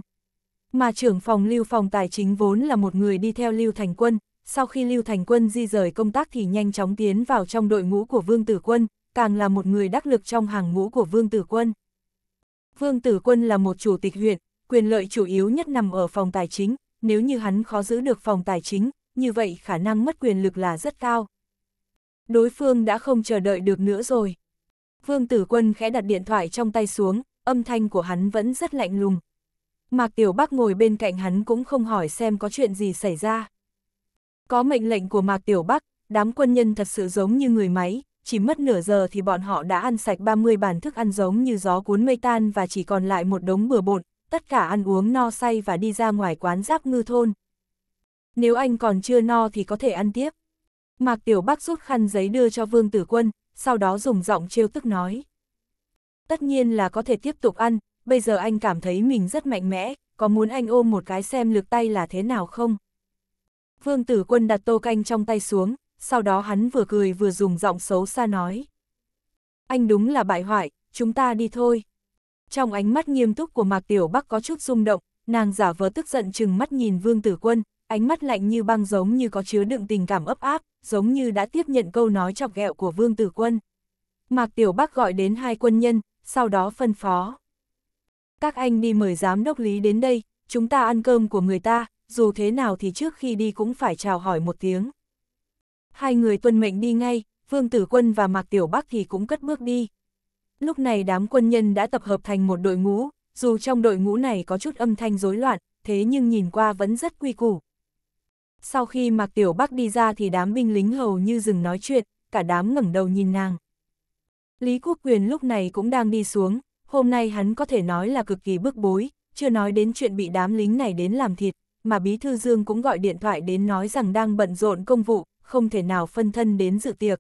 Mà trưởng phòng lưu phòng tài chính vốn là một người đi theo lưu thành quân, sau khi Lưu Thành Quân di rời công tác thì nhanh chóng tiến vào trong đội ngũ của Vương Tử Quân, càng là một người đắc lực trong hàng ngũ của Vương Tử Quân. Vương Tử Quân là một chủ tịch huyện, quyền lợi chủ yếu nhất nằm ở phòng tài chính, nếu như hắn khó giữ được phòng tài chính, như vậy khả năng mất quyền lực là rất cao. Đối phương đã không chờ đợi được nữa rồi. Vương Tử Quân khẽ đặt điện thoại trong tay xuống, âm thanh của hắn vẫn rất lạnh lùng. Mạc Tiểu Bắc ngồi bên cạnh hắn cũng không hỏi xem có chuyện gì xảy ra. Có mệnh lệnh của Mạc Tiểu Bắc, đám quân nhân thật sự giống như người máy, chỉ mất nửa giờ thì bọn họ đã ăn sạch 30 bàn thức ăn giống như gió cuốn mây tan và chỉ còn lại một đống bừa bộn, tất cả ăn uống no say và đi ra ngoài quán giáp ngư thôn. Nếu anh còn chưa no thì có thể ăn tiếp. Mạc Tiểu Bắc rút khăn giấy đưa cho Vương Tử Quân, sau đó dùng giọng trêu tức nói. Tất nhiên là có thể tiếp tục ăn, bây giờ anh cảm thấy mình rất mạnh mẽ, có muốn anh ôm một cái xem lực tay là thế nào không? Vương tử quân đặt tô canh trong tay xuống, sau đó hắn vừa cười vừa dùng giọng xấu xa nói. Anh đúng là bại hoại, chúng ta đi thôi. Trong ánh mắt nghiêm túc của Mạc Tiểu Bắc có chút rung động, nàng giả vờ tức giận chừng mắt nhìn Vương Tử Quân, ánh mắt lạnh như băng giống như có chứa đựng tình cảm ấp áp, giống như đã tiếp nhận câu nói chọc ghẹo của Vương Tử Quân. Mạc Tiểu Bắc gọi đến hai quân nhân, sau đó phân phó. Các anh đi mời giám đốc lý đến đây, chúng ta ăn cơm của người ta, dù thế nào thì trước khi đi cũng phải chào hỏi một tiếng. Hai người tuân mệnh đi ngay, Vương Tử Quân và Mạc Tiểu Bắc thì cũng cất bước đi. Lúc này đám quân nhân đã tập hợp thành một đội ngũ, dù trong đội ngũ này có chút âm thanh rối loạn, thế nhưng nhìn qua vẫn rất quy củ. Sau khi Mạc Tiểu Bắc đi ra thì đám binh lính hầu như dừng nói chuyện, cả đám ngẩng đầu nhìn nàng. Lý Quốc Quyền lúc này cũng đang đi xuống, hôm nay hắn có thể nói là cực kỳ bức bối, chưa nói đến chuyện bị đám lính này đến làm thịt, mà Bí Thư Dương cũng gọi điện thoại đến nói rằng đang bận rộn công vụ, không thể nào phân thân đến dự tiệc.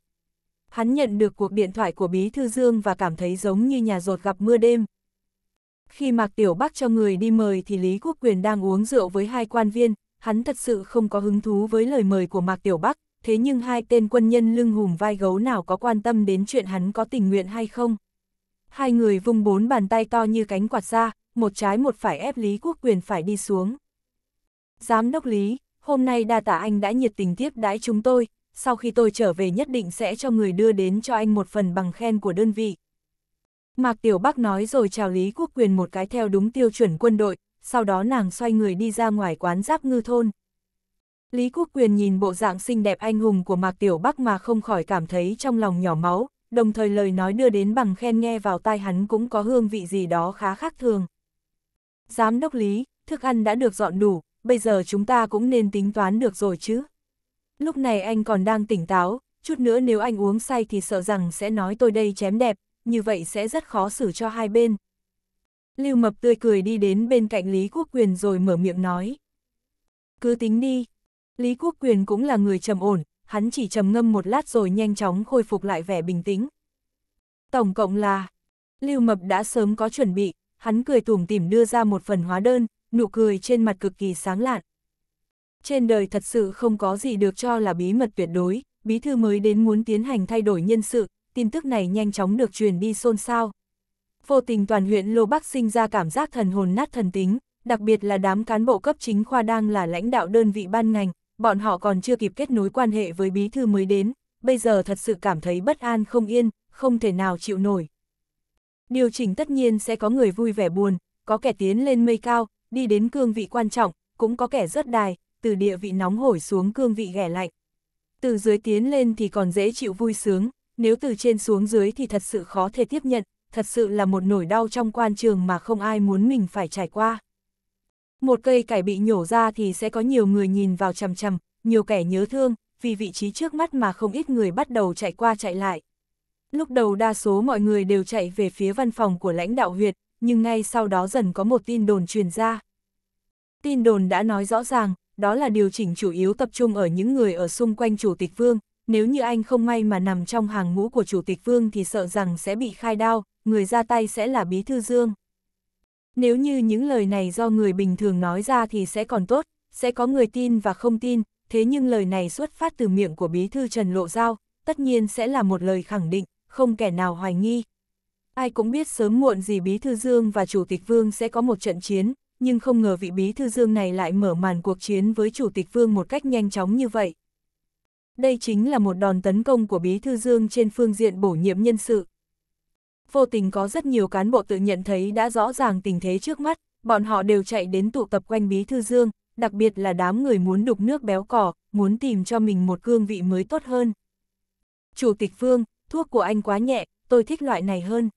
Hắn nhận được cuộc điện thoại của Bí Thư Dương và cảm thấy giống như nhà rột gặp mưa đêm. Khi Mạc Tiểu Bắc cho người đi mời thì Lý Quốc Quyền đang uống rượu với hai quan viên, hắn thật sự không có hứng thú với lời mời của Mạc Tiểu Bắc, thế nhưng hai tên quân nhân lưng hùm vai gấu nào có quan tâm đến chuyện hắn có tình nguyện hay không. Hai người vung bốn bàn tay to như cánh quạt ra, một trái một phải ép Lý Quốc Quyền phải đi xuống. Giám đốc Lý, hôm nay đa tả anh đã nhiệt tình tiếp đãi chúng tôi, sau khi tôi trở về nhất định sẽ cho người đưa đến cho anh một phần bằng khen của đơn vị. Mạc Tiểu Bắc nói rồi chào Lý Quốc Quyền một cái theo đúng tiêu chuẩn quân đội, sau đó nàng xoay người đi ra ngoài quán giáp ngư thôn. Lý Quốc Quyền nhìn bộ dạng xinh đẹp anh hùng của Mạc Tiểu Bắc mà không khỏi cảm thấy trong lòng nhỏ máu, đồng thời lời nói đưa đến bằng khen nghe vào tai hắn cũng có hương vị gì đó khá khác thường. Giám đốc Lý, thức ăn đã được dọn đủ, bây giờ chúng ta cũng nên tính toán được rồi chứ. Lúc này anh còn đang tỉnh táo, chút nữa nếu anh uống say thì sợ rằng sẽ nói tôi đây chém đẹp, như vậy sẽ rất khó xử cho hai bên. Lưu Mập tươi cười đi đến bên cạnh Lý Quốc Quyền rồi mở miệng nói. Cứ tính đi. Lý Quốc Quyền cũng là người trầm ổn, hắn chỉ trầm ngâm một lát rồi nhanh chóng khôi phục lại vẻ bình tĩnh. Tổng cộng là, Lưu Mập đã sớm có chuẩn bị, hắn cười tủm tỉm đưa ra một phần hóa đơn, nụ cười trên mặt cực kỳ sáng lạn. Trên đời thật sự không có gì được cho là bí mật tuyệt đối, bí thư mới đến muốn tiến hành thay đổi nhân sự, tin tức này nhanh chóng được truyền đi xôn xao. Vô tình toàn huyện Lô Bắc sinh ra cảm giác thần hồn nát thần tính, đặc biệt là đám cán bộ cấp chính khoa đang là lãnh đạo đơn vị ban ngành, bọn họ còn chưa kịp kết nối quan hệ với bí thư mới đến, bây giờ thật sự cảm thấy bất an không yên, không thể nào chịu nổi. Điều chỉnh tất nhiên sẽ có người vui vẻ buồn, có kẻ tiến lên mây cao, đi đến cương vị quan trọng, cũng có kẻ rớt đài, từ địa vị nóng hổi xuống cương vị ghẻ lạnh. Từ dưới tiến lên thì còn dễ chịu vui sướng, nếu từ trên xuống dưới thì thật sự khó thể tiếp nhận, thật sự là một nỗi đau trong quan trường mà không ai muốn mình phải trải qua. Một cây cải bị nhổ ra thì sẽ có nhiều người nhìn vào chằm chằm, nhiều kẻ nhớ thương, vì vị trí trước mắt mà không ít người bắt đầu chạy qua chạy lại. Lúc đầu đa số mọi người đều chạy về phía văn phòng của lãnh đạo huyệt, nhưng ngay sau đó dần có một tin đồn truyền ra. Tin đồn đã nói rõ ràng, đó là điều chỉnh chủ yếu tập trung ở những người ở xung quanh Chủ tịch Vương, nếu như anh không may mà nằm trong hàng ngũ của Chủ tịch Vương thì sợ rằng sẽ bị khai đao, người ra tay sẽ là Bí Thư Dương. Nếu như những lời này do người bình thường nói ra thì sẽ còn tốt, sẽ có người tin và không tin, thế nhưng lời này xuất phát từ miệng của Bí Thư Trần Lộ Giao, tất nhiên sẽ là một lời khẳng định, không kẻ nào hoài nghi, Ai cũng biết sớm muộn gì Bí Thư Dương và Chủ tịch Vương sẽ có một trận chiến, nhưng không ngờ vị Bí Thư Dương này lại mở màn cuộc chiến với Chủ tịch Vương một cách nhanh chóng như vậy. Đây chính là một đòn tấn công của Bí Thư Dương trên phương diện bổ nhiệm nhân sự. Vô tình có rất nhiều cán bộ tự nhận thấy đã rõ ràng tình thế trước mắt, bọn họ đều chạy đến tụ tập quanh Bí Thư Dương, đặc biệt là đám người muốn đục nước béo cỏ, muốn tìm cho mình một cương vị mới tốt hơn. Chủ tịch Vương, thuốc của anh quá nhẹ, tôi thích loại này hơn.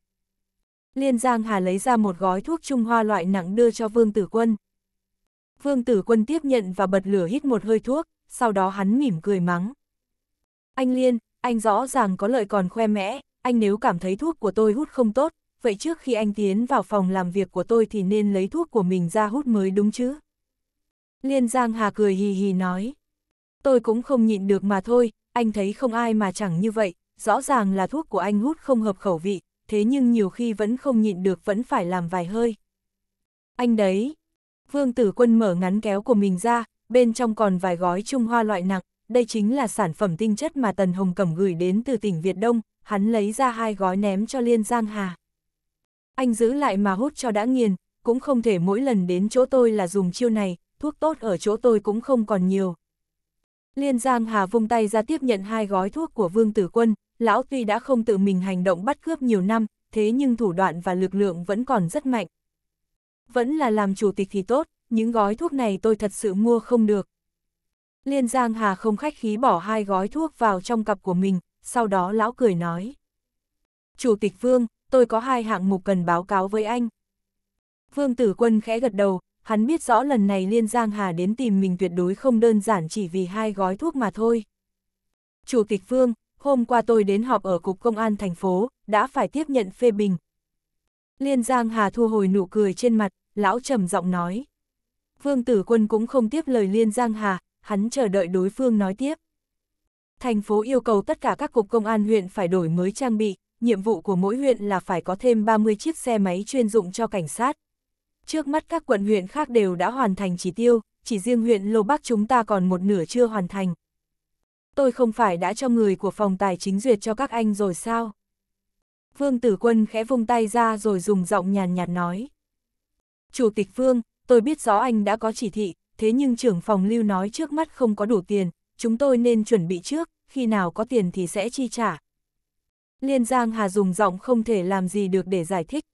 Liên Giang Hà lấy ra một gói thuốc Trung Hoa loại nặng đưa cho Vương Tử Quân. Vương Tử Quân tiếp nhận và bật lửa hít một hơi thuốc, sau đó hắn mỉm cười mắng. Anh Liên, anh rõ ràng có lợi còn khoe mẽ, anh nếu cảm thấy thuốc của tôi hút không tốt, vậy trước khi anh tiến vào phòng làm việc của tôi thì nên lấy thuốc của mình ra hút mới đúng chứ. Liên Giang Hà cười hì hì nói. Tôi cũng không nhịn được mà thôi, anh thấy không ai mà chẳng như vậy, rõ ràng là thuốc của anh hút không hợp khẩu vị, thế nhưng nhiều khi vẫn không nhịn được vẫn phải làm vài hơi. Anh đấy! Vương tử quân mở ngắn kéo của mình ra, bên trong còn vài gói trung hoa loại nặng, đây chính là sản phẩm tinh chất mà Tần Hồng Cẩm gửi đến từ tỉnh Việt Đông, hắn lấy ra hai gói ném cho Liên Giang Hà. Anh giữ lại mà hút cho đã nghiền, cũng không thể mỗi lần đến chỗ tôi là dùng chiêu này, thuốc tốt ở chỗ tôi cũng không còn nhiều. Liên Giang Hà vung tay ra tiếp nhận hai gói thuốc của Vương Tử Quân, lão tuy đã không tự mình hành động bắt cướp nhiều năm, thế nhưng thủ đoạn và lực lượng vẫn còn rất mạnh. Vẫn là làm chủ tịch thì tốt, những gói thuốc này tôi thật sự mua không được. Liên Giang Hà không khách khí bỏ hai gói thuốc vào trong cặp của mình, sau đó lão cười nói. Chủ tịch Vương, tôi có hai hạng mục cần báo cáo với anh. Vương Tử Quân khẽ gật đầu, hắn biết rõ lần này Liên Giang Hà đến tìm mình tuyệt đối không đơn giản chỉ vì hai gói thuốc mà thôi. Chủ tịch Vương, hôm qua tôi đến họp ở Cục Công an thành phố, đã phải tiếp nhận phê bình. Liên Giang Hà thu hồi nụ cười trên mặt, lão trầm giọng nói. Vương Tử Quân cũng không tiếp lời Liên Giang Hà, hắn chờ đợi đối phương nói tiếp. Thành phố yêu cầu tất cả các cục công an huyện phải đổi mới trang bị, nhiệm vụ của mỗi huyện là phải có thêm 30 chiếc xe máy chuyên dụng cho cảnh sát. Trước mắt các quận huyện khác đều đã hoàn thành chỉ tiêu, chỉ riêng huyện Lô Bắc chúng ta còn một nửa chưa hoàn thành tôi không phải đã cho người của phòng tài chính duyệt cho các anh rồi sao? Vương Tử Quân khẽ vung tay ra rồi dùng giọng nhàn nhạt nói. Chủ tịch Vương, tôi biết rõ anh đã có chỉ thị, thế nhưng trưởng phòng lưu nói trước mắt không có đủ tiền, chúng tôi nên chuẩn bị trước, khi nào có tiền thì sẽ chi trả. Liên Giang Hà dùng giọng không thể làm gì được để giải thích.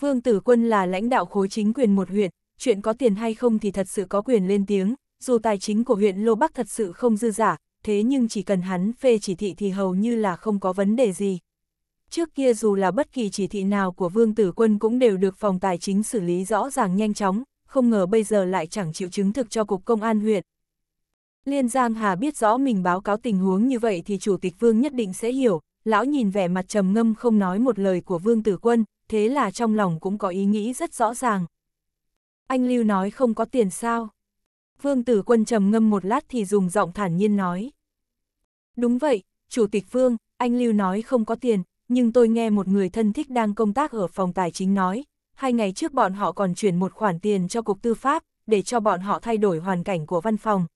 Vương Tử Quân là lãnh đạo khối chính quyền một huyện, chuyện có tiền hay không thì thật sự có quyền lên tiếng, dù tài chính của huyện Lô Bắc thật sự không dư giả, thế nhưng chỉ cần hắn phê chỉ thị thì hầu như là không có vấn đề gì. Trước kia dù là bất kỳ chỉ thị nào của Vương Tử Quân cũng đều được phòng tài chính xử lý rõ ràng nhanh chóng, không ngờ bây giờ lại chẳng chịu chứng thực cho Cục Công an huyện. Liên Giang Hà biết rõ mình báo cáo tình huống như vậy thì Chủ tịch Vương nhất định sẽ hiểu, lão nhìn vẻ mặt trầm ngâm không nói một lời của Vương Tử Quân, thế là trong lòng cũng có ý nghĩ rất rõ ràng. Anh Lưu nói không có tiền sao? Vương Tử Quân trầm ngâm một lát thì dùng giọng thản nhiên nói. Đúng vậy, Chủ tịch Vương, anh Lưu nói không có tiền, nhưng tôi nghe một người thân thích đang công tác ở phòng tài chính nói, hai ngày trước bọn họ còn chuyển một khoản tiền cho Cục Tư pháp, để cho bọn họ thay đổi hoàn cảnh của văn phòng.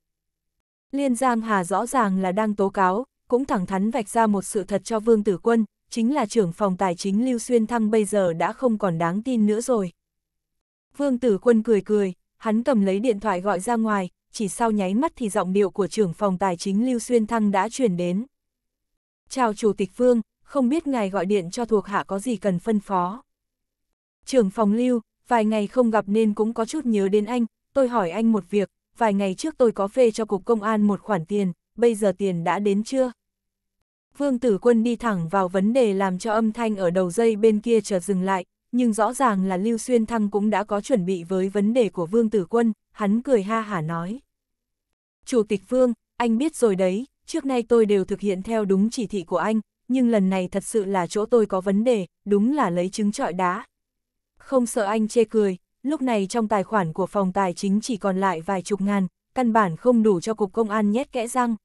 Liên Giang Hà rõ ràng là đang tố cáo, cũng thẳng thắn vạch ra một sự thật cho Vương Tử Quân, chính là trưởng phòng tài chính Lưu Xuyên Thăng bây giờ đã không còn đáng tin nữa rồi. Vương Tử Quân cười cười, hắn cầm lấy điện thoại gọi ra ngoài, chỉ sau nháy mắt thì giọng điệu của trưởng phòng tài chính Lưu Xuyên Thăng đã truyền đến. Chào Chủ tịch Vương, không biết ngài gọi điện cho thuộc hạ có gì cần phân phó. Trưởng phòng Lưu, vài ngày không gặp nên cũng có chút nhớ đến anh, tôi hỏi anh một việc, vài ngày trước tôi có phê cho Cục Công an một khoản tiền, bây giờ tiền đã đến chưa? Vương Tử Quân đi thẳng vào vấn đề làm cho âm thanh ở đầu dây bên kia chợt dừng lại, nhưng rõ ràng là Lưu Xuyên Thăng cũng đã có chuẩn bị với vấn đề của Vương Tử Quân, hắn cười ha hả nói. Chủ tịch Vương, anh biết rồi đấy, trước nay tôi đều thực hiện theo đúng chỉ thị của anh, nhưng lần này thật sự là chỗ tôi có vấn đề, đúng là lấy trứng trọi đá. Không sợ anh chê cười, lúc này trong tài khoản của phòng tài chính chỉ còn lại vài chục ngàn, căn bản không đủ cho cục công an nhét kẽ răng.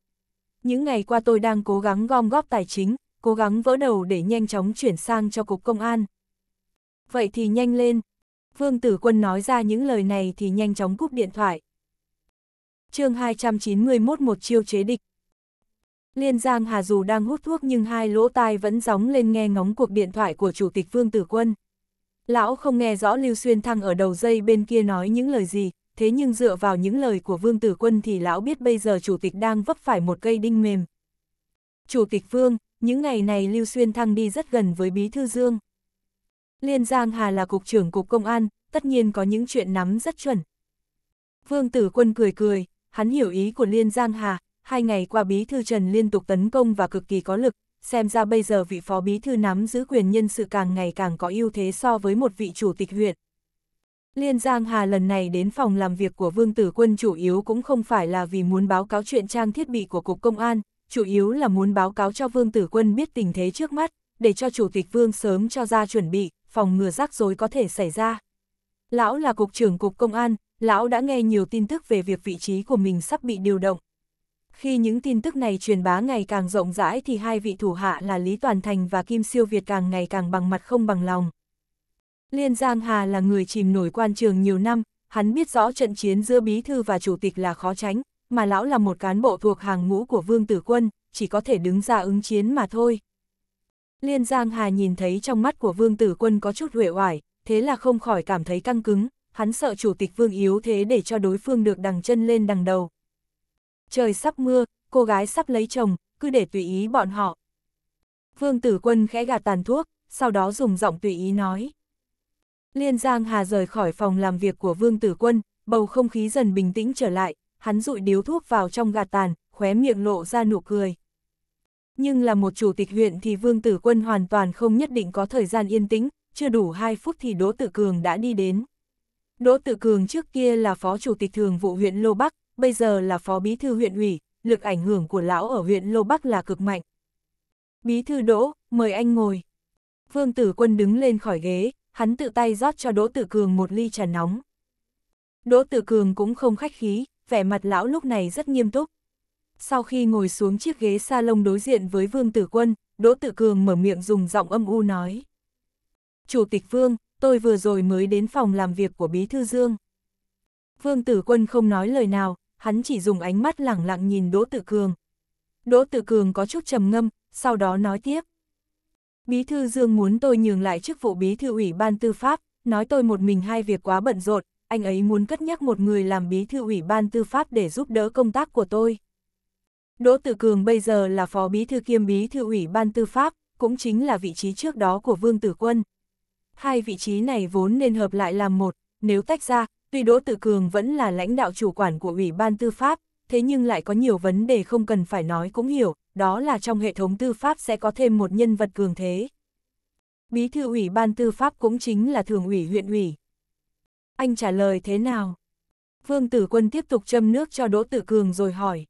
Những ngày qua tôi đang cố gắng gom góp tài chính, cố gắng vỡ đầu để nhanh chóng chuyển sang cho cục công an vậy thì nhanh lên. Vương Tử Quân nói ra những lời này thì nhanh chóng cúp điện thoại. chương 291 một chiêu chế địch. Liên Giang Hà dù đang hút thuốc nhưng hai lỗ tai vẫn gióng lên nghe ngóng cuộc điện thoại của Chủ tịch Vương Tử Quân. Lão không nghe rõ Lưu Xuyên Thăng ở đầu dây bên kia nói những lời gì, thế nhưng dựa vào những lời của Vương Tử Quân thì lão biết bây giờ Chủ tịch đang vấp phải một cây đinh mềm. Chủ tịch Vương, những ngày này Lưu Xuyên Thăng đi rất gần với Bí Thư Dương. Liên Giang Hà là cục trưởng cục công an, tất nhiên có những chuyện nắm rất chuẩn. Vương Tử Quân cười cười, hắn hiểu ý của Liên Giang Hà, hai ngày qua bí thư Trần liên tục tấn công và cực kỳ có lực, xem ra bây giờ vị phó bí thư nắm giữ quyền nhân sự càng ngày càng có ưu thế so với một vị chủ tịch huyện. Liên Giang Hà lần này đến phòng làm việc của Vương Tử Quân chủ yếu cũng không phải là vì muốn báo cáo chuyện trang thiết bị của Cục Công an, chủ yếu là muốn báo cáo cho Vương Tử Quân biết tình thế trước mắt, để cho Chủ tịch Vương sớm cho ra chuẩn bị, phòng ngừa rắc rối có thể xảy ra. Lão là cục trưởng cục công an, lão đã nghe nhiều tin tức về việc vị trí của mình sắp bị điều động. Khi những tin tức này truyền bá ngày càng rộng rãi thì hai vị thủ hạ là Lý Toàn Thành và Kim Siêu Việt càng ngày càng bằng mặt không bằng lòng. Liên Giang Hà là người chìm nổi quan trường nhiều năm, hắn biết rõ trận chiến giữa bí thư và chủ tịch là khó tránh, mà lão là một cán bộ thuộc hàng ngũ của Vương Tử Quân, chỉ có thể đứng ra ứng chiến mà thôi. Liên Giang Hà nhìn thấy trong mắt của Vương Tử Quân có chút huệ hoài, thế là không khỏi cảm thấy căng cứng, hắn sợ chủ tịch Vương yếu thế để cho đối phương được đằng chân lên đằng đầu. Trời sắp mưa, cô gái sắp lấy chồng, cứ để tùy ý bọn họ. Vương Tử Quân khẽ gạt tàn thuốc, sau đó dùng giọng tùy ý nói. Liên Giang Hà rời khỏi phòng làm việc của Vương Tử Quân, bầu không khí dần bình tĩnh trở lại, hắn rụi điếu thuốc vào trong gạt tàn, khóe miệng lộ ra nụ cười. Nhưng là một chủ tịch huyện thì Vương Tử Quân hoàn toàn không nhất định có thời gian yên tĩnh, chưa đủ 2 phút thì Đỗ Tự Cường đã đi đến. Đỗ Tự Cường trước kia là phó chủ tịch thường vụ huyện Lô Bắc, bây giờ là phó bí thư huyện ủy, lực ảnh hưởng của lão ở huyện Lô Bắc là cực mạnh. Bí thư Đỗ, mời anh ngồi. Vương Tử Quân đứng lên khỏi ghế, hắn tự tay rót cho Đỗ Tử Cường một ly trà nóng. Đỗ Tử Cường cũng không khách khí, vẻ mặt lão lúc này rất nghiêm túc, sau khi ngồi xuống chiếc ghế salon đối diện với Vương Tử Quân, Đỗ Tự Cường mở miệng dùng giọng âm u nói. Chủ tịch Vương, tôi vừa rồi mới đến phòng làm việc của Bí Thư Dương. Vương Tử Quân không nói lời nào, hắn chỉ dùng ánh mắt lẳng lặng nhìn Đỗ Tự Cường. Đỗ Tự Cường có chút trầm ngâm, sau đó nói tiếp. Bí Thư Dương muốn tôi nhường lại chức vụ Bí Thư ủy ban tư pháp, nói tôi một mình hai việc quá bận rộn, anh ấy muốn cất nhắc một người làm Bí Thư ủy ban tư pháp để giúp đỡ công tác của tôi. Đỗ Tử Cường bây giờ là phó bí thư kiêm bí thư ủy ban tư pháp, cũng chính là vị trí trước đó của Vương Tử Quân. Hai vị trí này vốn nên hợp lại làm một, nếu tách ra, tuy Đỗ Tử Cường vẫn là lãnh đạo chủ quản của Ủy ban Tư pháp, thế nhưng lại có nhiều vấn đề không cần phải nói cũng hiểu, đó là trong hệ thống tư pháp sẽ có thêm một nhân vật cường thế. Bí thư Ủy ban Tư pháp cũng chính là thường ủy huyện ủy. Anh trả lời thế nào? Vương Tử Quân tiếp tục châm nước cho Đỗ Tử Cường rồi hỏi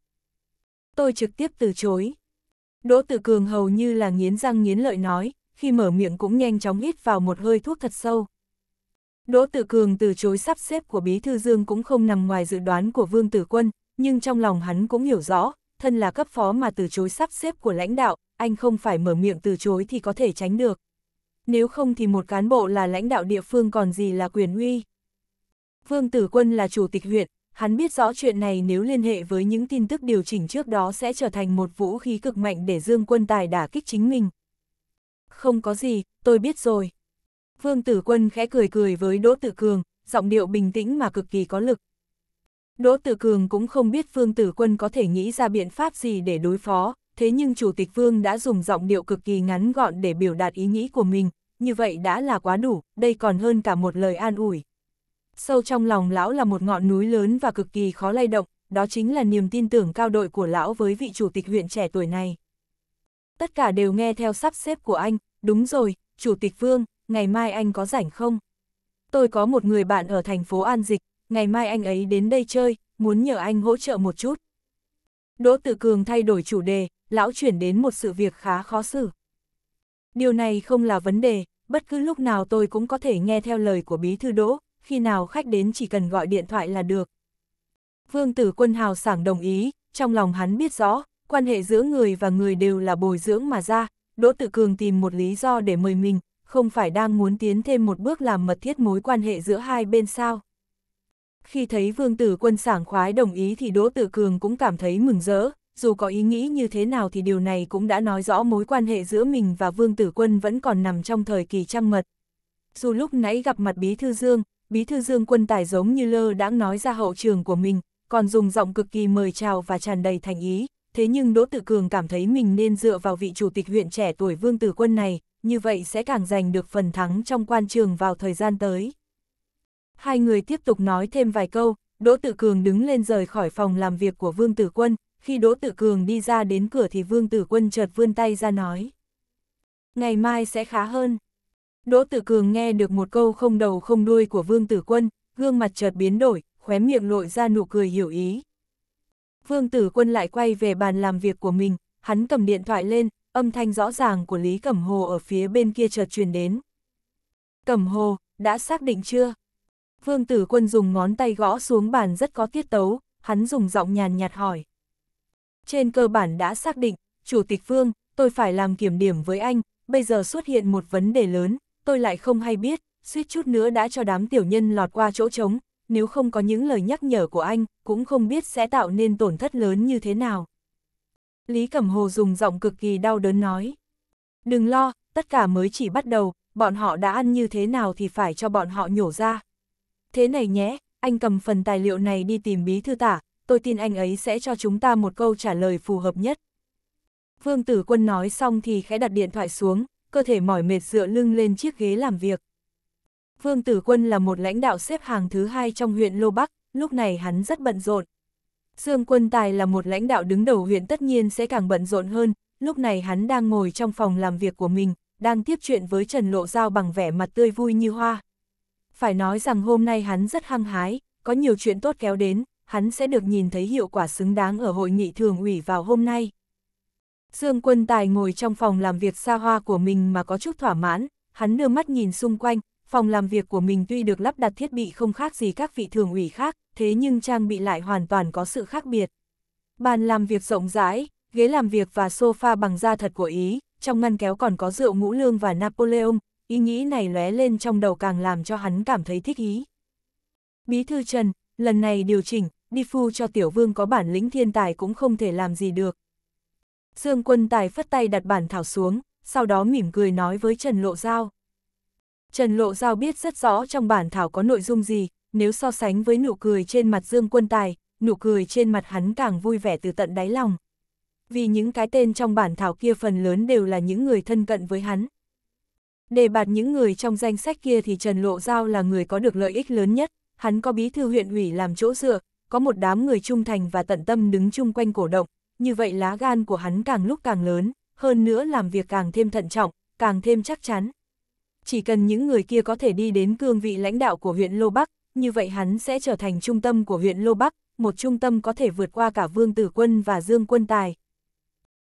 tôi trực tiếp từ chối. Đỗ Tử Cường hầu như là nghiến răng nghiến lợi nói, khi mở miệng cũng nhanh chóng hít vào một hơi thuốc thật sâu. Đỗ Tử Cường từ chối sắp xếp của Bí Thư Dương cũng không nằm ngoài dự đoán của Vương Tử Quân, nhưng trong lòng hắn cũng hiểu rõ, thân là cấp phó mà từ chối sắp xếp của lãnh đạo, anh không phải mở miệng từ chối thì có thể tránh được. Nếu không thì một cán bộ là lãnh đạo địa phương còn gì là quyền uy. Vương Tử Quân là chủ tịch huyện, hắn biết rõ chuyện này nếu liên hệ với những tin tức điều chỉnh trước đó sẽ trở thành một vũ khí cực mạnh để Dương Quân Tài đả kích chính mình. Không có gì, tôi biết rồi. Vương Tử Quân khẽ cười cười với Đỗ tử Cường, giọng điệu bình tĩnh mà cực kỳ có lực. Đỗ Tử Cường cũng không biết Vương Tử Quân có thể nghĩ ra biện pháp gì để đối phó, thế nhưng Chủ tịch Vương đã dùng giọng điệu cực kỳ ngắn gọn để biểu đạt ý nghĩ của mình, như vậy đã là quá đủ, đây còn hơn cả một lời an ủi. Sâu trong lòng lão là một ngọn núi lớn và cực kỳ khó lay động, đó chính là niềm tin tưởng cao đội của lão với vị chủ tịch huyện trẻ tuổi này. Tất cả đều nghe theo sắp xếp của anh, đúng rồi, chủ tịch Vương, ngày mai anh có rảnh không? Tôi có một người bạn ở thành phố An Dịch, ngày mai anh ấy đến đây chơi, muốn nhờ anh hỗ trợ một chút. Đỗ Tự Cường thay đổi chủ đề, lão chuyển đến một sự việc khá khó xử. Điều này không là vấn đề, bất cứ lúc nào tôi cũng có thể nghe theo lời của bí thư Đỗ, khi nào khách đến chỉ cần gọi điện thoại là được. Vương tử quân hào sảng đồng ý, trong lòng hắn biết rõ, quan hệ giữa người và người đều là bồi dưỡng mà ra, Đỗ Tự Cường tìm một lý do để mời mình, không phải đang muốn tiến thêm một bước làm mật thiết mối quan hệ giữa hai bên sao. Khi thấy vương tử quân sảng khoái đồng ý thì Đỗ Tự Cường cũng cảm thấy mừng rỡ, dù có ý nghĩ như thế nào thì điều này cũng đã nói rõ mối quan hệ giữa mình và vương tử quân vẫn còn nằm trong thời kỳ trăng mật. Dù lúc nãy gặp mặt Bí Thư Dương, Bí thư Dương Quân Tài giống như lơ đã nói ra hậu trường của mình, còn dùng giọng cực kỳ mời chào và tràn đầy thành ý, thế nhưng Đỗ Tự Cường cảm thấy mình nên dựa vào vị chủ tịch huyện trẻ tuổi Vương Tử Quân này, như vậy sẽ càng giành được phần thắng trong quan trường vào thời gian tới. Hai người tiếp tục nói thêm vài câu, Đỗ Tự Cường đứng lên rời khỏi phòng làm việc của Vương Tử Quân, khi Đỗ Tử Cường đi ra đến cửa thì Vương Tử Quân chợt vươn tay ra nói. Ngày mai sẽ khá hơn. Đỗ Tử Cường nghe được một câu không đầu không đuôi của Vương Tử Quân, gương mặt chợt biến đổi, khóe miệng lội ra nụ cười hiểu ý. Vương Tử Quân lại quay về bàn làm việc của mình, hắn cầm điện thoại lên, âm thanh rõ ràng của Lý Cẩm Hồ ở phía bên kia chợt truyền đến. Cẩm Hồ, đã xác định chưa? Vương Tử Quân dùng ngón tay gõ xuống bàn rất có tiết tấu, hắn dùng giọng nhàn nhạt hỏi. Trên cơ bản đã xác định, Chủ tịch Vương, tôi phải làm kiểm điểm với anh, bây giờ xuất hiện một vấn đề lớn, tôi lại không hay biết, suýt chút nữa đã cho đám tiểu nhân lọt qua chỗ trống, nếu không có những lời nhắc nhở của anh, cũng không biết sẽ tạo nên tổn thất lớn như thế nào. Lý Cẩm Hồ dùng giọng cực kỳ đau đớn nói. Đừng lo, tất cả mới chỉ bắt đầu, bọn họ đã ăn như thế nào thì phải cho bọn họ nhổ ra. Thế này nhé, anh cầm phần tài liệu này đi tìm bí thư tả, tôi tin anh ấy sẽ cho chúng ta một câu trả lời phù hợp nhất. Vương Tử Quân nói xong thì khẽ đặt điện thoại xuống, cơ thể mỏi mệt dựa lưng lên chiếc ghế làm việc. Vương Tử Quân là một lãnh đạo xếp hàng thứ hai trong huyện Lô Bắc, lúc này hắn rất bận rộn. Dương Quân Tài là một lãnh đạo đứng đầu huyện tất nhiên sẽ càng bận rộn hơn, lúc này hắn đang ngồi trong phòng làm việc của mình, đang tiếp chuyện với Trần Lộ Giao bằng vẻ mặt tươi vui như hoa. Phải nói rằng hôm nay hắn rất hăng hái, có nhiều chuyện tốt kéo đến, hắn sẽ được nhìn thấy hiệu quả xứng đáng ở hội nghị thường ủy vào hôm nay. Dương Quân Tài ngồi trong phòng làm việc xa hoa của mình mà có chút thỏa mãn, hắn đưa mắt nhìn xung quanh, phòng làm việc của mình tuy được lắp đặt thiết bị không khác gì các vị thường ủy khác, thế nhưng trang bị lại hoàn toàn có sự khác biệt. Bàn làm việc rộng rãi, ghế làm việc và sofa bằng da thật của Ý, trong ngăn kéo còn có rượu ngũ lương và Napoleon, ý nghĩ này lóe lên trong đầu càng làm cho hắn cảm thấy thích ý. Bí thư Trần, lần này điều chỉnh, đi phu cho tiểu vương có bản lĩnh thiên tài cũng không thể làm gì được, Dương Quân Tài phất tay đặt bản thảo xuống, sau đó mỉm cười nói với Trần Lộ Giao. Trần Lộ Giao biết rất rõ trong bản thảo có nội dung gì, nếu so sánh với nụ cười trên mặt Dương Quân Tài, nụ cười trên mặt hắn càng vui vẻ từ tận đáy lòng. Vì những cái tên trong bản thảo kia phần lớn đều là những người thân cận với hắn. Để bạt những người trong danh sách kia thì Trần Lộ Giao là người có được lợi ích lớn nhất, hắn có bí thư huyện ủy làm chỗ dựa, có một đám người trung thành và tận tâm đứng chung quanh cổ động, như vậy lá gan của hắn càng lúc càng lớn, hơn nữa làm việc càng thêm thận trọng, càng thêm chắc chắn. Chỉ cần những người kia có thể đi đến cương vị lãnh đạo của huyện Lô Bắc, như vậy hắn sẽ trở thành trung tâm của huyện Lô Bắc, một trung tâm có thể vượt qua cả Vương Tử Quân và Dương Quân Tài.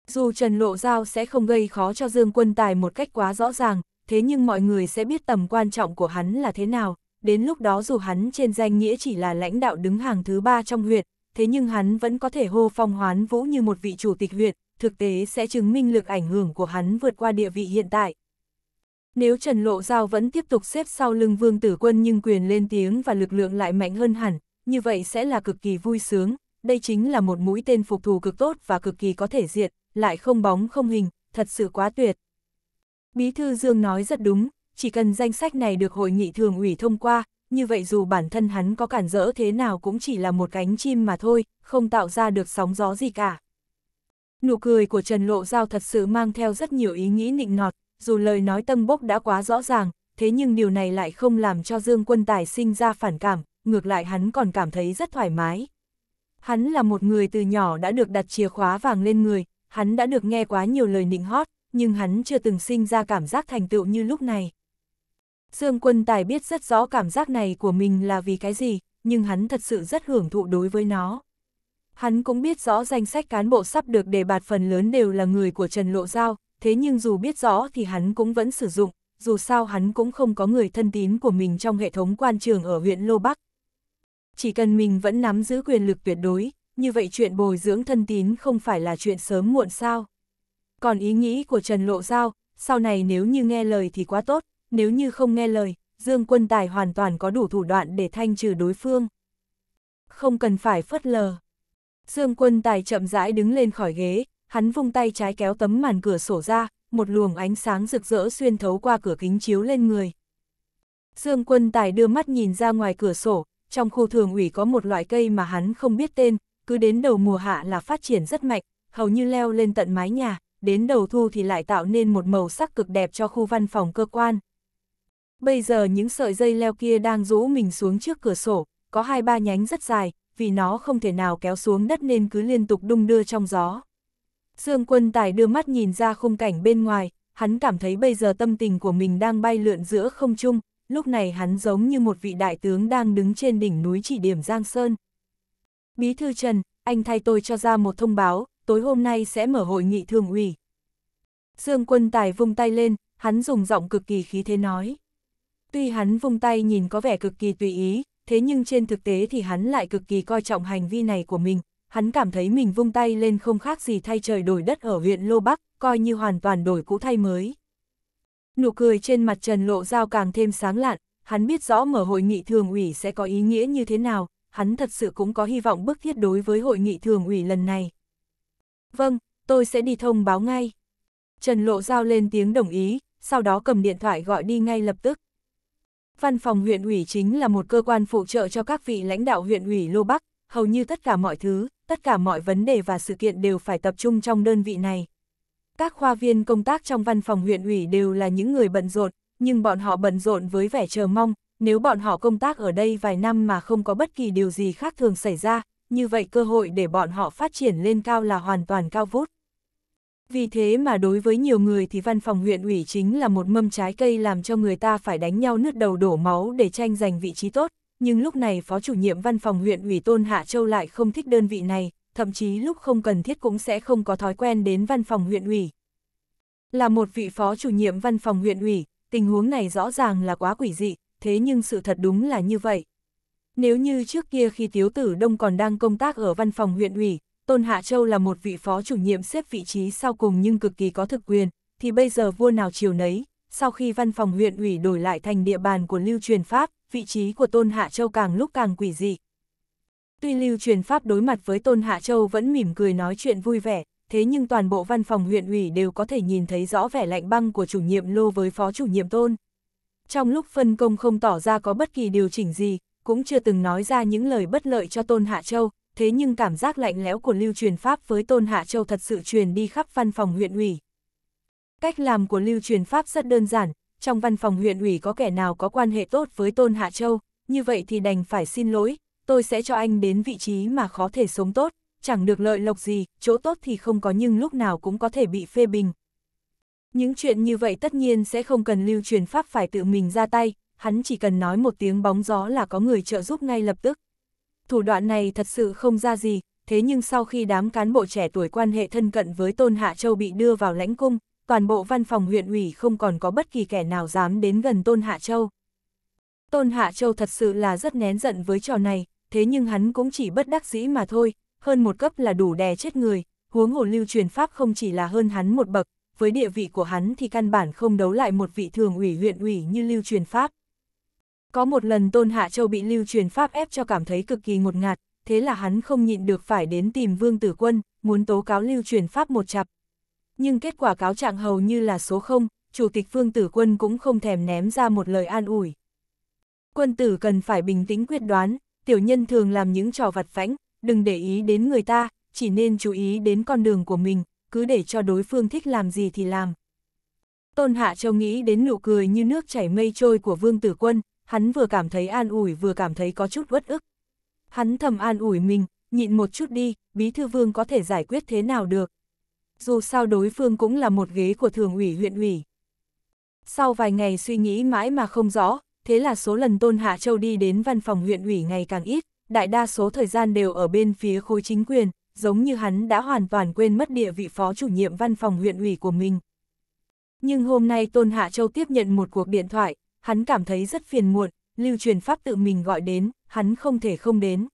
Dù Trần Lộ Giao sẽ không gây khó cho Dương Quân Tài một cách quá rõ ràng, thế nhưng mọi người sẽ biết tầm quan trọng của hắn là thế nào, đến lúc đó dù hắn trên danh nghĩa chỉ là lãnh đạo đứng hàng thứ ba trong huyện, thế nhưng hắn vẫn có thể hô phong hoán vũ như một vị chủ tịch huyện, thực tế sẽ chứng minh lực ảnh hưởng của hắn vượt qua địa vị hiện tại. Nếu Trần Lộ Giao vẫn tiếp tục xếp sau lưng Vương Tử Quân nhưng quyền lên tiếng và lực lượng lại mạnh hơn hẳn, như vậy sẽ là cực kỳ vui sướng, đây chính là một mũi tên phục thù cực tốt và cực kỳ có thể diệt, lại không bóng không hình, thật sự quá tuyệt. Bí thư Dương nói rất đúng, chỉ cần danh sách này được hội nghị thường ủy thông qua, như vậy dù bản thân hắn có cản rỡ thế nào cũng chỉ là một cánh chim mà thôi, không tạo ra được sóng gió gì cả. Nụ cười của Trần Lộ Giao thật sự mang theo rất nhiều ý nghĩ nịnh nọt, dù lời nói tâm bốc đã quá rõ ràng, thế nhưng điều này lại không làm cho Dương Quân Tài sinh ra phản cảm, ngược lại hắn còn cảm thấy rất thoải mái. Hắn là một người từ nhỏ đã được đặt chìa khóa vàng lên người, hắn đã được nghe quá nhiều lời nịnh hót, nhưng hắn chưa từng sinh ra cảm giác thành tựu như lúc này. Dương Quân Tài biết rất rõ cảm giác này của mình là vì cái gì, nhưng hắn thật sự rất hưởng thụ đối với nó. Hắn cũng biết rõ danh sách cán bộ sắp được đề bạt phần lớn đều là người của Trần Lộ Giao, thế nhưng dù biết rõ thì hắn cũng vẫn sử dụng, dù sao hắn cũng không có người thân tín của mình trong hệ thống quan trường ở huyện Lô Bắc. Chỉ cần mình vẫn nắm giữ quyền lực tuyệt đối, như vậy chuyện bồi dưỡng thân tín không phải là chuyện sớm muộn sao. Còn ý nghĩ của Trần Lộ Giao, sau này nếu như nghe lời thì quá tốt, nếu như không nghe lời, Dương Quân Tài hoàn toàn có đủ thủ đoạn để thanh trừ đối phương. Không cần phải phớt lờ. Dương Quân Tài chậm rãi đứng lên khỏi ghế, hắn vung tay trái kéo tấm màn cửa sổ ra, một luồng ánh sáng rực rỡ xuyên thấu qua cửa kính chiếu lên người. Dương Quân Tài đưa mắt nhìn ra ngoài cửa sổ, trong khu thường ủy có một loại cây mà hắn không biết tên, cứ đến đầu mùa hạ là phát triển rất mạnh, hầu như leo lên tận mái nhà, đến đầu thu thì lại tạo nên một màu sắc cực đẹp cho khu văn phòng cơ quan. Bây giờ những sợi dây leo kia đang rũ mình xuống trước cửa sổ, có hai ba nhánh rất dài, vì nó không thể nào kéo xuống đất nên cứ liên tục đung đưa trong gió. Dương quân tài đưa mắt nhìn ra khung cảnh bên ngoài, hắn cảm thấy bây giờ tâm tình của mình đang bay lượn giữa không trung, lúc này hắn giống như một vị đại tướng đang đứng trên đỉnh núi chỉ điểm Giang Sơn. Bí thư Trần, anh thay tôi cho ra một thông báo, tối hôm nay sẽ mở hội nghị thường ủy. Dương quân tài vung tay lên, hắn dùng giọng cực kỳ khí thế nói. Tuy hắn vung tay nhìn có vẻ cực kỳ tùy ý, thế nhưng trên thực tế thì hắn lại cực kỳ coi trọng hành vi này của mình. Hắn cảm thấy mình vung tay lên không khác gì thay trời đổi đất ở huyện Lô Bắc, coi như hoàn toàn đổi cũ thay mới. Nụ cười trên mặt Trần Lộ Giao càng thêm sáng lạn, hắn biết rõ mở hội nghị thường ủy sẽ có ý nghĩa như thế nào, hắn thật sự cũng có hy vọng bức thiết đối với hội nghị thường ủy lần này. Vâng, tôi sẽ đi thông báo ngay. Trần Lộ Giao lên tiếng đồng ý, sau đó cầm điện thoại gọi đi ngay lập tức. Văn phòng huyện ủy chính là một cơ quan phụ trợ cho các vị lãnh đạo huyện ủy Lô Bắc, hầu như tất cả mọi thứ, tất cả mọi vấn đề và sự kiện đều phải tập trung trong đơn vị này. Các khoa viên công tác trong văn phòng huyện ủy đều là những người bận rộn, nhưng bọn họ bận rộn với vẻ chờ mong, nếu bọn họ công tác ở đây vài năm mà không có bất kỳ điều gì khác thường xảy ra, như vậy cơ hội để bọn họ phát triển lên cao là hoàn toàn cao vút. Vì thế mà đối với nhiều người thì văn phòng huyện ủy chính là một mâm trái cây làm cho người ta phải đánh nhau nứt đầu đổ máu để tranh giành vị trí tốt, nhưng lúc này phó chủ nhiệm văn phòng huyện ủy Tôn Hạ Châu lại không thích đơn vị này, thậm chí lúc không cần thiết cũng sẽ không có thói quen đến văn phòng huyện ủy. Là một vị phó chủ nhiệm văn phòng huyện ủy, tình huống này rõ ràng là quá quỷ dị, thế nhưng sự thật đúng là như vậy. Nếu như trước kia khi Tiếu Tử Đông còn đang công tác ở văn phòng huyện ủy, Tôn Hạ Châu là một vị phó chủ nhiệm xếp vị trí sau cùng nhưng cực kỳ có thực quyền, thì bây giờ vua nào chiều nấy, sau khi văn phòng huyện ủy đổi lại thành địa bàn của lưu truyền Pháp, vị trí của Tôn Hạ Châu càng lúc càng quỷ dị. Tuy lưu truyền Pháp đối mặt với Tôn Hạ Châu vẫn mỉm cười nói chuyện vui vẻ, thế nhưng toàn bộ văn phòng huyện ủy đều có thể nhìn thấy rõ vẻ lạnh băng của chủ nhiệm Lô với phó chủ nhiệm Tôn. Trong lúc phân công không tỏ ra có bất kỳ điều chỉnh gì, cũng chưa từng nói ra những lời bất lợi cho Tôn Hạ Châu, thế nhưng cảm giác lạnh lẽo của Lưu Truyền Pháp với Tôn Hạ Châu thật sự truyền đi khắp văn phòng huyện ủy. Cách làm của Lưu Truyền Pháp rất đơn giản, trong văn phòng huyện ủy có kẻ nào có quan hệ tốt với Tôn Hạ Châu, như vậy thì đành phải xin lỗi, tôi sẽ cho anh đến vị trí mà khó thể sống tốt, chẳng được lợi lộc gì, chỗ tốt thì không có nhưng lúc nào cũng có thể bị phê bình. Những chuyện như vậy tất nhiên sẽ không cần Lưu Truyền Pháp phải tự mình ra tay, hắn chỉ cần nói một tiếng bóng gió là có người trợ giúp ngay lập tức thủ đoạn này thật sự không ra gì, thế nhưng sau khi đám cán bộ trẻ tuổi quan hệ thân cận với Tôn Hạ Châu bị đưa vào lãnh cung, toàn bộ văn phòng huyện ủy không còn có bất kỳ kẻ nào dám đến gần Tôn Hạ Châu. Tôn Hạ Châu thật sự là rất nén giận với trò này, thế nhưng hắn cũng chỉ bất đắc dĩ mà thôi, hơn một cấp là đủ đè chết người, huống hồ lưu truyền pháp không chỉ là hơn hắn một bậc, với địa vị của hắn thì căn bản không đấu lại một vị thường ủy huyện ủy như lưu truyền pháp. Có một lần Tôn Hạ Châu bị lưu truyền pháp ép cho cảm thấy cực kỳ ngột ngạt, thế là hắn không nhịn được phải đến tìm Vương Tử Quân, muốn tố cáo lưu truyền pháp một chặp. Nhưng kết quả cáo trạng hầu như là số 0, Chủ tịch Vương Tử Quân cũng không thèm ném ra một lời an ủi. Quân tử cần phải bình tĩnh quyết đoán, tiểu nhân thường làm những trò vặt vãnh, đừng để ý đến người ta, chỉ nên chú ý đến con đường của mình, cứ để cho đối phương thích làm gì thì làm. Tôn Hạ Châu nghĩ đến nụ cười như nước chảy mây trôi của Vương Tử Quân, hắn vừa cảm thấy an ủi vừa cảm thấy có chút uất ức. Hắn thầm an ủi mình, nhịn một chút đi, bí thư vương có thể giải quyết thế nào được. Dù sao đối phương cũng là một ghế của thường ủy huyện ủy. Sau vài ngày suy nghĩ mãi mà không rõ, thế là số lần Tôn Hạ Châu đi đến văn phòng huyện ủy ngày càng ít, đại đa số thời gian đều ở bên phía khối chính quyền, giống như hắn đã hoàn toàn quên mất địa vị phó chủ nhiệm văn phòng huyện ủy của mình. Nhưng hôm nay Tôn Hạ Châu tiếp nhận một cuộc điện thoại, hắn cảm thấy rất phiền muộn, lưu truyền pháp tự mình gọi đến, hắn không thể không đến.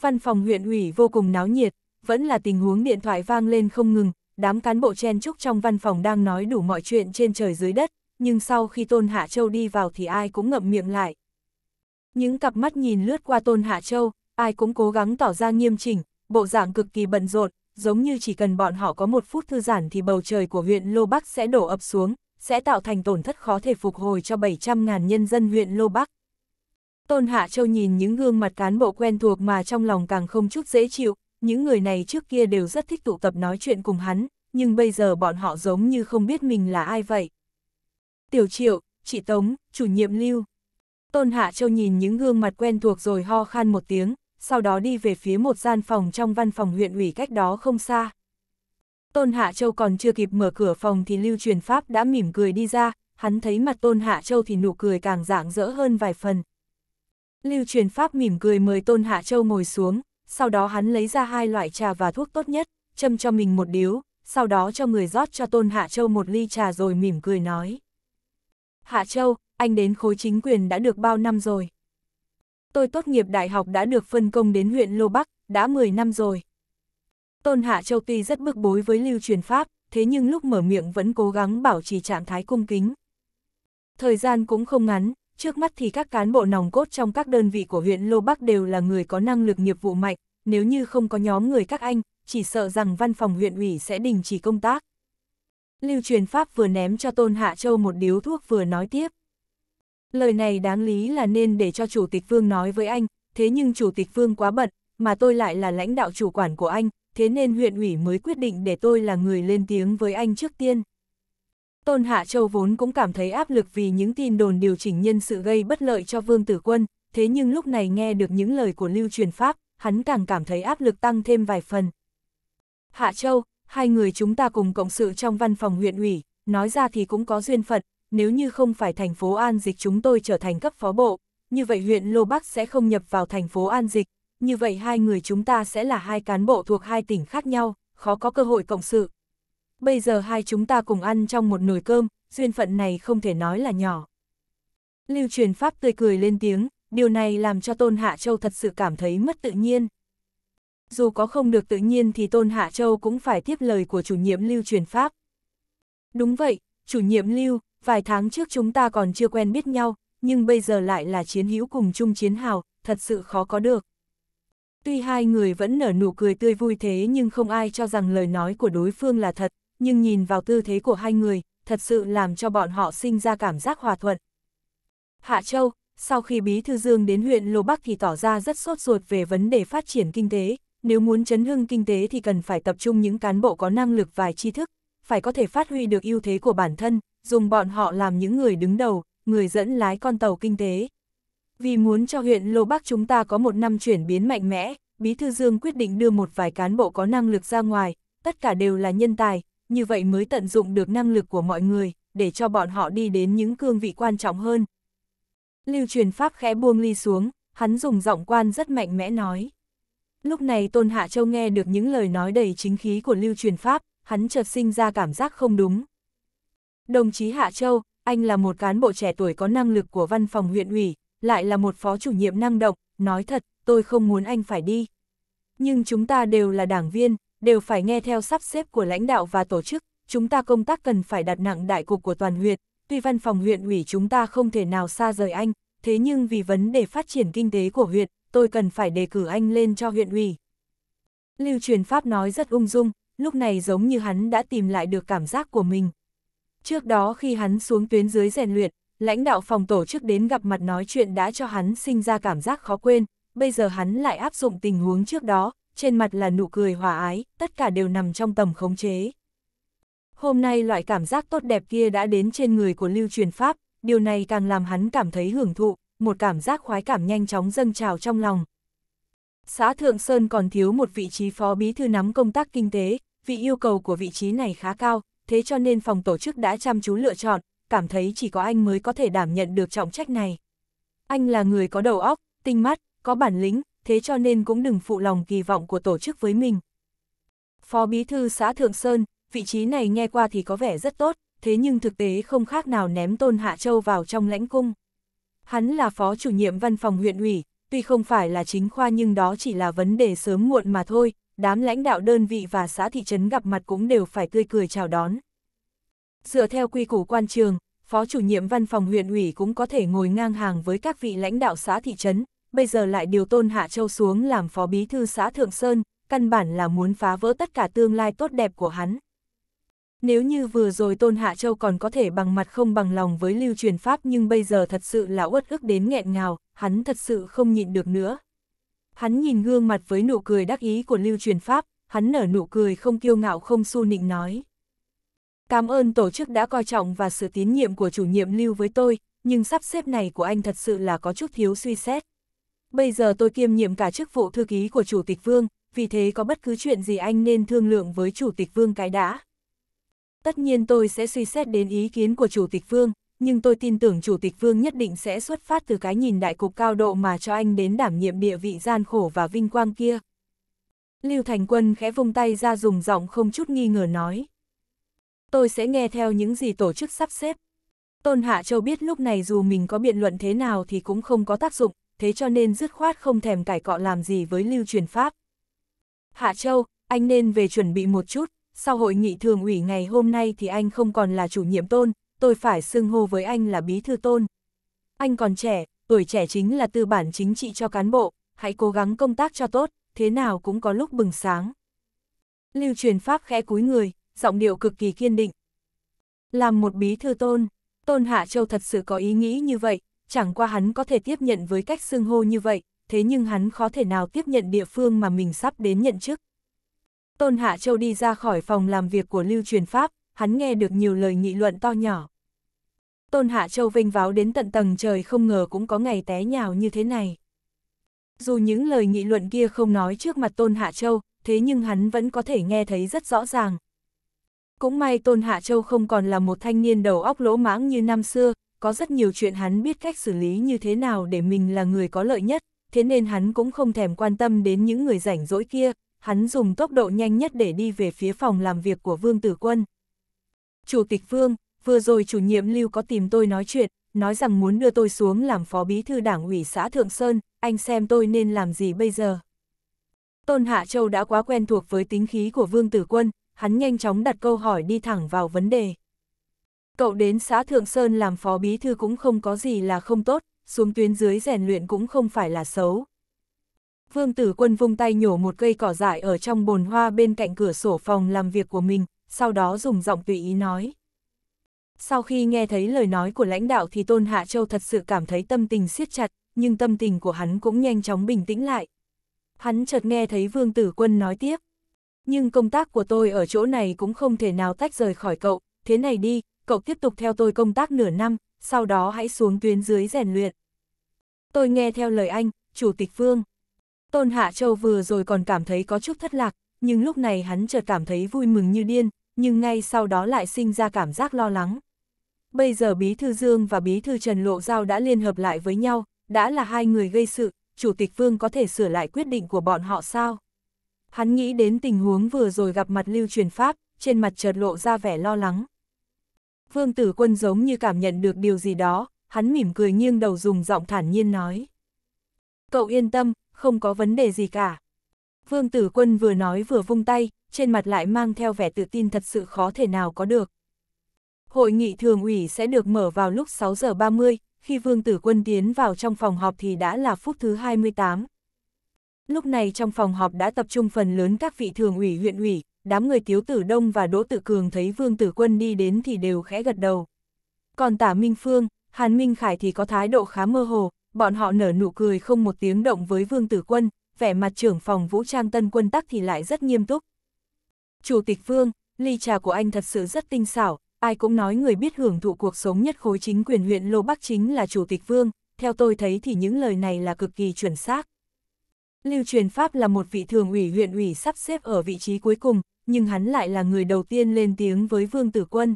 Văn phòng huyện ủy vô cùng náo nhiệt, vẫn là tình huống điện thoại vang lên không ngừng, đám cán bộ chen chúc trong văn phòng đang nói đủ mọi chuyện trên trời dưới đất, nhưng sau khi Tôn Hạ Châu đi vào thì ai cũng ngậm miệng lại. Những cặp mắt nhìn lướt qua Tôn Hạ Châu, ai cũng cố gắng tỏ ra nghiêm chỉnh, bộ dạng cực kỳ bận rộn, giống như chỉ cần bọn họ có một phút thư giãn thì bầu trời của huyện Lô Bắc sẽ đổ ập xuống, sẽ tạo thành tổn thất khó thể phục hồi cho 700.000 nhân dân huyện Lô Bắc. Tôn Hạ Châu nhìn những gương mặt cán bộ quen thuộc mà trong lòng càng không chút dễ chịu, những người này trước kia đều rất thích tụ tập nói chuyện cùng hắn, nhưng bây giờ bọn họ giống như không biết mình là ai vậy. Tiểu Triệu, chị Tống, chủ nhiệm Lưu. Tôn Hạ Châu nhìn những gương mặt quen thuộc rồi ho khan một tiếng, sau đó đi về phía một gian phòng trong văn phòng huyện ủy cách đó không xa. Tôn Hạ Châu còn chưa kịp mở cửa phòng thì Lưu Truyền Pháp đã mỉm cười đi ra, hắn thấy mặt Tôn Hạ Châu thì nụ cười càng rạng rỡ hơn vài phần. Lưu Truyền Pháp mỉm cười mời Tôn Hạ Châu ngồi xuống, sau đó hắn lấy ra hai loại trà và thuốc tốt nhất, châm cho mình một điếu, sau đó cho người rót cho Tôn Hạ Châu một ly trà rồi mỉm cười nói. Hạ Châu, anh đến khối chính quyền đã được bao năm rồi? Tôi tốt nghiệp đại học đã được phân công đến huyện Lô Bắc, đã 10 năm rồi. Tôn Hạ Châu tuy rất bức bối với lưu truyền pháp, thế nhưng lúc mở miệng vẫn cố gắng bảo trì trạng thái cung kính. Thời gian cũng không ngắn, trước mắt thì các cán bộ nòng cốt trong các đơn vị của huyện Lô Bắc đều là người có năng lực nghiệp vụ mạnh, nếu như không có nhóm người các anh, chỉ sợ rằng văn phòng huyện ủy sẽ đình chỉ công tác. Lưu truyền pháp vừa ném cho Tôn Hạ Châu một điếu thuốc vừa nói tiếp. Lời này đáng lý là nên để cho Chủ tịch Vương nói với anh, thế nhưng Chủ tịch Vương quá bận, mà tôi lại là lãnh đạo chủ quản của anh, thế nên huyện ủy mới quyết định để tôi là người lên tiếng với anh trước tiên. Tôn Hạ Châu vốn cũng cảm thấy áp lực vì những tin đồn điều chỉnh nhân sự gây bất lợi cho Vương Tử Quân, thế nhưng lúc này nghe được những lời của Lưu Truyền Pháp, hắn càng cảm thấy áp lực tăng thêm vài phần. Hạ Châu, hai người chúng ta cùng cộng sự trong văn phòng huyện ủy, nói ra thì cũng có duyên phận, nếu như không phải thành phố An Dịch chúng tôi trở thành cấp phó bộ, như vậy huyện Lô Bắc sẽ không nhập vào thành phố An Dịch, như vậy hai người chúng ta sẽ là hai cán bộ thuộc hai tỉnh khác nhau, khó có cơ hội cộng sự. Bây giờ hai chúng ta cùng ăn trong một nồi cơm, duyên phận này không thể nói là nhỏ. Lưu truyền pháp tươi cười lên tiếng, điều này làm cho Tôn Hạ Châu thật sự cảm thấy mất tự nhiên. Dù có không được tự nhiên thì Tôn Hạ Châu cũng phải tiếp lời của chủ nhiệm Lưu truyền pháp. Đúng vậy, chủ nhiệm Lưu, vài tháng trước chúng ta còn chưa quen biết nhau, nhưng bây giờ lại là chiến hữu cùng chung chiến hào, thật sự khó có được. Tuy hai người vẫn nở nụ cười tươi vui thế nhưng không ai cho rằng lời nói của đối phương là thật, nhưng nhìn vào tư thế của hai người, thật sự làm cho bọn họ sinh ra cảm giác hòa thuận. Hạ Châu, sau khi Bí Thư Dương đến huyện Lô Bắc thì tỏ ra rất sốt ruột về vấn đề phát triển kinh tế, nếu muốn chấn hưng kinh tế thì cần phải tập trung những cán bộ có năng lực và tri thức, phải có thể phát huy được ưu thế của bản thân, dùng bọn họ làm những người đứng đầu, người dẫn lái con tàu kinh tế. Vì muốn cho huyện Lô Bắc chúng ta có một năm chuyển biến mạnh mẽ, Bí Thư Dương quyết định đưa một vài cán bộ có năng lực ra ngoài, tất cả đều là nhân tài, như vậy mới tận dụng được năng lực của mọi người, để cho bọn họ đi đến những cương vị quan trọng hơn. Lưu truyền pháp khẽ buông ly xuống, hắn dùng giọng quan rất mạnh mẽ nói. Lúc này Tôn Hạ Châu nghe được những lời nói đầy chính khí của Lưu truyền pháp, hắn chợt sinh ra cảm giác không đúng. Đồng chí Hạ Châu, anh là một cán bộ trẻ tuổi có năng lực của văn phòng huyện ủy, lại là một phó chủ nhiệm năng động, nói thật, tôi không muốn anh phải đi. Nhưng chúng ta đều là đảng viên, đều phải nghe theo sắp xếp của lãnh đạo và tổ chức, chúng ta công tác cần phải đặt nặng đại cục của toàn huyện, tuy văn phòng huyện ủy chúng ta không thể nào xa rời anh, thế nhưng vì vấn đề phát triển kinh tế của huyện, tôi cần phải đề cử anh lên cho huyện ủy. Lưu truyền Pháp nói rất ung dung, lúc này giống như hắn đã tìm lại được cảm giác của mình. Trước đó khi hắn xuống tuyến dưới rèn luyện, Lãnh đạo phòng tổ chức đến gặp mặt nói chuyện đã cho hắn sinh ra cảm giác khó quên, bây giờ hắn lại áp dụng tình huống trước đó, trên mặt là nụ cười hòa ái, tất cả đều nằm trong tầm khống chế. Hôm nay loại cảm giác tốt đẹp kia đã đến trên người của Lưu Truyền Pháp, điều này càng làm hắn cảm thấy hưởng thụ, một cảm giác khoái cảm nhanh chóng dâng trào trong lòng. Xã Thượng Sơn còn thiếu một vị trí phó bí thư nắm công tác kinh tế, vị yêu cầu của vị trí này khá cao, thế cho nên phòng tổ chức đã chăm chú lựa chọn, cảm thấy chỉ có anh mới có thể đảm nhận được trọng trách này. Anh là người có đầu óc, tinh mắt, có bản lĩnh, thế cho nên cũng đừng phụ lòng kỳ vọng của tổ chức với mình. Phó Bí Thư xã Thượng Sơn, vị trí này nghe qua thì có vẻ rất tốt, thế nhưng thực tế không khác nào ném Tôn Hạ Châu vào trong lãnh cung. Hắn là Phó Chủ nhiệm Văn phòng huyện ủy, tuy không phải là chính khoa nhưng đó chỉ là vấn đề sớm muộn mà thôi, đám lãnh đạo đơn vị và xã thị trấn gặp mặt cũng đều phải tươi cười chào đón. Dựa theo quy củ quan trường, phó chủ nhiệm văn phòng huyện ủy cũng có thể ngồi ngang hàng với các vị lãnh đạo xã thị trấn, bây giờ lại điều Tôn Hạ Châu xuống làm phó bí thư xã Thượng Sơn, căn bản là muốn phá vỡ tất cả tương lai tốt đẹp của hắn. Nếu như vừa rồi Tôn Hạ Châu còn có thể bằng mặt không bằng lòng với lưu truyền pháp nhưng bây giờ thật sự là uất ức đến nghẹn ngào, hắn thật sự không nhịn được nữa. Hắn nhìn gương mặt với nụ cười đắc ý của lưu truyền pháp, hắn nở nụ cười không kiêu ngạo không su nịnh nói. Cảm ơn tổ chức đã coi trọng và sự tín nhiệm của chủ nhiệm lưu với tôi, nhưng sắp xếp này của anh thật sự là có chút thiếu suy xét. Bây giờ tôi kiêm nhiệm cả chức vụ thư ký của Chủ tịch Vương, vì thế có bất cứ chuyện gì anh nên thương lượng với Chủ tịch Vương cái đã. Tất nhiên tôi sẽ suy xét đến ý kiến của Chủ tịch Vương, nhưng tôi tin tưởng Chủ tịch Vương nhất định sẽ xuất phát từ cái nhìn đại cục cao độ mà cho anh đến đảm nhiệm địa vị gian khổ và vinh quang kia. Lưu Thành Quân khẽ vung tay ra dùng giọng không chút nghi ngờ nói tôi sẽ nghe theo những gì tổ chức sắp xếp. Tôn Hạ Châu biết lúc này dù mình có biện luận thế nào thì cũng không có tác dụng, thế cho nên dứt khoát không thèm cải cọ làm gì với lưu truyền pháp. Hạ Châu, anh nên về chuẩn bị một chút, sau hội nghị thường ủy ngày hôm nay thì anh không còn là chủ nhiệm tôn, tôi phải xưng hô với anh là bí thư tôn. Anh còn trẻ, tuổi trẻ chính là tư bản chính trị cho cán bộ, hãy cố gắng công tác cho tốt, thế nào cũng có lúc bừng sáng. Lưu truyền pháp khẽ cúi người, giọng điệu cực kỳ kiên định. Làm một bí thư tôn, Tôn Hạ Châu thật sự có ý nghĩ như vậy, chẳng qua hắn có thể tiếp nhận với cách xưng hô như vậy, thế nhưng hắn khó thể nào tiếp nhận địa phương mà mình sắp đến nhận chức. Tôn Hạ Châu đi ra khỏi phòng làm việc của Lưu Truyền Pháp, hắn nghe được nhiều lời nghị luận to nhỏ. Tôn Hạ Châu vinh váo đến tận tầng trời không ngờ cũng có ngày té nhào như thế này. Dù những lời nghị luận kia không nói trước mặt Tôn Hạ Châu, thế nhưng hắn vẫn có thể nghe thấy rất rõ ràng, cũng may Tôn Hạ Châu không còn là một thanh niên đầu óc lỗ mãng như năm xưa, có rất nhiều chuyện hắn biết cách xử lý như thế nào để mình là người có lợi nhất, thế nên hắn cũng không thèm quan tâm đến những người rảnh rỗi kia, hắn dùng tốc độ nhanh nhất để đi về phía phòng làm việc của Vương Tử Quân. Chủ tịch Vương, vừa rồi chủ nhiệm Lưu có tìm tôi nói chuyện, nói rằng muốn đưa tôi xuống làm phó bí thư đảng ủy xã Thượng Sơn, anh xem tôi nên làm gì bây giờ. Tôn Hạ Châu đã quá quen thuộc với tính khí của Vương Tử Quân, hắn nhanh chóng đặt câu hỏi đi thẳng vào vấn đề. Cậu đến xã Thượng Sơn làm phó bí thư cũng không có gì là không tốt, xuống tuyến dưới rèn luyện cũng không phải là xấu. Vương Tử Quân vung tay nhổ một cây cỏ dại ở trong bồn hoa bên cạnh cửa sổ phòng làm việc của mình, sau đó dùng giọng tùy ý nói. Sau khi nghe thấy lời nói của lãnh đạo thì Tôn Hạ Châu thật sự cảm thấy tâm tình siết chặt, nhưng tâm tình của hắn cũng nhanh chóng bình tĩnh lại. Hắn chợt nghe thấy Vương Tử Quân nói tiếp. Nhưng công tác của tôi ở chỗ này cũng không thể nào tách rời khỏi cậu, thế này đi, cậu tiếp tục theo tôi công tác nửa năm, sau đó hãy xuống tuyến dưới rèn luyện. Tôi nghe theo lời anh, Chủ tịch Phương. Tôn Hạ Châu vừa rồi còn cảm thấy có chút thất lạc, nhưng lúc này hắn chợt cảm thấy vui mừng như điên, nhưng ngay sau đó lại sinh ra cảm giác lo lắng. Bây giờ Bí Thư Dương và Bí Thư Trần Lộ Giao đã liên hợp lại với nhau, đã là hai người gây sự, Chủ tịch Phương có thể sửa lại quyết định của bọn họ sao? Hắn nghĩ đến tình huống vừa rồi gặp mặt lưu truyền pháp, trên mặt chợt lộ ra vẻ lo lắng. Vương tử quân giống như cảm nhận được điều gì đó, hắn mỉm cười nghiêng đầu dùng giọng thản nhiên nói. Cậu yên tâm, không có vấn đề gì cả. Vương tử quân vừa nói vừa vung tay, trên mặt lại mang theo vẻ tự tin thật sự khó thể nào có được. Hội nghị thường ủy sẽ được mở vào lúc 6 giờ 30, khi Vương Tử Quân tiến vào trong phòng họp thì đã là phút thứ 28, Lúc này trong phòng họp đã tập trung phần lớn các vị thường ủy huyện ủy, đám người Tiếu Tử Đông và Đỗ Tử Cường thấy Vương Tử Quân đi đến thì đều khẽ gật đầu. Còn tả Minh Phương, Hàn Minh Khải thì có thái độ khá mơ hồ, bọn họ nở nụ cười không một tiếng động với Vương Tử Quân, vẻ mặt trưởng phòng vũ trang tân quân tắc thì lại rất nghiêm túc. Chủ tịch Vương, ly trà của anh thật sự rất tinh xảo, ai cũng nói người biết hưởng thụ cuộc sống nhất khối chính quyền huyện Lô Bắc chính là Chủ tịch Vương, theo tôi thấy thì những lời này là cực kỳ chuẩn xác. Lưu truyền Pháp là một vị thường ủy huyện ủy sắp xếp ở vị trí cuối cùng, nhưng hắn lại là người đầu tiên lên tiếng với Vương Tử Quân.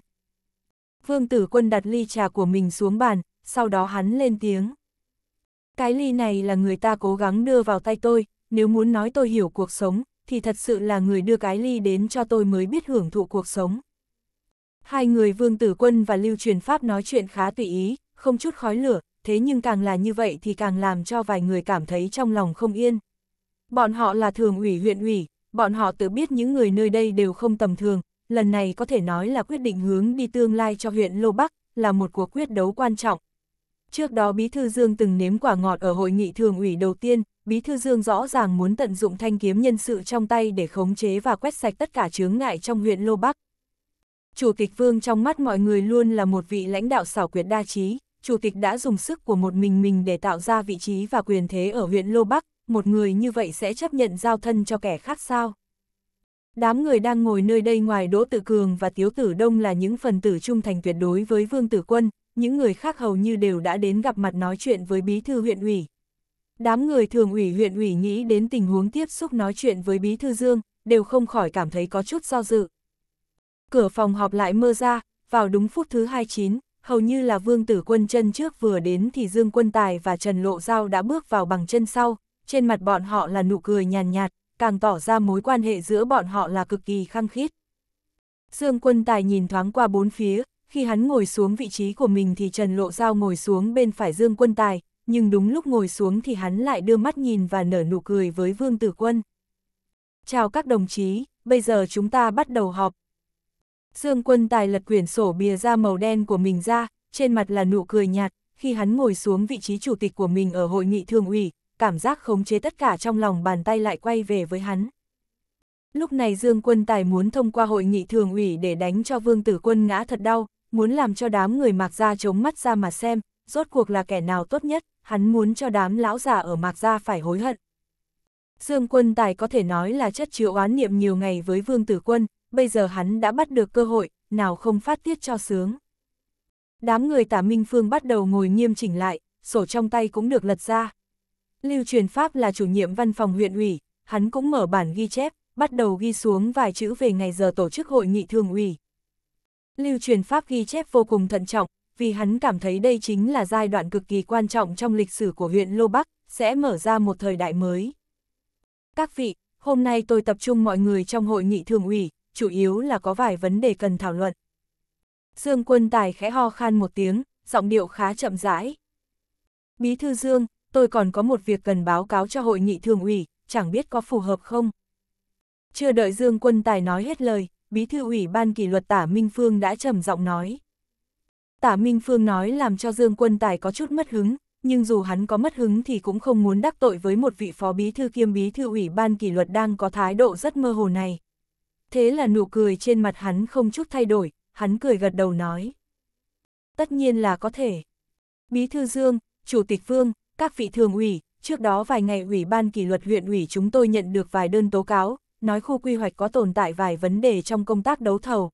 Vương Tử Quân đặt ly trà của mình xuống bàn, sau đó hắn lên tiếng. Cái ly này là người ta cố gắng đưa vào tay tôi, nếu muốn nói tôi hiểu cuộc sống, thì thật sự là người đưa cái ly đến cho tôi mới biết hưởng thụ cuộc sống. Hai người Vương Tử Quân và Lưu Truyền Pháp nói chuyện khá tùy ý, không chút khói lửa, thế nhưng càng là như vậy thì càng làm cho vài người cảm thấy trong lòng không yên. Bọn họ là thường ủy huyện ủy, bọn họ tự biết những người nơi đây đều không tầm thường, lần này có thể nói là quyết định hướng đi tương lai cho huyện Lô Bắc, là một cuộc quyết đấu quan trọng. Trước đó Bí Thư Dương từng nếm quả ngọt ở hội nghị thường ủy đầu tiên, Bí Thư Dương rõ ràng muốn tận dụng thanh kiếm nhân sự trong tay để khống chế và quét sạch tất cả chướng ngại trong huyện Lô Bắc. Chủ tịch Vương trong mắt mọi người luôn là một vị lãnh đạo xảo quyệt đa trí, Chủ tịch đã dùng sức của một mình mình để tạo ra vị trí và quyền thế ở huyện Lô Bắc, một người như vậy sẽ chấp nhận giao thân cho kẻ khác sao? Đám người đang ngồi nơi đây ngoài Đỗ Tự Cường và Tiếu Tử Đông là những phần tử trung thành tuyệt đối với Vương Tử Quân, những người khác hầu như đều đã đến gặp mặt nói chuyện với bí thư huyện ủy. Đám người thường ủy huyện ủy nghĩ đến tình huống tiếp xúc nói chuyện với bí thư Dương, đều không khỏi cảm thấy có chút do dự. Cửa phòng họp lại mơ ra, vào đúng phút thứ 29, hầu như là Vương Tử Quân chân trước vừa đến thì Dương Quân Tài và Trần Lộ Giao đã bước vào bằng chân sau, trên mặt bọn họ là nụ cười nhàn nhạt, càng tỏ ra mối quan hệ giữa bọn họ là cực kỳ khăng khít. Dương quân tài nhìn thoáng qua bốn phía, khi hắn ngồi xuống vị trí của mình thì Trần Lộ Giao ngồi xuống bên phải Dương quân tài, nhưng đúng lúc ngồi xuống thì hắn lại đưa mắt nhìn và nở nụ cười với Vương Tử Quân. Chào các đồng chí, bây giờ chúng ta bắt đầu họp. Dương quân tài lật quyển sổ bìa da màu đen của mình ra, trên mặt là nụ cười nhạt, khi hắn ngồi xuống vị trí chủ tịch của mình ở hội nghị thường ủy, cảm giác khống chế tất cả trong lòng bàn tay lại quay về với hắn. Lúc này Dương Quân Tài muốn thông qua hội nghị thường ủy để đánh cho Vương Tử Quân ngã thật đau, muốn làm cho đám người Mạc Gia chống mắt ra mà xem, rốt cuộc là kẻ nào tốt nhất, hắn muốn cho đám lão già ở Mạc Gia phải hối hận. Dương Quân Tài có thể nói là chất chứa oán niệm nhiều ngày với Vương Tử Quân, bây giờ hắn đã bắt được cơ hội, nào không phát tiết cho sướng. Đám người tả Minh Phương bắt đầu ngồi nghiêm chỉnh lại, sổ trong tay cũng được lật ra. Lưu truyền Pháp là chủ nhiệm văn phòng huyện ủy, hắn cũng mở bản ghi chép, bắt đầu ghi xuống vài chữ về ngày giờ tổ chức hội nghị thường ủy. Lưu truyền Pháp ghi chép vô cùng thận trọng, vì hắn cảm thấy đây chính là giai đoạn cực kỳ quan trọng trong lịch sử của huyện Lô Bắc, sẽ mở ra một thời đại mới. Các vị, hôm nay tôi tập trung mọi người trong hội nghị thường ủy, chủ yếu là có vài vấn đề cần thảo luận. Dương quân tài khẽ ho khan một tiếng, giọng điệu khá chậm rãi. Bí thư Dương, tôi còn có một việc cần báo cáo cho hội nghị thường ủy, chẳng biết có phù hợp không. Chưa đợi Dương Quân Tài nói hết lời, bí thư ủy ban kỷ luật Tả Minh Phương đã trầm giọng nói. Tả Minh Phương nói làm cho Dương Quân Tài có chút mất hứng, nhưng dù hắn có mất hứng thì cũng không muốn đắc tội với một vị phó bí thư kiêm bí thư ủy ban kỷ luật đang có thái độ rất mơ hồ này. Thế là nụ cười trên mặt hắn không chút thay đổi, hắn cười gật đầu nói. Tất nhiên là có thể. Bí thư Dương, Chủ tịch Phương, các vị thường ủy, trước đó vài ngày ủy ban kỷ luật huyện ủy chúng tôi nhận được vài đơn tố cáo, nói khu quy hoạch có tồn tại vài vấn đề trong công tác đấu thầu.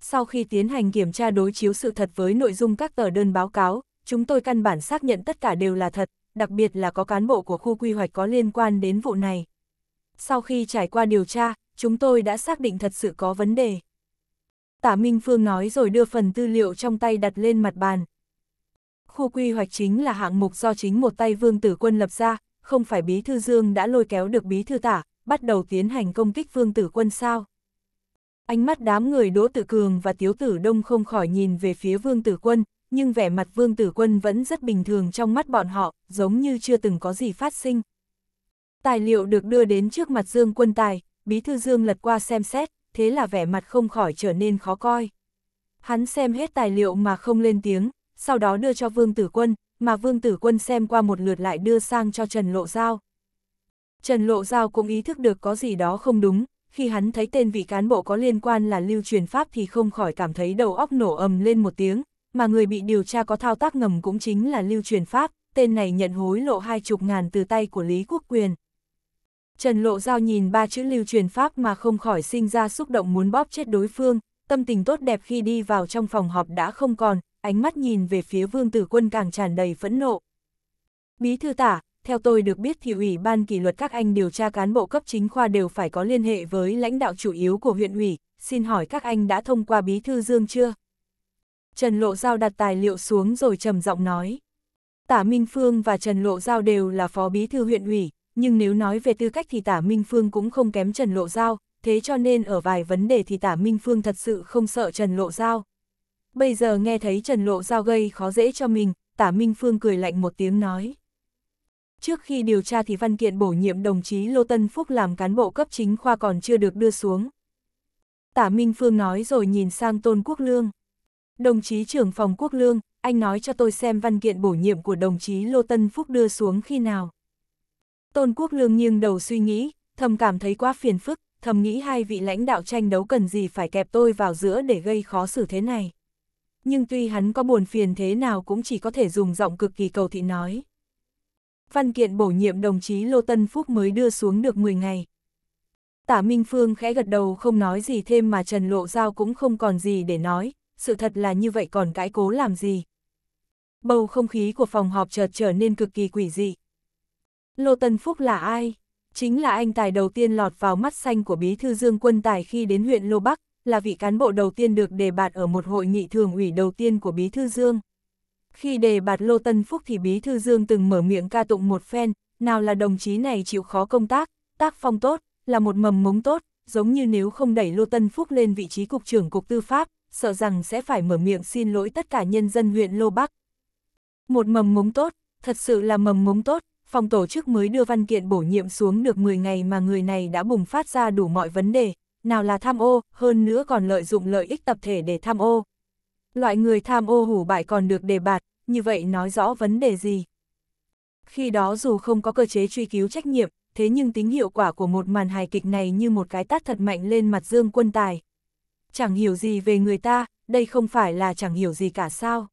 Sau khi tiến hành kiểm tra đối chiếu sự thật với nội dung các tờ đơn báo cáo, chúng tôi căn bản xác nhận tất cả đều là thật, đặc biệt là có cán bộ của khu quy hoạch có liên quan đến vụ này. Sau khi trải qua điều tra, chúng tôi đã xác định thật sự có vấn đề. Tả Minh Phương nói rồi đưa phần tư liệu trong tay đặt lên mặt bàn, khu quy hoạch chính là hạng mục do chính một tay Vương Tử Quân lập ra, không phải Bí Thư Dương đã lôi kéo được Bí Thư Tả, bắt đầu tiến hành công kích Vương Tử Quân sao. Ánh mắt đám người Đỗ Tử Cường và Tiếu Tử Đông không khỏi nhìn về phía Vương Tử Quân, nhưng vẻ mặt Vương Tử Quân vẫn rất bình thường trong mắt bọn họ, giống như chưa từng có gì phát sinh. Tài liệu được đưa đến trước mặt Dương Quân Tài, Bí Thư Dương lật qua xem xét, thế là vẻ mặt không khỏi trở nên khó coi. Hắn xem hết tài liệu mà không lên tiếng, sau đó đưa cho Vương Tử Quân, mà Vương Tử Quân xem qua một lượt lại đưa sang cho Trần Lộ Giao. Trần Lộ Giao cũng ý thức được có gì đó không đúng, khi hắn thấy tên vị cán bộ có liên quan là lưu truyền pháp thì không khỏi cảm thấy đầu óc nổ ầm lên một tiếng, mà người bị điều tra có thao tác ngầm cũng chính là lưu truyền pháp, tên này nhận hối lộ hai chục ngàn từ tay của Lý Quốc Quyền. Trần Lộ Giao nhìn ba chữ lưu truyền pháp mà không khỏi sinh ra xúc động muốn bóp chết đối phương, tâm tình tốt đẹp khi đi vào trong phòng họp đã không còn, ánh mắt nhìn về phía vương tử quân càng tràn đầy phẫn nộ. Bí thư tả, theo tôi được biết thì ủy ban kỷ luật các anh điều tra cán bộ cấp chính khoa đều phải có liên hệ với lãnh đạo chủ yếu của huyện ủy, xin hỏi các anh đã thông qua bí thư Dương chưa? Trần Lộ Giao đặt tài liệu xuống rồi trầm giọng nói. Tả Minh Phương và Trần Lộ Giao đều là phó bí thư huyện ủy, nhưng nếu nói về tư cách thì Tả Minh Phương cũng không kém Trần Lộ Giao, thế cho nên ở vài vấn đề thì Tả Minh Phương thật sự không sợ Trần Lộ Giao bây giờ nghe thấy Trần Lộ Giao gây khó dễ cho mình, tả Minh Phương cười lạnh một tiếng nói. Trước khi điều tra thì văn kiện bổ nhiệm đồng chí Lô Tân Phúc làm cán bộ cấp chính khoa còn chưa được đưa xuống. Tả Minh Phương nói rồi nhìn sang Tôn Quốc Lương. Đồng chí trưởng phòng Quốc Lương, anh nói cho tôi xem văn kiện bổ nhiệm của đồng chí Lô Tân Phúc đưa xuống khi nào. Tôn Quốc Lương nghiêng đầu suy nghĩ, thầm cảm thấy quá phiền phức, thầm nghĩ hai vị lãnh đạo tranh đấu cần gì phải kẹp tôi vào giữa để gây khó xử thế này nhưng tuy hắn có buồn phiền thế nào cũng chỉ có thể dùng giọng cực kỳ cầu thị nói. Văn kiện bổ nhiệm đồng chí Lô Tân Phúc mới đưa xuống được 10 ngày. Tả Minh Phương khẽ gật đầu không nói gì thêm mà Trần Lộ Giao cũng không còn gì để nói, sự thật là như vậy còn cãi cố làm gì. Bầu không khí của phòng họp chợt trở nên cực kỳ quỷ dị. Lô Tân Phúc là ai? Chính là anh tài đầu tiên lọt vào mắt xanh của bí thư Dương Quân Tài khi đến huyện Lô Bắc, là vị cán bộ đầu tiên được đề bạt ở một hội nghị thường ủy đầu tiên của Bí Thư Dương. Khi đề bạt Lô Tân Phúc thì Bí Thư Dương từng mở miệng ca tụng một phen, nào là đồng chí này chịu khó công tác, tác phong tốt, là một mầm mống tốt, giống như nếu không đẩy Lô Tân Phúc lên vị trí cục trưởng cục tư pháp, sợ rằng sẽ phải mở miệng xin lỗi tất cả nhân dân huyện Lô Bắc. Một mầm mống tốt, thật sự là mầm mống tốt, phòng tổ chức mới đưa văn kiện bổ nhiệm xuống được 10 ngày mà người này đã bùng phát ra đủ mọi vấn đề, nào là tham ô, hơn nữa còn lợi dụng lợi ích tập thể để tham ô. Loại người tham ô hủ bại còn được đề bạt, như vậy nói rõ vấn đề gì? Khi đó dù không có cơ chế truy cứu trách nhiệm, thế nhưng tính hiệu quả của một màn hài kịch này như một cái tát thật mạnh lên mặt Dương Quân Tài. Chẳng hiểu gì về người ta, đây không phải là chẳng hiểu gì cả sao.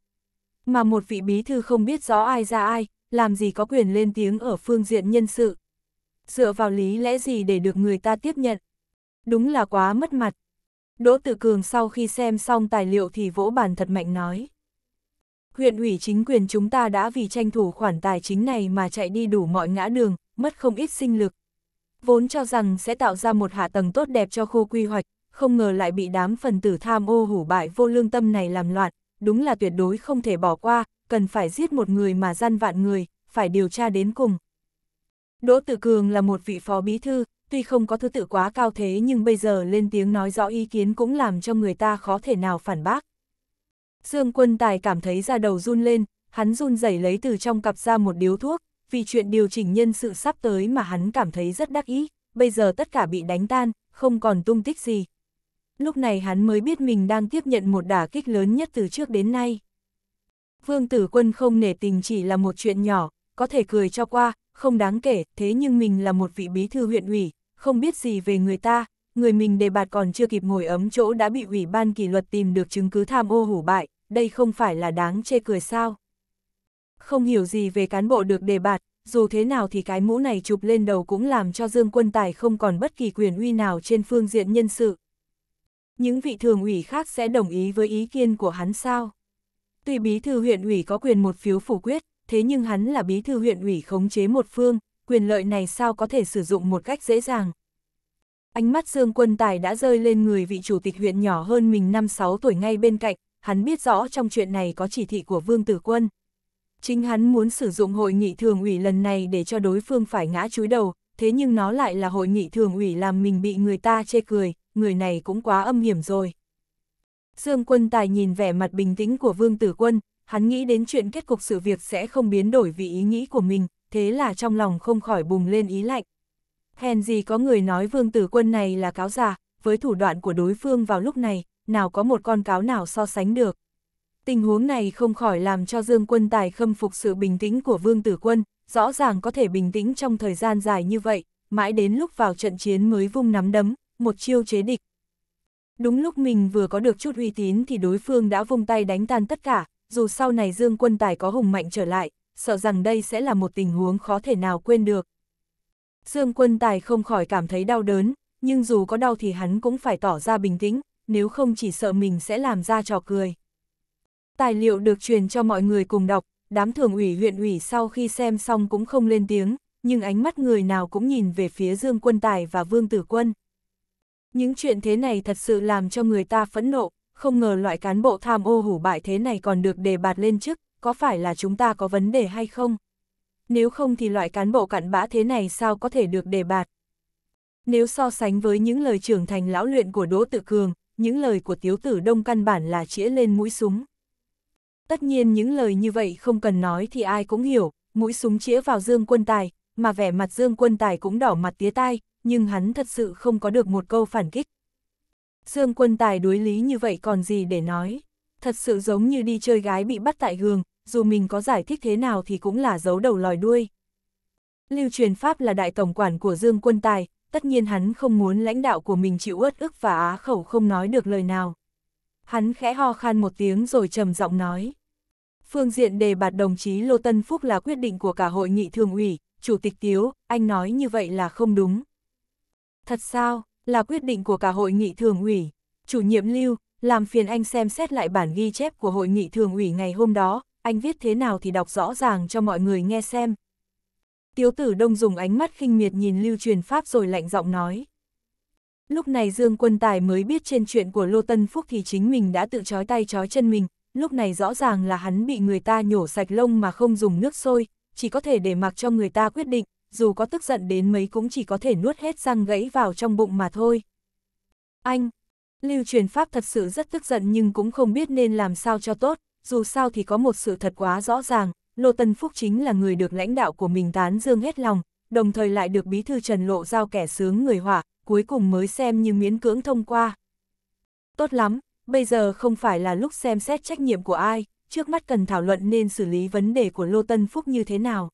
Mà một vị bí thư không biết rõ ai ra ai, làm gì có quyền lên tiếng ở phương diện nhân sự. Dựa vào lý lẽ gì để được người ta tiếp nhận? Đúng là quá mất mặt. Đỗ Tử Cường sau khi xem xong tài liệu thì vỗ bàn thật mạnh nói. Huyện ủy chính quyền chúng ta đã vì tranh thủ khoản tài chính này mà chạy đi đủ mọi ngã đường, mất không ít sinh lực. Vốn cho rằng sẽ tạo ra một hạ tầng tốt đẹp cho khu quy hoạch, không ngờ lại bị đám phần tử tham ô hủ bại vô lương tâm này làm loạn, đúng là tuyệt đối không thể bỏ qua, cần phải giết một người mà gian vạn người, phải điều tra đến cùng. Đỗ Tử Cường là một vị phó bí thư, tuy không có thứ tự quá cao thế nhưng bây giờ lên tiếng nói rõ ý kiến cũng làm cho người ta khó thể nào phản bác. Dương quân tài cảm thấy da đầu run lên, hắn run rẩy lấy từ trong cặp ra một điếu thuốc, vì chuyện điều chỉnh nhân sự sắp tới mà hắn cảm thấy rất đắc ý, bây giờ tất cả bị đánh tan, không còn tung tích gì. Lúc này hắn mới biết mình đang tiếp nhận một đả kích lớn nhất từ trước đến nay. Vương tử quân không nể tình chỉ là một chuyện nhỏ, có thể cười cho qua, không đáng kể, thế nhưng mình là một vị bí thư huyện ủy, không biết gì về người ta, người mình đề bạt còn chưa kịp ngồi ấm chỗ đã bị ủy ban kỷ luật tìm được chứng cứ tham ô hủ bại, đây không phải là đáng chê cười sao. Không hiểu gì về cán bộ được đề bạt, dù thế nào thì cái mũ này chụp lên đầu cũng làm cho Dương Quân Tài không còn bất kỳ quyền uy nào trên phương diện nhân sự. Những vị thường ủy khác sẽ đồng ý với ý kiến của hắn sao? Tuy bí thư huyện ủy có quyền một phiếu phủ quyết, thế nhưng hắn là bí thư huyện ủy khống chế một phương, quyền lợi này sao có thể sử dụng một cách dễ dàng. Ánh mắt Dương Quân Tài đã rơi lên người vị chủ tịch huyện nhỏ hơn mình năm 6 tuổi ngay bên cạnh, hắn biết rõ trong chuyện này có chỉ thị của Vương Tử Quân. Chính hắn muốn sử dụng hội nghị thường ủy lần này để cho đối phương phải ngã chúi đầu, thế nhưng nó lại là hội nghị thường ủy làm mình bị người ta chê cười, người này cũng quá âm hiểm rồi. Dương Quân Tài nhìn vẻ mặt bình tĩnh của Vương Tử Quân, hắn nghĩ đến chuyện kết cục sự việc sẽ không biến đổi vì ý nghĩ của mình, thế là trong lòng không khỏi bùng lên ý lạnh. Hèn gì có người nói vương tử quân này là cáo giả, với thủ đoạn của đối phương vào lúc này, nào có một con cáo nào so sánh được. Tình huống này không khỏi làm cho Dương Quân Tài khâm phục sự bình tĩnh của Vương Tử Quân, rõ ràng có thể bình tĩnh trong thời gian dài như vậy, mãi đến lúc vào trận chiến mới vung nắm đấm, một chiêu chế địch. Đúng lúc mình vừa có được chút uy tín thì đối phương đã vung tay đánh tan tất cả, dù sau này Dương Quân Tài có hùng mạnh trở lại, sợ rằng đây sẽ là một tình huống khó thể nào quên được. Dương quân tài không khỏi cảm thấy đau đớn, nhưng dù có đau thì hắn cũng phải tỏ ra bình tĩnh, nếu không chỉ sợ mình sẽ làm ra trò cười. Tài liệu được truyền cho mọi người cùng đọc, đám thường ủy huyện ủy sau khi xem xong cũng không lên tiếng, nhưng ánh mắt người nào cũng nhìn về phía Dương Quân Tài và Vương Tử Quân. Những chuyện thế này thật sự làm cho người ta phẫn nộ, không ngờ loại cán bộ tham ô hủ bại thế này còn được đề bạt lên chức, có phải là chúng ta có vấn đề hay không? Nếu không thì loại cán bộ cặn bã thế này sao có thể được đề bạt? Nếu so sánh với những lời trưởng thành lão luyện của Đỗ Tự Cường, những lời của Tiếu Tử Đông căn bản là chĩa lên mũi súng. Tất nhiên những lời như vậy không cần nói thì ai cũng hiểu, mũi súng chĩa vào Dương Quân Tài, mà vẻ mặt Dương Quân Tài cũng đỏ mặt tía tai, nhưng hắn thật sự không có được một câu phản kích. Dương Quân Tài đối lý như vậy còn gì để nói, thật sự giống như đi chơi gái bị bắt tại gường, dù mình có giải thích thế nào thì cũng là giấu đầu lòi đuôi. Lưu truyền Pháp là đại tổng quản của Dương Quân Tài, tất nhiên hắn không muốn lãnh đạo của mình chịu uất ức và á khẩu không nói được lời nào. Hắn khẽ ho khan một tiếng rồi trầm giọng nói. Phương diện đề bạt đồng chí Lô Tân Phúc là quyết định của cả hội nghị thường ủy, Chủ tịch Tiếu, anh nói như vậy là không đúng. Thật sao, là quyết định của cả hội nghị thường ủy. Chủ nhiệm Lưu, làm phiền anh xem xét lại bản ghi chép của hội nghị thường ủy ngày hôm đó, anh viết thế nào thì đọc rõ ràng cho mọi người nghe xem. Tiếu tử đông dùng ánh mắt khinh miệt nhìn lưu truyền pháp rồi lạnh giọng nói. Lúc này Dương Quân Tài mới biết trên chuyện của Lô Tân Phúc thì chính mình đã tự trói tay trói chân mình, lúc này rõ ràng là hắn bị người ta nhổ sạch lông mà không dùng nước sôi, chỉ có thể để mặc cho người ta quyết định, dù có tức giận đến mấy cũng chỉ có thể nuốt hết răng gãy vào trong bụng mà thôi. Anh, lưu truyền pháp thật sự rất tức giận nhưng cũng không biết nên làm sao cho tốt, dù sao thì có một sự thật quá rõ ràng, Lô Tân Phúc chính là người được lãnh đạo của mình tán dương hết lòng, đồng thời lại được bí thư Trần Lộ giao kẻ sướng người họa, cuối cùng mới xem như miễn cưỡng thông qua. Tốt lắm, bây giờ không phải là lúc xem xét trách nhiệm của ai, trước mắt cần thảo luận nên xử lý vấn đề của Lô Tân Phúc như thế nào.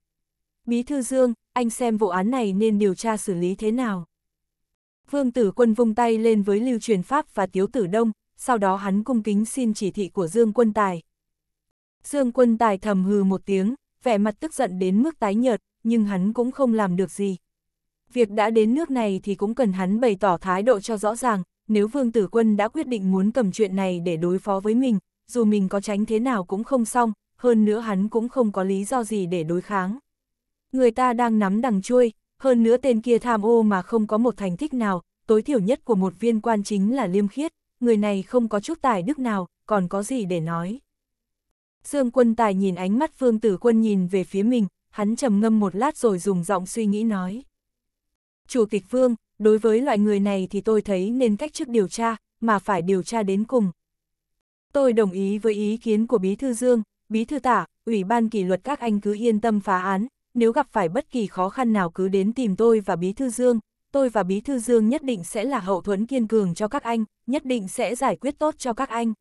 Bí thư Dương, anh xem vụ án này nên điều tra xử lý thế nào. Vương tử quân vung tay lên với Lưu Truyền Pháp và Tiếu Tử Đông, sau đó hắn cung kính xin chỉ thị của Dương Quân Tài. Dương quân tài thầm hừ một tiếng, vẻ mặt tức giận đến mức tái nhợt, nhưng hắn cũng không làm được gì. Việc đã đến nước này thì cũng cần hắn bày tỏ thái độ cho rõ ràng, nếu Vương Tử Quân đã quyết định muốn cầm chuyện này để đối phó với mình, dù mình có tránh thế nào cũng không xong, hơn nữa hắn cũng không có lý do gì để đối kháng. Người ta đang nắm đằng chui, hơn nữa tên kia tham ô mà không có một thành tích nào, tối thiểu nhất của một viên quan chính là liêm khiết, người này không có chút tài đức nào, còn có gì để nói. Dương quân tài nhìn ánh mắt Phương Tử Quân nhìn về phía mình, hắn trầm ngâm một lát rồi dùng giọng suy nghĩ nói. Chủ tịch Phương, đối với loại người này thì tôi thấy nên cách chức điều tra, mà phải điều tra đến cùng. Tôi đồng ý với ý kiến của Bí Thư Dương, Bí Thư Tả, Ủy ban kỷ luật các anh cứ yên tâm phá án, nếu gặp phải bất kỳ khó khăn nào cứ đến tìm tôi và Bí Thư Dương, tôi và Bí Thư Dương nhất định sẽ là hậu thuẫn kiên cường cho các anh, nhất định sẽ giải quyết tốt cho các anh.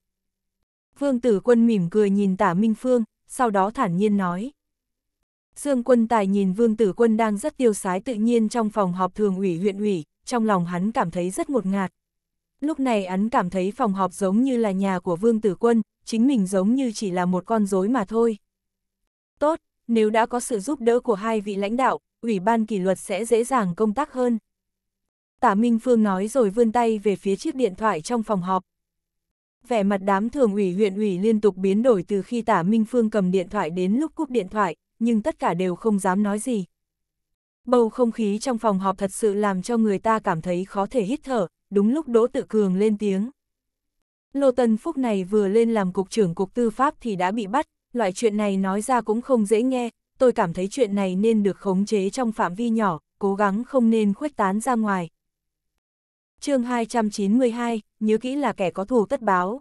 Vương tử quân mỉm cười nhìn tả Minh Phương, sau đó thản nhiên nói. Dương quân tài nhìn vương tử quân đang rất tiêu sái tự nhiên trong phòng họp thường ủy huyện ủy, trong lòng hắn cảm thấy rất ngột ngạt. Lúc này hắn cảm thấy phòng họp giống như là nhà của vương tử quân, chính mình giống như chỉ là một con rối mà thôi. Tốt, nếu đã có sự giúp đỡ của hai vị lãnh đạo, ủy ban kỷ luật sẽ dễ dàng công tác hơn. Tả Minh Phương nói rồi vươn tay về phía chiếc điện thoại trong phòng họp vẻ mặt đám thường ủy huyện ủy liên tục biến đổi từ khi tả Minh Phương cầm điện thoại đến lúc cúp điện thoại, nhưng tất cả đều không dám nói gì. Bầu không khí trong phòng họp thật sự làm cho người ta cảm thấy khó thể hít thở, đúng lúc Đỗ Tự Cường lên tiếng. Lô Tân Phúc này vừa lên làm cục trưởng cục tư pháp thì đã bị bắt, loại chuyện này nói ra cũng không dễ nghe, tôi cảm thấy chuyện này nên được khống chế trong phạm vi nhỏ, cố gắng không nên khuếch tán ra ngoài chương 292, nhớ kỹ là kẻ có thù tất báo.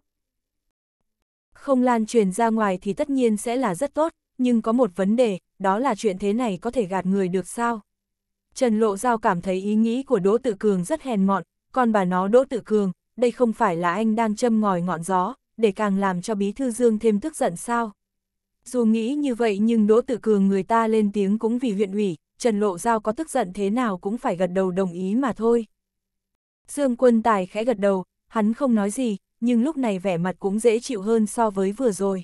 Không lan truyền ra ngoài thì tất nhiên sẽ là rất tốt, nhưng có một vấn đề, đó là chuyện thế này có thể gạt người được sao? Trần Lộ Giao cảm thấy ý nghĩ của Đỗ Tự Cường rất hèn mọn, còn bà nó Đỗ Tự Cường, đây không phải là anh đang châm ngòi ngọn gió, để càng làm cho Bí Thư Dương thêm tức giận sao? Dù nghĩ như vậy nhưng Đỗ Tự Cường người ta lên tiếng cũng vì huyện ủy, Trần Lộ Giao có tức giận thế nào cũng phải gật đầu đồng ý mà thôi. Dương quân tài khẽ gật đầu, hắn không nói gì, nhưng lúc này vẻ mặt cũng dễ chịu hơn so với vừa rồi.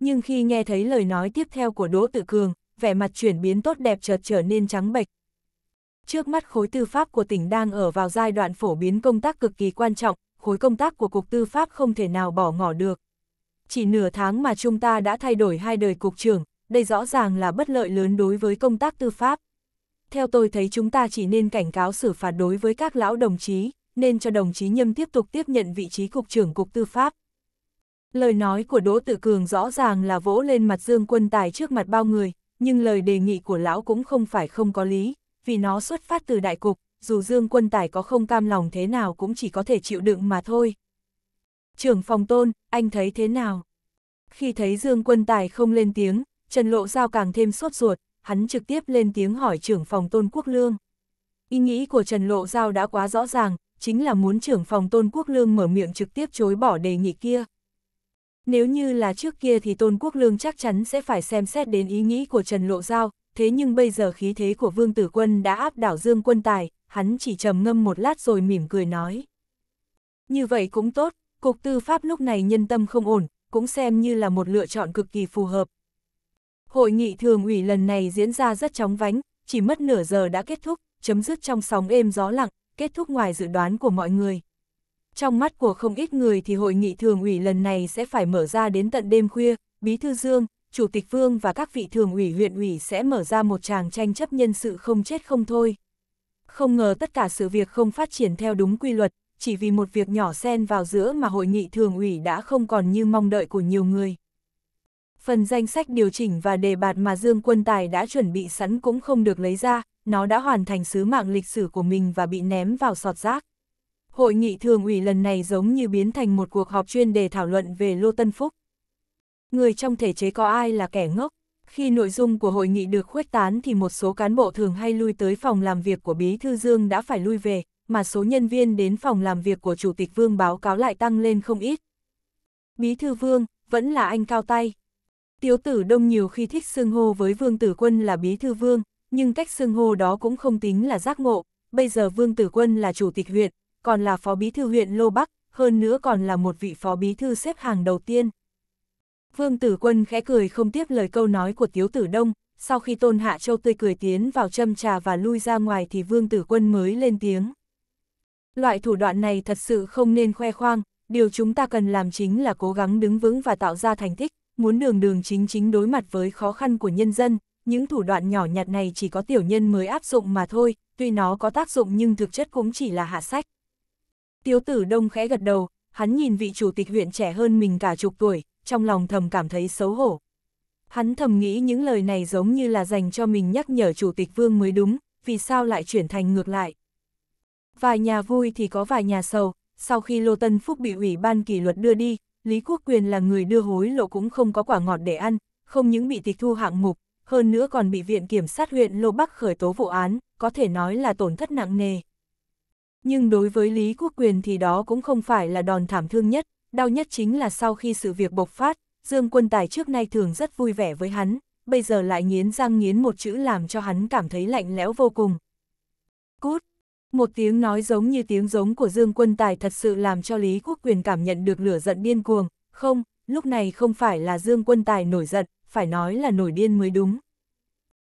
Nhưng khi nghe thấy lời nói tiếp theo của Đỗ Tự Cường, vẻ mặt chuyển biến tốt đẹp chợt trở nên trắng bệch. Trước mắt khối tư pháp của tỉnh đang ở vào giai đoạn phổ biến công tác cực kỳ quan trọng, khối công tác của Cục Tư pháp không thể nào bỏ ngỏ được. Chỉ nửa tháng mà chúng ta đã thay đổi hai đời cục trưởng, đây rõ ràng là bất lợi lớn đối với công tác tư pháp theo tôi thấy chúng ta chỉ nên cảnh cáo xử phạt đối với các lão đồng chí, nên cho đồng chí Nhâm tiếp tục tiếp nhận vị trí Cục trưởng Cục Tư pháp. Lời nói của Đỗ Tự Cường rõ ràng là vỗ lên mặt Dương Quân Tài trước mặt bao người, nhưng lời đề nghị của lão cũng không phải không có lý, vì nó xuất phát từ đại cục, dù Dương Quân Tài có không cam lòng thế nào cũng chỉ có thể chịu đựng mà thôi. Trưởng phòng tôn, anh thấy thế nào? Khi thấy Dương Quân Tài không lên tiếng, Trần Lộ Giao càng thêm sốt ruột, hắn trực tiếp lên tiếng hỏi trưởng phòng Tôn Quốc Lương. Ý nghĩ của Trần Lộ Giao đã quá rõ ràng, chính là muốn trưởng phòng Tôn Quốc Lương mở miệng trực tiếp chối bỏ đề nghị kia. Nếu như là trước kia thì Tôn Quốc Lương chắc chắn sẽ phải xem xét đến ý nghĩ của Trần Lộ Giao, thế nhưng bây giờ khí thế của Vương Tử Quân đã áp đảo Dương Quân Tài, hắn chỉ trầm ngâm một lát rồi mỉm cười nói. Như vậy cũng tốt, Cục Tư Pháp lúc này nhân tâm không ổn, cũng xem như là một lựa chọn cực kỳ phù hợp, Hội nghị thường ủy lần này diễn ra rất chóng vánh, chỉ mất nửa giờ đã kết thúc, chấm dứt trong sóng êm gió lặng, kết thúc ngoài dự đoán của mọi người. Trong mắt của không ít người thì hội nghị thường ủy lần này sẽ phải mở ra đến tận đêm khuya, Bí Thư Dương, Chủ tịch Vương và các vị thường ủy huyện ủy sẽ mở ra một tràng tranh chấp nhân sự không chết không thôi. Không ngờ tất cả sự việc không phát triển theo đúng quy luật, chỉ vì một việc nhỏ xen vào giữa mà hội nghị thường ủy đã không còn như mong đợi của nhiều người phần danh sách điều chỉnh và đề bạt mà Dương Quân Tài đã chuẩn bị sẵn cũng không được lấy ra, nó đã hoàn thành sứ mạng lịch sử của mình và bị ném vào sọt rác. Hội nghị thường ủy lần này giống như biến thành một cuộc họp chuyên đề thảo luận về Lô Tân Phúc. Người trong thể chế có ai là kẻ ngốc? Khi nội dung của hội nghị được khuếch tán thì một số cán bộ thường hay lui tới phòng làm việc của Bí Thư Dương đã phải lui về, mà số nhân viên đến phòng làm việc của Chủ tịch Vương báo cáo lại tăng lên không ít. Bí Thư Vương, vẫn là anh cao tay, Tiếu tử đông nhiều khi thích xưng hô với vương tử quân là bí thư vương, nhưng cách xưng hô đó cũng không tính là giác ngộ, bây giờ vương tử quân là chủ tịch huyện, còn là phó bí thư huyện Lô Bắc, hơn nữa còn là một vị phó bí thư xếp hàng đầu tiên. Vương tử quân khẽ cười không tiếp lời câu nói của tiếu tử đông, sau khi tôn hạ châu tươi cười tiến vào châm trà và lui ra ngoài thì vương tử quân mới lên tiếng. Loại thủ đoạn này thật sự không nên khoe khoang, điều chúng ta cần làm chính là cố gắng đứng vững và tạo ra thành tích, muốn đường đường chính chính đối mặt với khó khăn của nhân dân, những thủ đoạn nhỏ nhặt này chỉ có tiểu nhân mới áp dụng mà thôi, tuy nó có tác dụng nhưng thực chất cũng chỉ là hạ sách. Tiếu tử đông khẽ gật đầu, hắn nhìn vị chủ tịch huyện trẻ hơn mình cả chục tuổi, trong lòng thầm cảm thấy xấu hổ. Hắn thầm nghĩ những lời này giống như là dành cho mình nhắc nhở chủ tịch vương mới đúng, vì sao lại chuyển thành ngược lại. Vài nhà vui thì có vài nhà sầu, sau khi Lô Tân Phúc bị ủy ban kỷ luật đưa đi, Lý Quốc Quyền là người đưa hối lộ cũng không có quả ngọt để ăn, không những bị tịch thu hạng mục, hơn nữa còn bị Viện Kiểm sát huyện Lô Bắc khởi tố vụ án, có thể nói là tổn thất nặng nề. Nhưng đối với Lý Quốc Quyền thì đó cũng không phải là đòn thảm thương nhất, đau nhất chính là sau khi sự việc bộc phát, Dương Quân Tài trước nay thường rất vui vẻ với hắn, bây giờ lại nghiến răng nghiến một chữ làm cho hắn cảm thấy lạnh lẽo vô cùng. Cút, một tiếng nói giống như tiếng giống của Dương Quân Tài thật sự làm cho Lý Quốc Quyền cảm nhận được lửa giận điên cuồng, không, lúc này không phải là Dương Quân Tài nổi giận, phải nói là nổi điên mới đúng.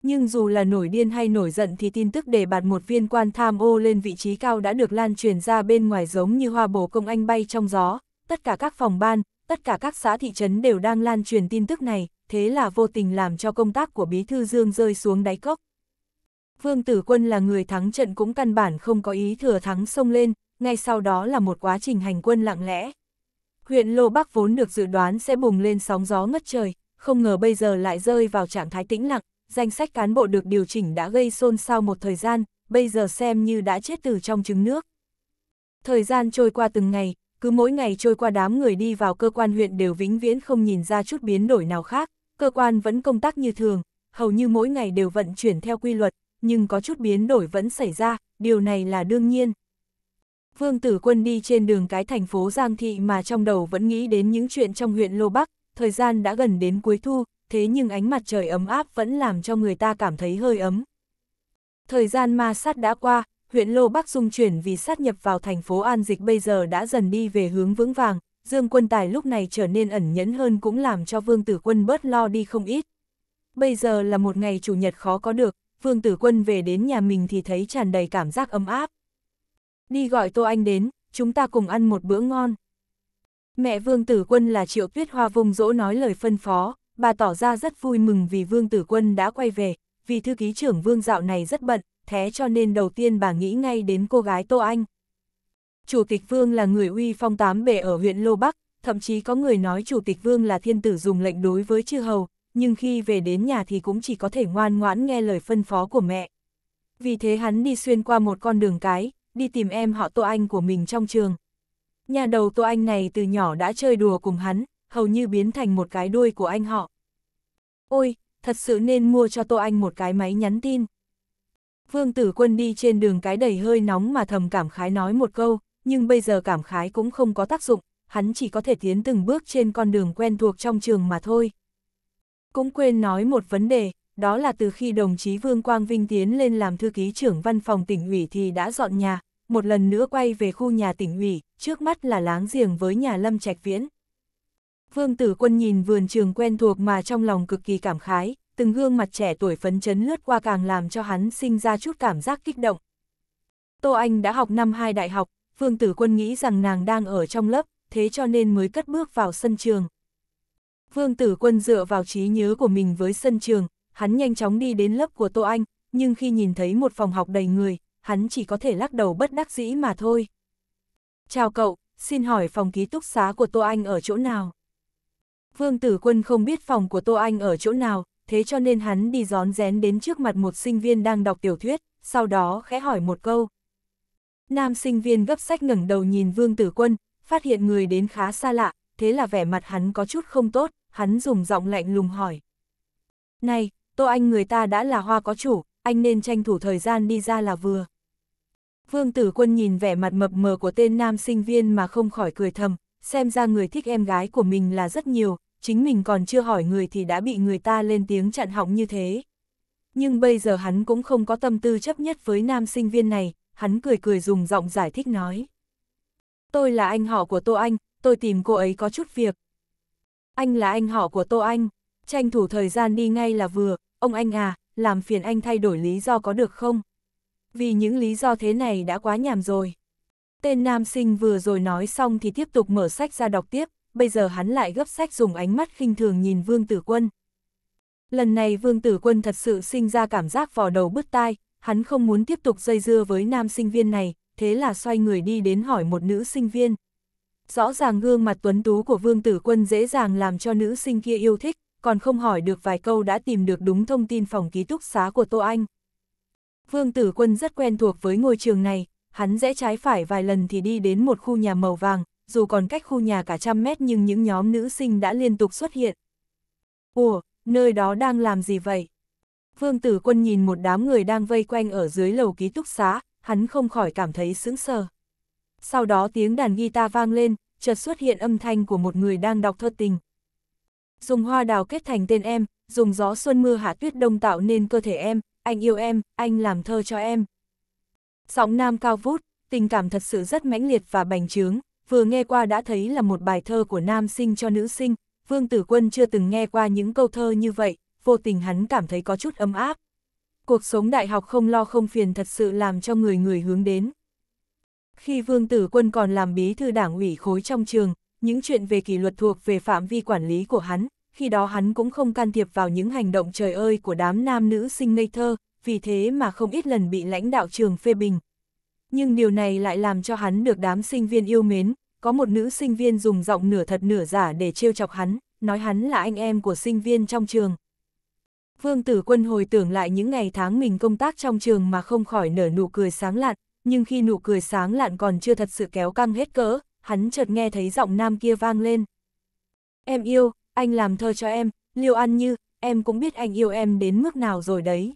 Nhưng dù là nổi điên hay nổi giận thì tin tức đề bạt một viên quan tham ô lên vị trí cao đã được lan truyền ra bên ngoài giống như hoa bổ công anh bay trong gió, tất cả các phòng ban, tất cả các xã thị trấn đều đang lan truyền tin tức này, thế là vô tình làm cho công tác của bí thư Dương rơi xuống đáy cốc. Vương Tử Quân là người thắng trận cũng căn bản không có ý thừa thắng xông lên, ngay sau đó là một quá trình hành quân lặng lẽ. Huyện Lô Bắc vốn được dự đoán sẽ bùng lên sóng gió ngất trời, không ngờ bây giờ lại rơi vào trạng thái tĩnh lặng, danh sách cán bộ được điều chỉnh đã gây xôn xao một thời gian, bây giờ xem như đã chết từ trong trứng nước. Thời gian trôi qua từng ngày, cứ mỗi ngày trôi qua đám người đi vào cơ quan huyện đều vĩnh viễn không nhìn ra chút biến đổi nào khác, cơ quan vẫn công tác như thường, hầu như mỗi ngày đều vận chuyển theo quy luật, nhưng có chút biến đổi vẫn xảy ra, điều này là đương nhiên. Vương Tử Quân đi trên đường cái thành phố Giang Thị mà trong đầu vẫn nghĩ đến những chuyện trong huyện Lô Bắc, thời gian đã gần đến cuối thu, thế nhưng ánh mặt trời ấm áp vẫn làm cho người ta cảm thấy hơi ấm. Thời gian ma sát đã qua, huyện Lô Bắc dung chuyển vì sát nhập vào thành phố An Dịch bây giờ đã dần đi về hướng vững vàng, Dương Quân Tài lúc này trở nên ẩn nhẫn hơn cũng làm cho Vương Tử Quân bớt lo đi không ít. Bây giờ là một ngày chủ nhật khó có được, Vương Tử Quân về đến nhà mình thì thấy tràn đầy cảm giác ấm áp. Đi gọi Tô Anh đến, chúng ta cùng ăn một bữa ngon. Mẹ Vương Tử Quân là Triệu Tuyết Hoa vùng dỗ nói lời phân phó, bà tỏ ra rất vui mừng vì Vương Tử Quân đã quay về, vì thư ký trưởng Vương dạo này rất bận, thế cho nên đầu tiên bà nghĩ ngay đến cô gái Tô Anh. Chủ tịch Vương là người uy phong tám bể ở huyện Lô Bắc, thậm chí có người nói Chủ tịch Vương là thiên tử dùng lệnh đối với chư hầu, nhưng khi về đến nhà thì cũng chỉ có thể ngoan ngoãn nghe lời phân phó của mẹ. Vì thế hắn đi xuyên qua một con đường cái, đi tìm em họ Tô Anh của mình trong trường. Nhà đầu Tô Anh này từ nhỏ đã chơi đùa cùng hắn, hầu như biến thành một cái đuôi của anh họ. Ôi, thật sự nên mua cho Tô Anh một cái máy nhắn tin. Vương Tử Quân đi trên đường cái đầy hơi nóng mà thầm cảm khái nói một câu, nhưng bây giờ cảm khái cũng không có tác dụng, hắn chỉ có thể tiến từng bước trên con đường quen thuộc trong trường mà thôi. Cũng quên nói một vấn đề, đó là từ khi đồng chí Vương Quang Vinh tiến lên làm thư ký trưởng văn phòng tỉnh ủy thì đã dọn nhà, một lần nữa quay về khu nhà tỉnh ủy, trước mắt là láng giềng với nhà Lâm Trạch Viễn. Vương Tử Quân nhìn vườn trường quen thuộc mà trong lòng cực kỳ cảm khái, từng gương mặt trẻ tuổi phấn chấn lướt qua càng làm cho hắn sinh ra chút cảm giác kích động. Tô Anh đã học năm hai đại học, Vương Tử Quân nghĩ rằng nàng đang ở trong lớp, thế cho nên mới cất bước vào sân trường. Vương Tử Quân dựa vào trí nhớ của mình với sân trường, hắn nhanh chóng đi đến lớp của Tô Anh, nhưng khi nhìn thấy một phòng học đầy người, hắn chỉ có thể lắc đầu bất đắc dĩ mà thôi. Chào cậu, xin hỏi phòng ký túc xá của Tô Anh ở chỗ nào? Vương Tử Quân không biết phòng của Tô Anh ở chỗ nào, thế cho nên hắn đi gión rén đến trước mặt một sinh viên đang đọc tiểu thuyết, sau đó khẽ hỏi một câu. Nam sinh viên gấp sách ngẩng đầu nhìn Vương Tử Quân, phát hiện người đến khá xa lạ, thế là vẻ mặt hắn có chút không tốt, hắn dùng giọng lạnh lùng hỏi. Này, Tô Anh người ta đã là hoa có chủ, anh nên tranh thủ thời gian đi ra là vừa. Vương Tử Quân nhìn vẻ mặt mập mờ của tên nam sinh viên mà không khỏi cười thầm, xem ra người thích em gái của mình là rất nhiều, chính mình còn chưa hỏi người thì đã bị người ta lên tiếng chặn họng như thế. Nhưng bây giờ hắn cũng không có tâm tư chấp nhất với nam sinh viên này, hắn cười cười dùng giọng giải thích nói. Tôi là anh họ của Tô Anh, tôi tìm cô ấy có chút việc. Anh là anh họ của Tô Anh, tranh thủ thời gian đi ngay là vừa, ông anh à, làm phiền anh thay đổi lý do có được không? Vì những lý do thế này đã quá nhàm rồi. Tên nam sinh vừa rồi nói xong thì tiếp tục mở sách ra đọc tiếp, bây giờ hắn lại gấp sách dùng ánh mắt khinh thường nhìn Vương Tử Quân. Lần này Vương Tử Quân thật sự sinh ra cảm giác vò đầu bứt tai, hắn không muốn tiếp tục dây dưa với nam sinh viên này, thế là xoay người đi đến hỏi một nữ sinh viên rõ ràng gương mặt tuấn tú của Vương Tử Quân dễ dàng làm cho nữ sinh kia yêu thích, còn không hỏi được vài câu đã tìm được đúng thông tin phòng ký túc xá của Tô Anh. Vương Tử Quân rất quen thuộc với ngôi trường này, hắn rẽ trái phải vài lần thì đi đến một khu nhà màu vàng, dù còn cách khu nhà cả trăm mét nhưng những nhóm nữ sinh đã liên tục xuất hiện. Ủa, nơi đó đang làm gì vậy? Vương Tử Quân nhìn một đám người đang vây quanh ở dưới lầu ký túc xá, hắn không khỏi cảm thấy sững sờ sau đó tiếng đàn guitar vang lên, chợt xuất hiện âm thanh của một người đang đọc thơ tình. Dùng hoa đào kết thành tên em, dùng gió xuân mưa hạ tuyết đông tạo nên cơ thể em, anh yêu em, anh làm thơ cho em. Giọng nam cao vút, tình cảm thật sự rất mãnh liệt và bành trướng, vừa nghe qua đã thấy là một bài thơ của nam sinh cho nữ sinh, Vương Tử Quân chưa từng nghe qua những câu thơ như vậy, vô tình hắn cảm thấy có chút ấm áp. Cuộc sống đại học không lo không phiền thật sự làm cho người người hướng đến. Khi Vương Tử Quân còn làm bí thư đảng ủy khối trong trường, những chuyện về kỷ luật thuộc về phạm vi quản lý của hắn, khi đó hắn cũng không can thiệp vào những hành động trời ơi của đám nam nữ sinh ngây thơ, vì thế mà không ít lần bị lãnh đạo trường phê bình. Nhưng điều này lại làm cho hắn được đám sinh viên yêu mến, có một nữ sinh viên dùng giọng nửa thật nửa giả để trêu chọc hắn, nói hắn là anh em của sinh viên trong trường. Vương Tử Quân hồi tưởng lại những ngày tháng mình công tác trong trường mà không khỏi nở nụ cười sáng lạn, nhưng khi nụ cười sáng lạn còn chưa thật sự kéo căng hết cỡ, hắn chợt nghe thấy giọng nam kia vang lên. Em yêu, anh làm thơ cho em, liêu ăn như, em cũng biết anh yêu em đến mức nào rồi đấy.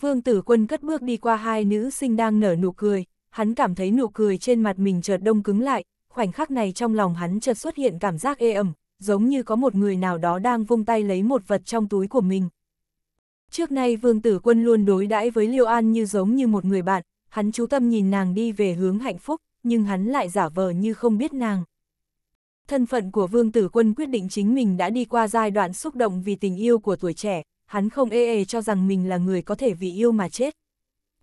Vương tử quân cất bước đi qua hai nữ sinh đang nở nụ cười, hắn cảm thấy nụ cười trên mặt mình chợt đông cứng lại, khoảnh khắc này trong lòng hắn chợt xuất hiện cảm giác ê ẩm, giống như có một người nào đó đang vung tay lấy một vật trong túi của mình. Trước nay Vương Tử Quân luôn đối đãi với Liêu An như giống như một người bạn, hắn chú tâm nhìn nàng đi về hướng hạnh phúc, nhưng hắn lại giả vờ như không biết nàng. Thân phận của Vương Tử Quân quyết định chính mình đã đi qua giai đoạn xúc động vì tình yêu của tuổi trẻ, hắn không ê ê cho rằng mình là người có thể vì yêu mà chết.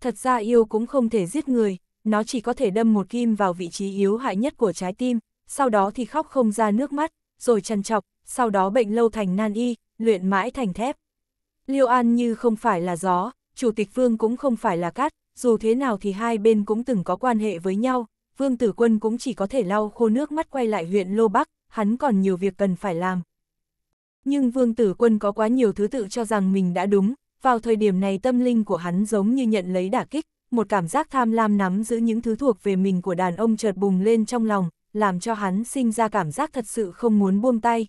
Thật ra yêu cũng không thể giết người, nó chỉ có thể đâm một kim vào vị trí yếu hại nhất của trái tim, sau đó thì khóc không ra nước mắt, rồi chăn chọc, sau đó bệnh lâu thành nan y, luyện mãi thành thép. Liêu An như không phải là gió, Chủ tịch Vương cũng không phải là cát, dù thế nào thì hai bên cũng từng có quan hệ với nhau, Vương Tử Quân cũng chỉ có thể lau khô nước mắt quay lại huyện Lô Bắc, hắn còn nhiều việc cần phải làm. Nhưng Vương Tử Quân có quá nhiều thứ tự cho rằng mình đã đúng, vào thời điểm này tâm linh của hắn giống như nhận lấy đả kích, một cảm giác tham lam nắm giữ những thứ thuộc về mình của đàn ông chợt bùng lên trong lòng, làm cho hắn sinh ra cảm giác thật sự không muốn buông tay.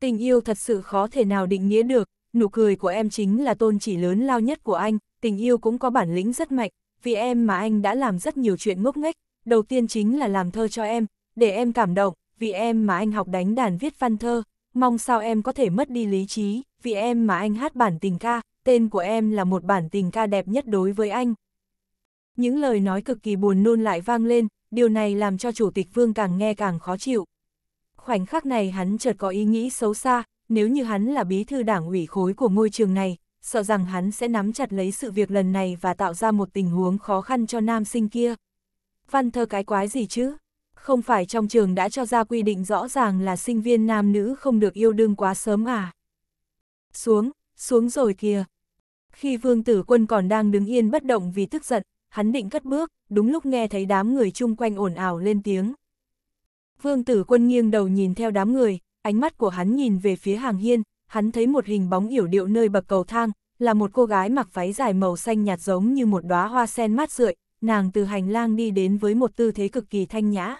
Tình yêu thật sự khó thể nào định nghĩa được, nụ cười của em chính là tôn chỉ lớn lao nhất của anh, tình yêu cũng có bản lĩnh rất mạnh, vì em mà anh đã làm rất nhiều chuyện ngốc nghếch, đầu tiên chính là làm thơ cho em, để em cảm động, vì em mà anh học đánh đàn viết văn thơ, mong sao em có thể mất đi lý trí, vì em mà anh hát bản tình ca, tên của em là một bản tình ca đẹp nhất đối với anh. Những lời nói cực kỳ buồn nôn lại vang lên, điều này làm cho Chủ tịch Vương càng nghe càng khó chịu. Khoảnh khắc này hắn chợt có ý nghĩ xấu xa, nếu như hắn là bí thư đảng ủy khối của ngôi trường này, sợ rằng hắn sẽ nắm chặt lấy sự việc lần này và tạo ra một tình huống khó khăn cho nam sinh kia. Văn thơ cái quái gì chứ? Không phải trong trường đã cho ra quy định rõ ràng là sinh viên nam nữ không được yêu đương quá sớm à? Xuống, xuống rồi kìa. Khi vương tử quân còn đang đứng yên bất động vì tức giận, hắn định cất bước, đúng lúc nghe thấy đám người chung quanh ồn ào lên tiếng. Vương tử quân nghiêng đầu nhìn theo đám người, ánh mắt của hắn nhìn về phía hàng hiên, hắn thấy một hình bóng yểu điệu nơi bậc cầu thang, là một cô gái mặc váy dài màu xanh nhạt giống như một đóa hoa sen mát rượi, nàng từ hành lang đi đến với một tư thế cực kỳ thanh nhã.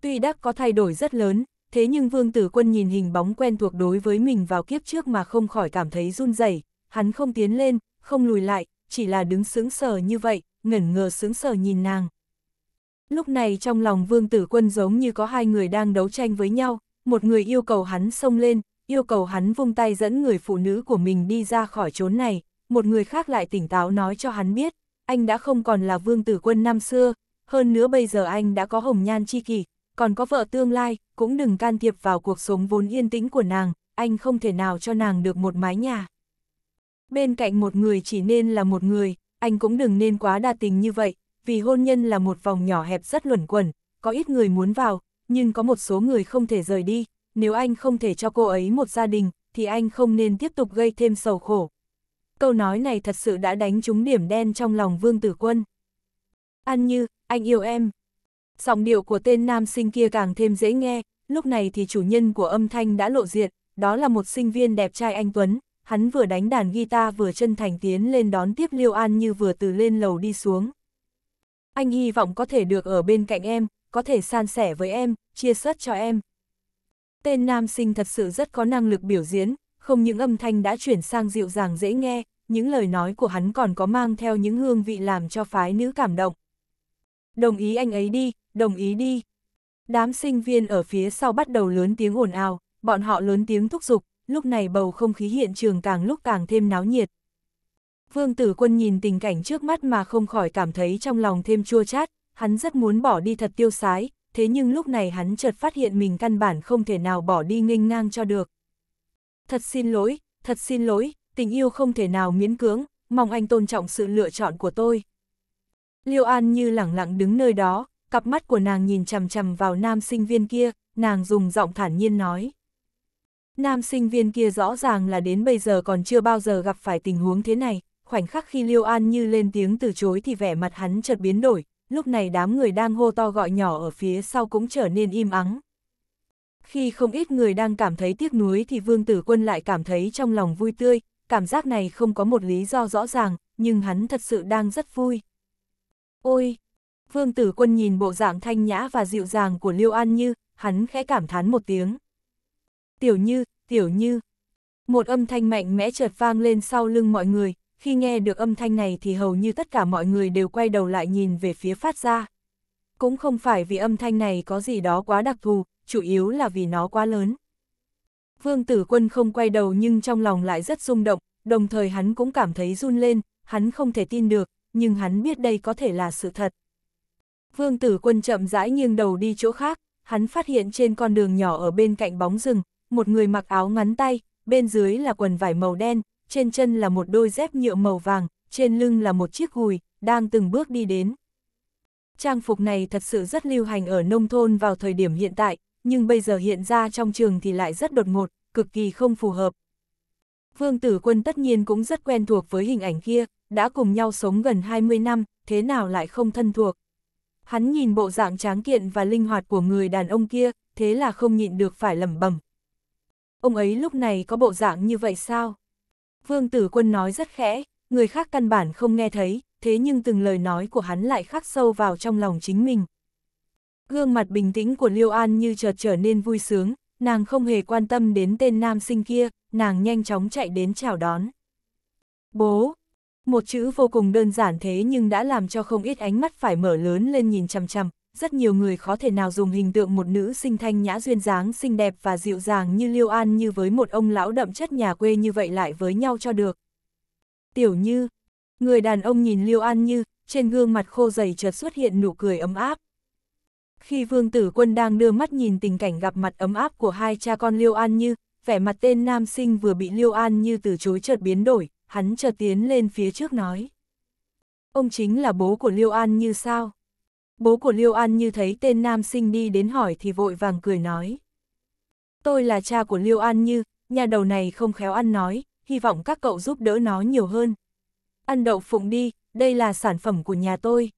Tuy đắc có thay đổi rất lớn, thế nhưng Vương Tử Quân nhìn hình bóng quen thuộc đối với mình vào kiếp trước mà không khỏi cảm thấy run rẩy, hắn không tiến lên, không lùi lại, chỉ là đứng sững sờ như vậy, ngẩn ngờ sững sờ nhìn nàng. Lúc này trong lòng Vương Tử Quân giống như có hai người đang đấu tranh với nhau, một người yêu cầu hắn xông lên, yêu cầu hắn vung tay dẫn người phụ nữ của mình đi ra khỏi chốn này, một người khác lại tỉnh táo nói cho hắn biết, anh đã không còn là vương tử quân năm xưa, hơn nữa bây giờ anh đã có hồng nhan chi kỷ, còn có vợ tương lai, cũng đừng can thiệp vào cuộc sống vốn yên tĩnh của nàng, anh không thể nào cho nàng được một mái nhà. Bên cạnh một người chỉ nên là một người, anh cũng đừng nên quá đa tình như vậy, vì hôn nhân là một vòng nhỏ hẹp rất luẩn quẩn, có ít người muốn vào, nhưng có một số người không thể rời đi, nếu anh không thể cho cô ấy một gia đình, thì anh không nên tiếp tục gây thêm sầu khổ. Câu nói này thật sự đã đánh trúng điểm đen trong lòng Vương Tử Quân. An Như, anh yêu em. Giọng điệu của tên nam sinh kia càng thêm dễ nghe, lúc này thì chủ nhân của âm thanh đã lộ diện, đó là một sinh viên đẹp trai anh Tuấn, hắn vừa đánh đàn guitar vừa chân thành tiến lên đón tiếp Liêu An Như vừa từ lên lầu đi xuống. Anh hy vọng có thể được ở bên cạnh em, có thể san sẻ với em, chia sớt cho em. Tên nam sinh thật sự rất có năng lực biểu diễn, không những âm thanh đã chuyển sang dịu dàng dễ nghe, những lời nói của hắn còn có mang theo những hương vị làm cho phái nữ cảm động. Đồng ý anh ấy đi, đồng ý đi. Đám sinh viên ở phía sau bắt đầu lớn tiếng ồn ào, bọn họ lớn tiếng thúc giục, lúc này bầu không khí hiện trường càng lúc càng thêm náo nhiệt. Vương Tử Quân nhìn tình cảnh trước mắt mà không khỏi cảm thấy trong lòng thêm chua chát, Hắn rất muốn bỏ đi thật tiêu sái, thế nhưng lúc này hắn chợt phát hiện mình căn bản không thể nào bỏ đi nghênh ngang cho được. Thật xin lỗi, thật xin lỗi, tình yêu không thể nào miễn cưỡng, mong anh tôn trọng sự lựa chọn của tôi. Liêu An như lẳng lặng đứng nơi đó, cặp mắt của nàng nhìn chằm chằm vào nam sinh viên kia, nàng dùng giọng thản nhiên nói. Nam sinh viên kia rõ ràng là đến bây giờ còn chưa bao giờ gặp phải tình huống thế này, khoảnh khắc khi Liêu An như lên tiếng từ chối thì vẻ mặt hắn chợt biến đổi, lúc này đám người đang hô to gọi nhỏ ở phía sau cũng trở nên im ắng. Khi không ít người đang cảm thấy tiếc nuối thì Vương Tử Quân lại cảm thấy trong lòng vui tươi, cảm giác này không có một lý do rõ ràng, nhưng hắn thật sự đang rất vui. Ôi! Vương Tử Quân nhìn bộ dạng thanh nhã và dịu dàng của Liêu An Như, hắn khẽ cảm thán một tiếng. Tiểu Như, Tiểu Như! Một âm thanh mạnh mẽ chợt vang lên sau lưng mọi người, khi nghe được âm thanh này thì hầu như tất cả mọi người đều quay đầu lại nhìn về phía phát ra. Cũng không phải vì âm thanh này có gì đó quá đặc thù, chủ yếu là vì nó quá lớn. Vương Tử Quân không quay đầu nhưng trong lòng lại rất rung động, đồng thời hắn cũng cảm thấy run lên, hắn không thể tin được, nhưng hắn biết đây có thể là sự thật. Vương Tử Quân chậm rãi nghiêng đầu đi chỗ khác, hắn phát hiện trên con đường nhỏ ở bên cạnh bóng rừng, một người mặc áo ngắn tay, bên dưới là quần vải màu đen, trên chân là một đôi dép nhựa màu vàng, trên lưng là một chiếc gùi, đang từng bước đi đến. Trang phục này thật sự rất lưu hành ở nông thôn vào thời điểm hiện tại, nhưng bây giờ hiện ra trong trường thì lại rất đột ngột, cực kỳ không phù hợp. Vương Tử Quân tất nhiên cũng rất quen thuộc với hình ảnh kia, đã cùng nhau sống gần 20 năm, thế nào lại không thân thuộc. Hắn nhìn bộ dạng tráng kiện và linh hoạt của người đàn ông kia, thế là không nhịn được phải lẩm bẩm. Ông ấy lúc này có bộ dạng như vậy sao? Vương Tử Quân nói rất khẽ, người khác căn bản không nghe thấy, thế nhưng từng lời nói của hắn lại khắc sâu vào trong lòng chính mình. Gương mặt bình tĩnh của Liêu An như chợt trở nên vui sướng, nàng không hề quan tâm đến tên nam sinh kia, nàng nhanh chóng chạy đến chào đón. Bố! Một chữ vô cùng đơn giản thế nhưng đã làm cho không ít ánh mắt phải mở lớn lên nhìn chằm chằm, rất nhiều người khó thể nào dùng hình tượng một nữ sinh thanh nhã duyên dáng xinh đẹp và dịu dàng như Liêu An như với một ông lão đậm chất nhà quê như vậy lại với nhau cho được. Tiểu Như, người đàn ông nhìn Liêu An như, trên gương mặt khô dày chợt xuất hiện nụ cười ấm áp. Khi Vương Tử Quân đang đưa mắt nhìn tình cảnh gặp mặt ấm áp của hai cha con Liêu An như, vẻ mặt tên nam sinh vừa bị Liêu An như từ chối chợt biến đổi, hắn chợt tiến lên phía trước nói. Ông chính là bố của Liêu An như sao? Bố của Liêu An như thấy tên nam sinh đi đến hỏi thì vội vàng cười nói. Tôi là cha của Liêu An Như, nhà đầu này không khéo ăn nói, hy vọng các cậu giúp đỡ nó nhiều hơn. Ăn đậu phụng đi, đây là sản phẩm của nhà tôi.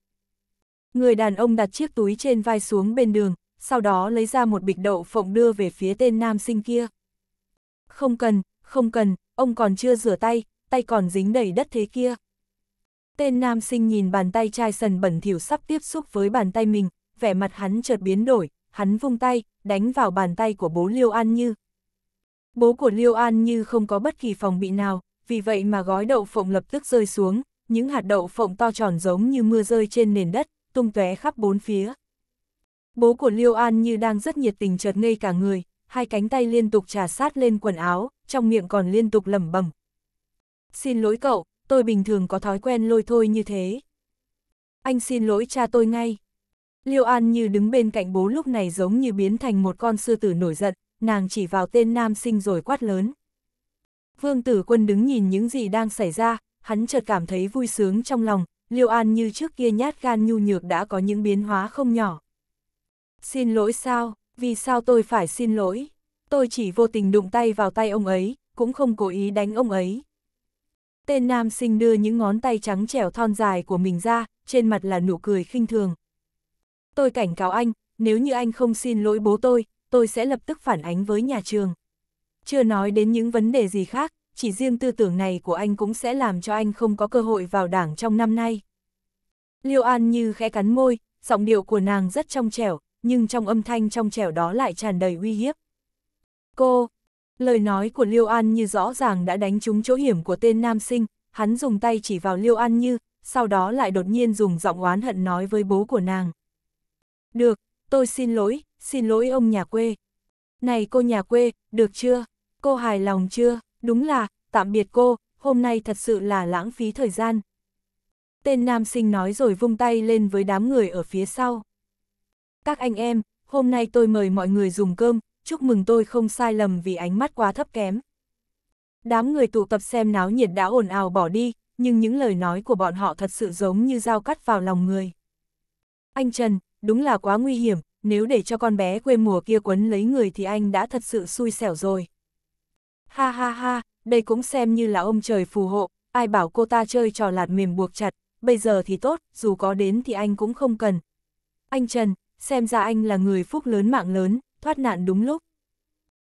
Người đàn ông đặt chiếc túi trên vai xuống bên đường, sau đó lấy ra một bịch đậu phộng đưa về phía tên nam sinh kia. Không cần, không cần, ông còn chưa rửa tay, tay còn dính đầy đất thế kia. Tên nam sinh nhìn bàn tay chai sần bẩn thỉu sắp tiếp xúc với bàn tay mình, vẻ mặt hắn chợt biến đổi, hắn vung tay, đánh vào bàn tay của bố Liêu An Như. Bố của Liêu An Như không có bất kỳ phòng bị nào, vì vậy mà gói đậu phộng lập tức rơi xuống, những hạt đậu phộng to tròn giống như mưa rơi trên nền đất, tung tóe khắp bốn phía. Bố của Liêu An Như đang rất nhiệt tình chợt ngây cả người, hai cánh tay liên tục trà sát lên quần áo, trong miệng còn liên tục lẩm bẩm. Xin lỗi cậu, tôi bình thường có thói quen lôi thôi như thế. Anh xin lỗi cha tôi ngay. Liêu An như đứng bên cạnh bố lúc này giống như biến thành một con sư tử nổi giận, nàng chỉ vào tên nam sinh rồi quát lớn. Vương tử quân đứng nhìn những gì đang xảy ra, hắn chợt cảm thấy vui sướng trong lòng, Liêu An như trước kia nhát gan nhu nhược đã có những biến hóa không nhỏ. Xin lỗi sao, vì sao tôi phải xin lỗi? Tôi chỉ vô tình đụng tay vào tay ông ấy, cũng không cố ý đánh ông ấy. Tên nam sinh đưa những ngón tay trắng trẻo thon dài của mình ra, trên mặt là nụ cười khinh thường. Tôi cảnh cáo anh, nếu như anh không xin lỗi bố tôi, tôi sẽ lập tức phản ánh với nhà trường. Chưa nói đến những vấn đề gì khác, chỉ riêng tư tưởng này của anh cũng sẽ làm cho anh không có cơ hội vào đảng trong năm nay. Liêu An như khẽ cắn môi, giọng điệu của nàng rất trong trẻo, nhưng trong âm thanh trong trẻo đó lại tràn đầy uy hiếp. Cô, Lời nói của Liêu An Như rõ ràng đã đánh trúng chỗ hiểm của tên nam sinh, hắn dùng tay chỉ vào Liêu An Như, sau đó lại đột nhiên dùng giọng oán hận nói với bố của nàng. Được, tôi xin lỗi, xin lỗi ông nhà quê. Này cô nhà quê, được chưa? Cô hài lòng chưa? Đúng là, tạm biệt cô, hôm nay thật sự là lãng phí thời gian. Tên nam sinh nói rồi vung tay lên với đám người ở phía sau. Các anh em, hôm nay tôi mời mọi người dùng cơm, chúc mừng tôi không sai lầm vì ánh mắt quá thấp kém. Đám người tụ tập xem náo nhiệt đã ồn ào bỏ đi, nhưng những lời nói của bọn họ thật sự giống như dao cắt vào lòng người. Anh Trần, đúng là quá nguy hiểm, nếu để cho con bé quê mùa kia quấn lấy người thì anh đã thật sự xui xẻo rồi. Ha ha ha, đây cũng xem như là ông trời phù hộ, ai bảo cô ta chơi trò lạt mềm buộc chặt, bây giờ thì tốt, dù có đến thì anh cũng không cần. Anh Trần, xem ra anh là người phúc lớn mạng lớn, thoát nạn đúng lúc.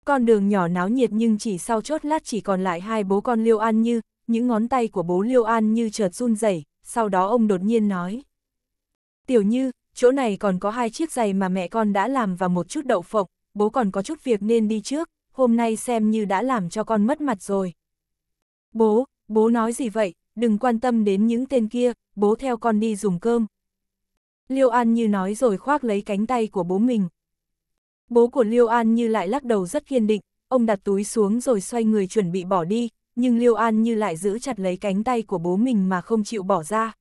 Con đường nhỏ náo nhiệt nhưng chỉ sau chốt lát chỉ còn lại hai bố con Liêu An Như, những ngón tay của bố Liêu An Như chợt run rẩy, sau đó ông đột nhiên nói. Tiểu Như, chỗ này còn có hai chiếc giày mà mẹ con đã làm và một chút đậu phộng, bố còn có chút việc nên đi trước, hôm nay xem như đã làm cho con mất mặt rồi. Bố, bố nói gì vậy, đừng quan tâm đến những tên kia, bố theo con đi dùng cơm. Liêu An Như nói rồi khoác lấy cánh tay của bố mình, Bố của Liêu An Như lại lắc đầu rất kiên định, ông đặt túi xuống rồi xoay người chuẩn bị bỏ đi, nhưng Liêu An Như lại giữ chặt lấy cánh tay của bố mình mà không chịu bỏ ra.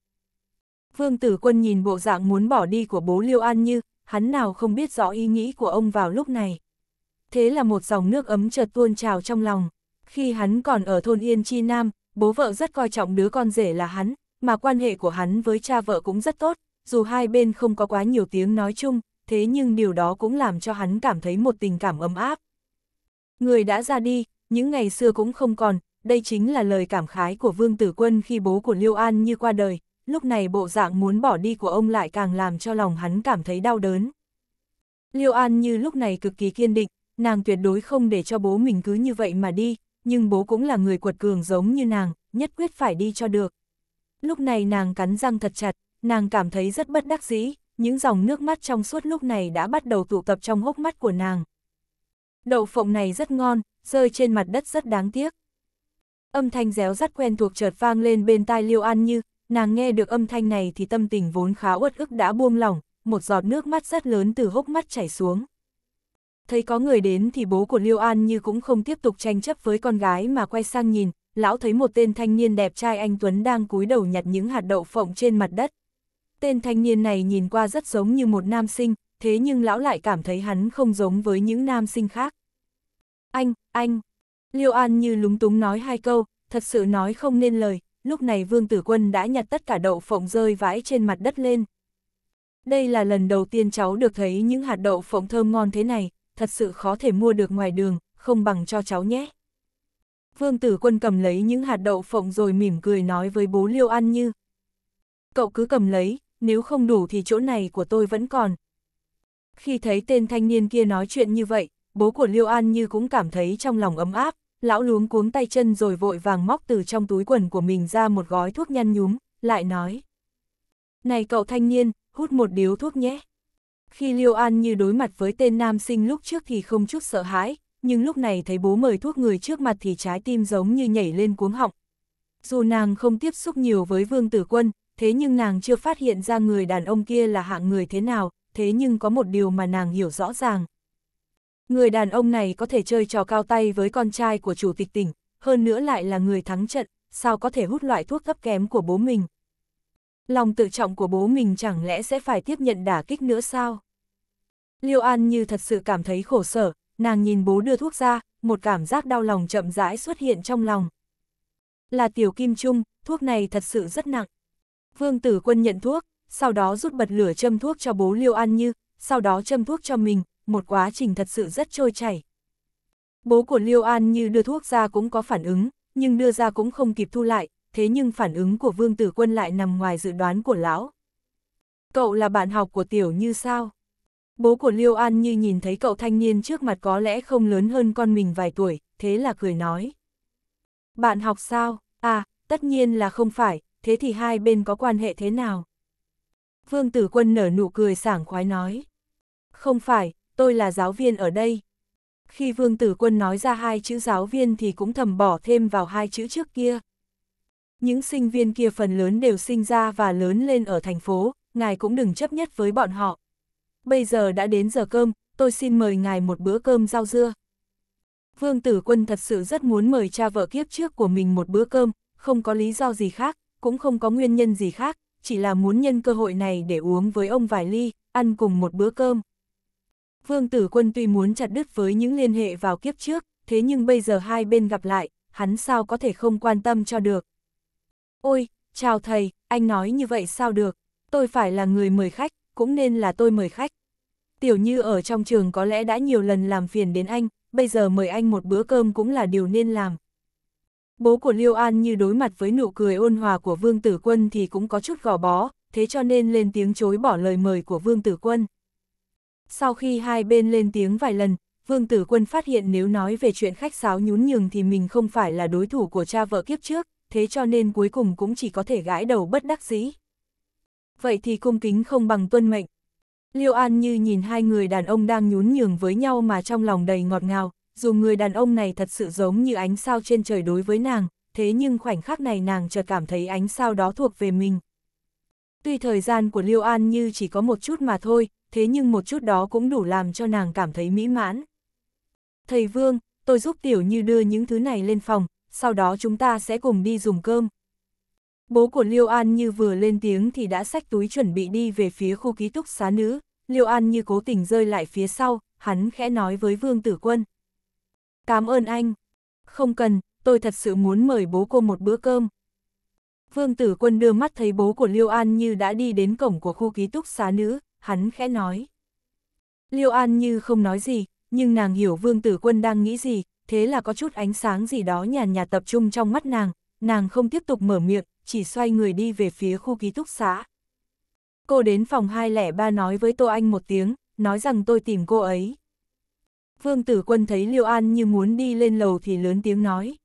Vương Tử Quân nhìn bộ dạng muốn bỏ đi của bố Liêu An Như, hắn nào không biết rõ ý nghĩ của ông vào lúc này. Thế là một dòng nước ấm chợt tuôn trào trong lòng. Khi hắn còn ở thôn Yên Chi Nam, bố vợ rất coi trọng đứa con rể là hắn, mà quan hệ của hắn với cha vợ cũng rất tốt, dù hai bên không có quá nhiều tiếng nói chung, thế nhưng điều đó cũng làm cho hắn cảm thấy một tình cảm ấm áp. Người đã ra đi, những ngày xưa cũng không còn, đây chính là lời cảm khái của Vương Tử Quân khi bố của Liêu An như qua đời, lúc này bộ dạng muốn bỏ đi của ông lại càng làm cho lòng hắn cảm thấy đau đớn. Liêu An như lúc này cực kỳ kiên định, nàng tuyệt đối không để cho bố mình cứ như vậy mà đi, nhưng bố cũng là người quật cường giống như nàng, nhất quyết phải đi cho được. Lúc này nàng cắn răng thật chặt, nàng cảm thấy rất bất đắc dĩ, những dòng nước mắt trong suốt lúc này đã bắt đầu tụ tập trong hốc mắt của nàng. Đậu phộng này rất ngon, rơi trên mặt đất rất đáng tiếc. Âm thanh réo rắt quen thuộc chợt vang lên bên tai Liêu An Như, nàng nghe được âm thanh này thì tâm tình vốn khá uất ức đã buông lỏng, một giọt nước mắt rất lớn từ hốc mắt chảy xuống. Thấy có người đến thì bố của Liêu An Như cũng không tiếp tục tranh chấp với con gái mà quay sang nhìn, lão thấy một tên thanh niên đẹp trai anh Tuấn đang cúi đầu nhặt những hạt đậu phộng trên mặt đất. Tên thanh niên này nhìn qua rất giống như một nam sinh, thế nhưng lão lại cảm thấy hắn không giống với những nam sinh khác. Anh, anh! Liêu An như lúng túng nói hai câu, thật sự nói không nên lời, lúc này Vương Tử Quân đã nhặt tất cả đậu phộng rơi vãi trên mặt đất lên. Đây là lần đầu tiên cháu được thấy những hạt đậu phộng thơm ngon thế này, thật sự khó thể mua được ngoài đường, không bằng cho cháu nhé. Vương Tử Quân cầm lấy những hạt đậu phộng rồi mỉm cười nói với bố Liêu An Như. Cậu cứ cầm lấy, nếu không đủ thì chỗ này của tôi vẫn còn. Khi thấy tên thanh niên kia nói chuyện như vậy, bố của Liêu An Như cũng cảm thấy trong lòng ấm áp, lão luống cuống tay chân rồi vội vàng móc từ trong túi quần của mình ra một gói thuốc nhăn nhúm, lại nói. Này cậu thanh niên, hút một điếu thuốc nhé. Khi Liêu An Như đối mặt với tên nam sinh lúc trước thì không chút sợ hãi, nhưng lúc này thấy bố mời thuốc người trước mặt thì trái tim giống như nhảy lên cuống họng. Dù nàng không tiếp xúc nhiều với Vương Tử Quân, thế nhưng nàng chưa phát hiện ra người đàn ông kia là hạng người thế nào, thế nhưng có một điều mà nàng hiểu rõ ràng. Người đàn ông này có thể chơi trò cao tay với con trai của chủ tịch tỉnh, hơn nữa lại là người thắng trận, sao có thể hút loại thuốc thấp kém của bố mình. Lòng tự trọng của bố mình chẳng lẽ sẽ phải tiếp nhận đả kích nữa sao? Liêu An như thật sự cảm thấy khổ sở, nàng nhìn bố đưa thuốc ra, một cảm giác đau lòng chậm rãi xuất hiện trong lòng. Là tiểu kim trung, thuốc này thật sự rất nặng. Vương Tử Quân nhận thuốc, sau đó rút bật lửa châm thuốc cho bố Liêu An Như, sau đó châm thuốc cho mình, một quá trình thật sự rất trôi chảy. Bố của Liêu An Như đưa thuốc ra cũng có phản ứng, nhưng đưa ra cũng không kịp thu lại, thế nhưng phản ứng của Vương Tử Quân lại nằm ngoài dự đoán của lão. Cậu là bạn học của Tiểu Như sao? Bố của Liêu An Như nhìn thấy cậu thanh niên trước mặt có lẽ không lớn hơn con mình vài tuổi, thế là cười nói. Bạn học sao? À, tất nhiên là không phải, thế thì hai bên có quan hệ thế nào? Vương Tử Quân nở nụ cười sảng khoái nói. Không phải, tôi là giáo viên ở đây. Khi Vương Tử Quân nói ra hai chữ giáo viên thì cũng thầm bỏ thêm vào hai chữ trước kia. Những sinh viên kia phần lớn đều sinh ra và lớn lên ở thành phố, ngài cũng đừng chấp nhất với bọn họ. Bây giờ đã đến giờ cơm, tôi xin mời ngài một bữa cơm rau dưa. Vương Tử Quân thật sự rất muốn mời cha vợ kiếp trước của mình một bữa cơm, không có lý do gì khác, cũng không có nguyên nhân gì khác, chỉ là muốn nhân cơ hội này để uống với ông vài ly, ăn cùng một bữa cơm. Vương Tử Quân tuy muốn chặt đứt với những liên hệ vào kiếp trước, thế nhưng bây giờ hai bên gặp lại, hắn sao có thể không quan tâm cho được. Ôi, chào thầy, anh nói như vậy sao được, tôi phải là người mời khách, cũng nên là tôi mời khách. Tiểu Như ở trong trường có lẽ đã nhiều lần làm phiền đến anh, bây giờ mời anh một bữa cơm cũng là điều nên làm. Bố của Liêu An như đối mặt với nụ cười ôn hòa của Vương Tử Quân thì cũng có chút gò bó, thế cho nên lên tiếng chối bỏ lời mời của Vương Tử Quân. Sau khi hai bên lên tiếng vài lần, Vương Tử Quân phát hiện nếu nói về chuyện khách sáo nhún nhường thì mình không phải là đối thủ của cha vợ kiếp trước, thế cho nên cuối cùng cũng chỉ có thể gãi đầu bất đắc dĩ. Vậy thì cung kính không bằng tuân mệnh. Liêu An như nhìn hai người đàn ông đang nhún nhường với nhau mà trong lòng đầy ngọt ngào, dù người đàn ông này thật sự giống như ánh sao trên trời đối với nàng, thế nhưng khoảnh khắc này nàng chợt cảm thấy ánh sao đó thuộc về mình. Tuy thời gian của Liêu An như chỉ có một chút mà thôi, thế nhưng một chút đó cũng đủ làm cho nàng cảm thấy mỹ mãn. Thầy Vương, tôi giúp Tiểu Như đưa những thứ này lên phòng, sau đó chúng ta sẽ cùng đi dùng cơm. Bố của Liêu An như vừa lên tiếng thì đã xách túi chuẩn bị đi về phía khu ký túc xá nữ, Liêu An như cố tình rơi lại phía sau, hắn khẽ nói với Vương Tử Quân. Cảm ơn anh. Không cần, tôi thật sự muốn mời bố cô một bữa cơm. Vương tử quân đưa mắt thấy bố của Liêu An Như đã đi đến cổng của khu ký túc xá nữ, hắn khẽ nói. Liêu An Như không nói gì, nhưng nàng hiểu vương tử quân đang nghĩ gì, thế là có chút ánh sáng gì đó nhàn nhạt tập trung trong mắt nàng, nàng không tiếp tục mở miệng, chỉ xoay người đi về phía khu ký túc xá. Cô đến phòng 203 nói với Tô Anh một tiếng, nói rằng tôi tìm cô ấy. Vương Tử Quân thấy Liêu An như muốn đi lên lầu thì lớn tiếng nói.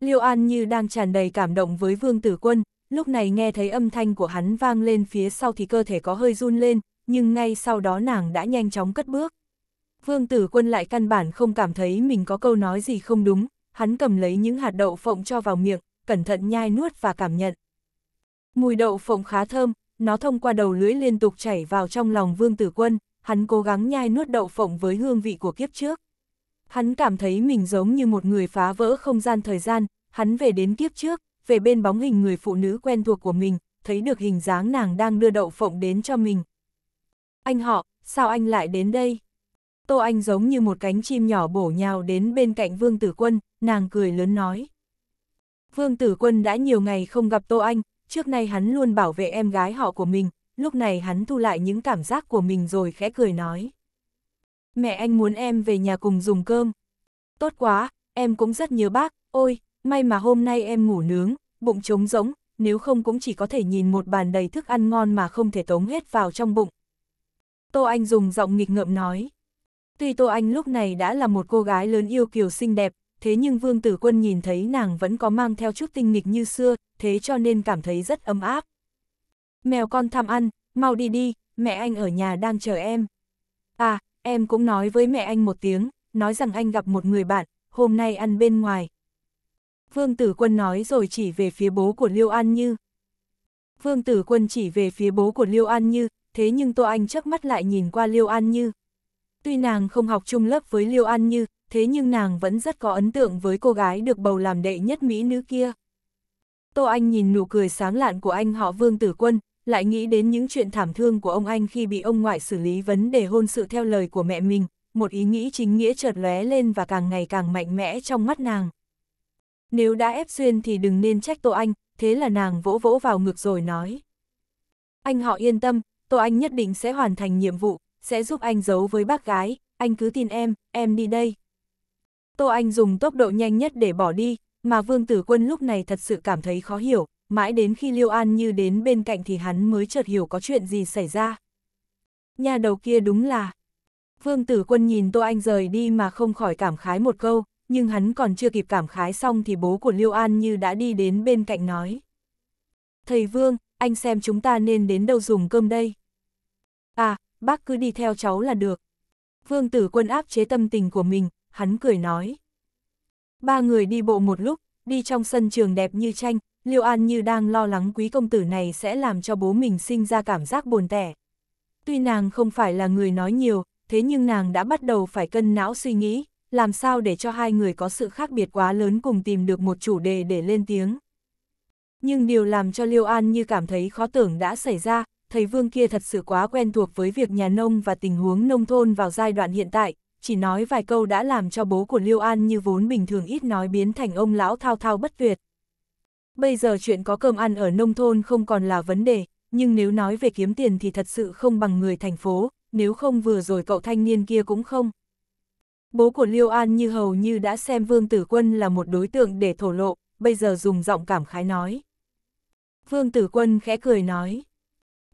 Liêu An như đang tràn đầy cảm động với Vương Tử Quân, lúc này nghe thấy âm thanh của hắn vang lên phía sau thì cơ thể có hơi run lên, nhưng ngay sau đó nàng đã nhanh chóng cất bước. Vương Tử Quân lại căn bản không cảm thấy mình có câu nói gì không đúng, hắn cầm lấy những hạt đậu phộng cho vào miệng, cẩn thận nhai nuốt và cảm nhận. Mùi đậu phộng khá thơm, nó thông qua đầu lưỡi liên tục chảy vào trong lòng Vương Tử Quân hắn cố gắng nhai nuốt đậu phộng với hương vị của kiếp trước. Hắn cảm thấy mình giống như một người phá vỡ không gian thời gian, hắn về đến kiếp trước, về bên bóng hình người phụ nữ quen thuộc của mình, thấy được hình dáng nàng đang đưa đậu phộng đến cho mình. Anh họ, sao anh lại đến đây? Tô Anh giống như một cánh chim nhỏ bổ nhào đến bên cạnh Vương Tử Quân, nàng cười lớn nói. Vương Tử Quân đã nhiều ngày không gặp Tô Anh, trước nay hắn luôn bảo vệ em gái họ của mình, lúc này hắn thu lại những cảm giác của mình rồi khẽ cười nói. Mẹ anh muốn em về nhà cùng dùng cơm. Tốt quá, em cũng rất nhớ bác, ôi, may mà hôm nay em ngủ nướng, bụng trống rỗng, nếu không cũng chỉ có thể nhìn một bàn đầy thức ăn ngon mà không thể tống hết vào trong bụng. Tô Anh dùng giọng nghịch ngợm nói. Tuy Tô Anh lúc này đã là một cô gái lớn yêu kiều xinh đẹp, thế nhưng Vương Tử Quân nhìn thấy nàng vẫn có mang theo chút tinh nghịch như xưa, thế cho nên cảm thấy rất ấm áp. Mèo con thăm ăn, mau đi đi, mẹ anh ở nhà đang chờ em. À, em cũng nói với mẹ anh một tiếng, nói rằng anh gặp một người bạn, hôm nay ăn bên ngoài. Vương Tử Quân nói rồi chỉ về phía bố của Liêu An Như. Vương Tử Quân chỉ về phía bố của Liêu An Như, thế nhưng Tô Anh chớp mắt lại nhìn qua Liêu An Như. Tuy nàng không học chung lớp với Liêu An Như, thế nhưng nàng vẫn rất có ấn tượng với cô gái được bầu làm đệ nhất mỹ nữ kia. Tô Anh nhìn nụ cười sáng lạn của anh họ Vương Tử Quân, lại nghĩ đến những chuyện thảm thương của ông anh khi bị ông ngoại xử lý vấn đề hôn sự theo lời của mẹ mình, một ý nghĩ chính nghĩa chợt lóe lên và càng ngày càng mạnh mẽ trong mắt nàng. Nếu đã ép xuyên thì đừng nên trách Tô Anh, thế là nàng vỗ vỗ vào ngực rồi nói. Anh họ yên tâm, Tô Anh nhất định sẽ hoàn thành nhiệm vụ, sẽ giúp anh giấu với bác gái, anh cứ tin em, em đi đây. Tô Anh dùng tốc độ nhanh nhất để bỏ đi, mà Vương Tử Quân lúc này thật sự cảm thấy khó hiểu, mãi đến khi Liêu An Như đến bên cạnh thì hắn mới chợt hiểu có chuyện gì xảy ra. Nhà đầu kia đúng là... Vương Tử Quân nhìn Tô Anh rời đi mà không khỏi cảm khái một câu, nhưng hắn còn chưa kịp cảm khái xong thì bố của Liêu An Như đã đi đến bên cạnh nói. Thầy Vương, anh xem chúng ta nên đến đâu dùng cơm đây? À, bác cứ đi theo cháu là được. Vương Tử Quân áp chế tâm tình của mình, hắn cười nói. Ba người đi bộ một lúc, đi trong sân trường đẹp như tranh, Liêu An như đang lo lắng quý công tử này sẽ làm cho bố mình sinh ra cảm giác buồn tẻ. Tuy nàng không phải là người nói nhiều, thế nhưng nàng đã bắt đầu phải cân não suy nghĩ, làm sao để cho hai người có sự khác biệt quá lớn cùng tìm được một chủ đề để lên tiếng. Nhưng điều làm cho Liêu An như cảm thấy khó tưởng đã xảy ra, thầy Vương kia thật sự quá quen thuộc với việc nhà nông và tình huống nông thôn vào giai đoạn hiện tại, chỉ nói vài câu đã làm cho bố của Liêu An như vốn bình thường ít nói biến thành ông lão thao thao bất tuyệt. Bây giờ chuyện có cơm ăn ở nông thôn không còn là vấn đề, nhưng nếu nói về kiếm tiền thì thật sự không bằng người thành phố, nếu không vừa rồi cậu thanh niên kia cũng không. Bố của Liêu An như hầu như đã xem Vương Tử Quân là một đối tượng để thổ lộ, bây giờ dùng giọng cảm khái nói. Vương Tử Quân khẽ cười nói.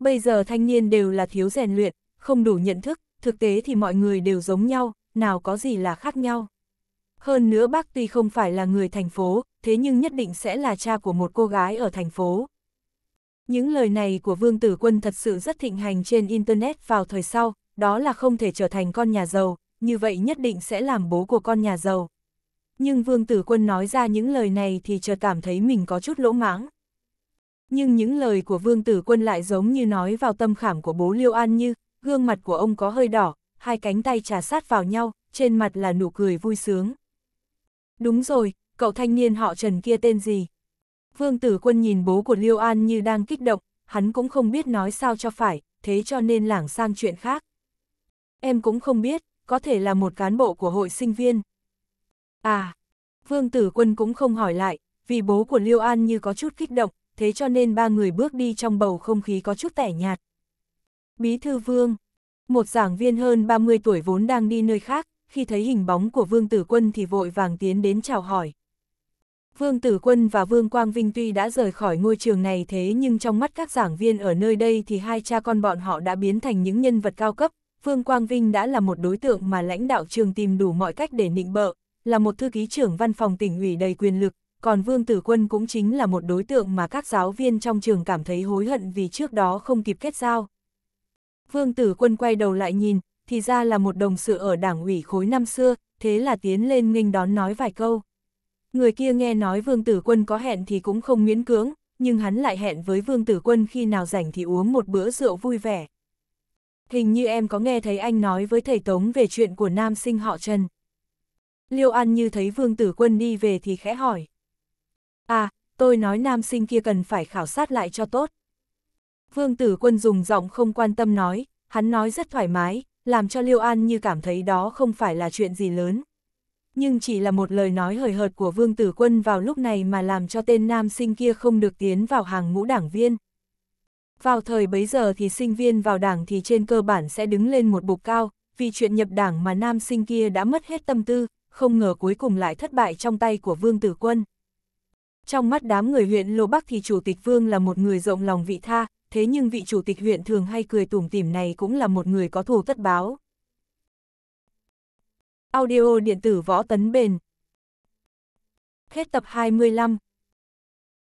Bây giờ thanh niên đều là thiếu rèn luyện, không đủ nhận thức, thực tế thì mọi người đều giống nhau, nào có gì là khác nhau. Hơn nữa bác tuy không phải là người thành phố, thế nhưng nhất định sẽ là cha của một cô gái ở thành phố. Những lời này của Vương Tử Quân thật sự rất thịnh hành trên Internet vào thời sau, đó là không thể trở thành con nhà giàu, như vậy nhất định sẽ làm bố của con nhà giàu. Nhưng Vương Tử Quân nói ra những lời này thì chợt cảm thấy mình có chút lỗ mãng. Nhưng những lời của Vương Tử Quân lại giống như nói vào tâm khảm của bố Liêu An như, gương mặt của ông có hơi đỏ, hai cánh tay trà sát vào nhau, trên mặt là nụ cười vui sướng. Đúng rồi, cậu thanh niên họ Trần kia tên gì? Vương Tử Quân nhìn bố của Liêu An như đang kích động, hắn cũng không biết nói sao cho phải, thế cho nên lảng sang chuyện khác. Em cũng không biết, có thể là một cán bộ của hội sinh viên. À, Vương Tử Quân cũng không hỏi lại, vì bố của Liêu An như có chút kích động, thế cho nên ba người bước đi trong bầu không khí có chút tẻ nhạt. Bí thư Vương, một giảng viên hơn 30 tuổi vốn đang đi nơi khác, khi thấy hình bóng của Vương Tử Quân thì vội vàng tiến đến chào hỏi. Vương Tử Quân và Vương Quang Vinh tuy đã rời khỏi ngôi trường này thế nhưng trong mắt các giảng viên ở nơi đây thì hai cha con bọn họ đã biến thành những nhân vật cao cấp. Vương Quang Vinh đã là một đối tượng mà lãnh đạo trường tìm đủ mọi cách để nịnh bợ, là một thư ký trưởng văn phòng tỉnh ủy đầy quyền lực, còn Vương Tử Quân cũng chính là một đối tượng mà các giáo viên trong trường cảm thấy hối hận vì trước đó không kịp kết giao. Vương Tử Quân quay đầu lại nhìn, thì ra là một đồng sự ở đảng ủy khối năm xưa, thế là tiến lên nghênh đón nói vài câu. Người kia nghe nói Vương Tử Quân có hẹn thì cũng không miễn cưỡng, nhưng hắn lại hẹn với Vương Tử Quân khi nào rảnh thì uống một bữa rượu vui vẻ. Hình như em có nghe thấy anh nói với thầy Tống về chuyện của nam sinh họ Trần. Liêu An như thấy Vương Tử Quân đi về thì khẽ hỏi. À, tôi nói nam sinh kia cần phải khảo sát lại cho tốt. Vương Tử Quân dùng giọng không quan tâm nói, hắn nói rất thoải mái, làm cho Liêu An như cảm thấy đó không phải là chuyện gì lớn nhưng chỉ là một lời nói hời hợt của Vương Tử Quân vào lúc này mà làm cho tên nam sinh kia không được tiến vào hàng ngũ đảng viên. Vào thời bấy giờ thì sinh viên vào đảng thì trên cơ bản sẽ đứng lên một bục cao, vì chuyện nhập đảng mà nam sinh kia đã mất hết tâm tư, không ngờ cuối cùng lại thất bại trong tay của Vương Tử Quân. Trong mắt đám người huyện Lô Bắc thì Chủ tịch Vương là một người rộng lòng vị tha, thế nhưng vị Chủ tịch huyện thường hay cười tủm tỉm này cũng là một người có thù tất báo. Audio điện tử võ tấn bền. Hết tập 25.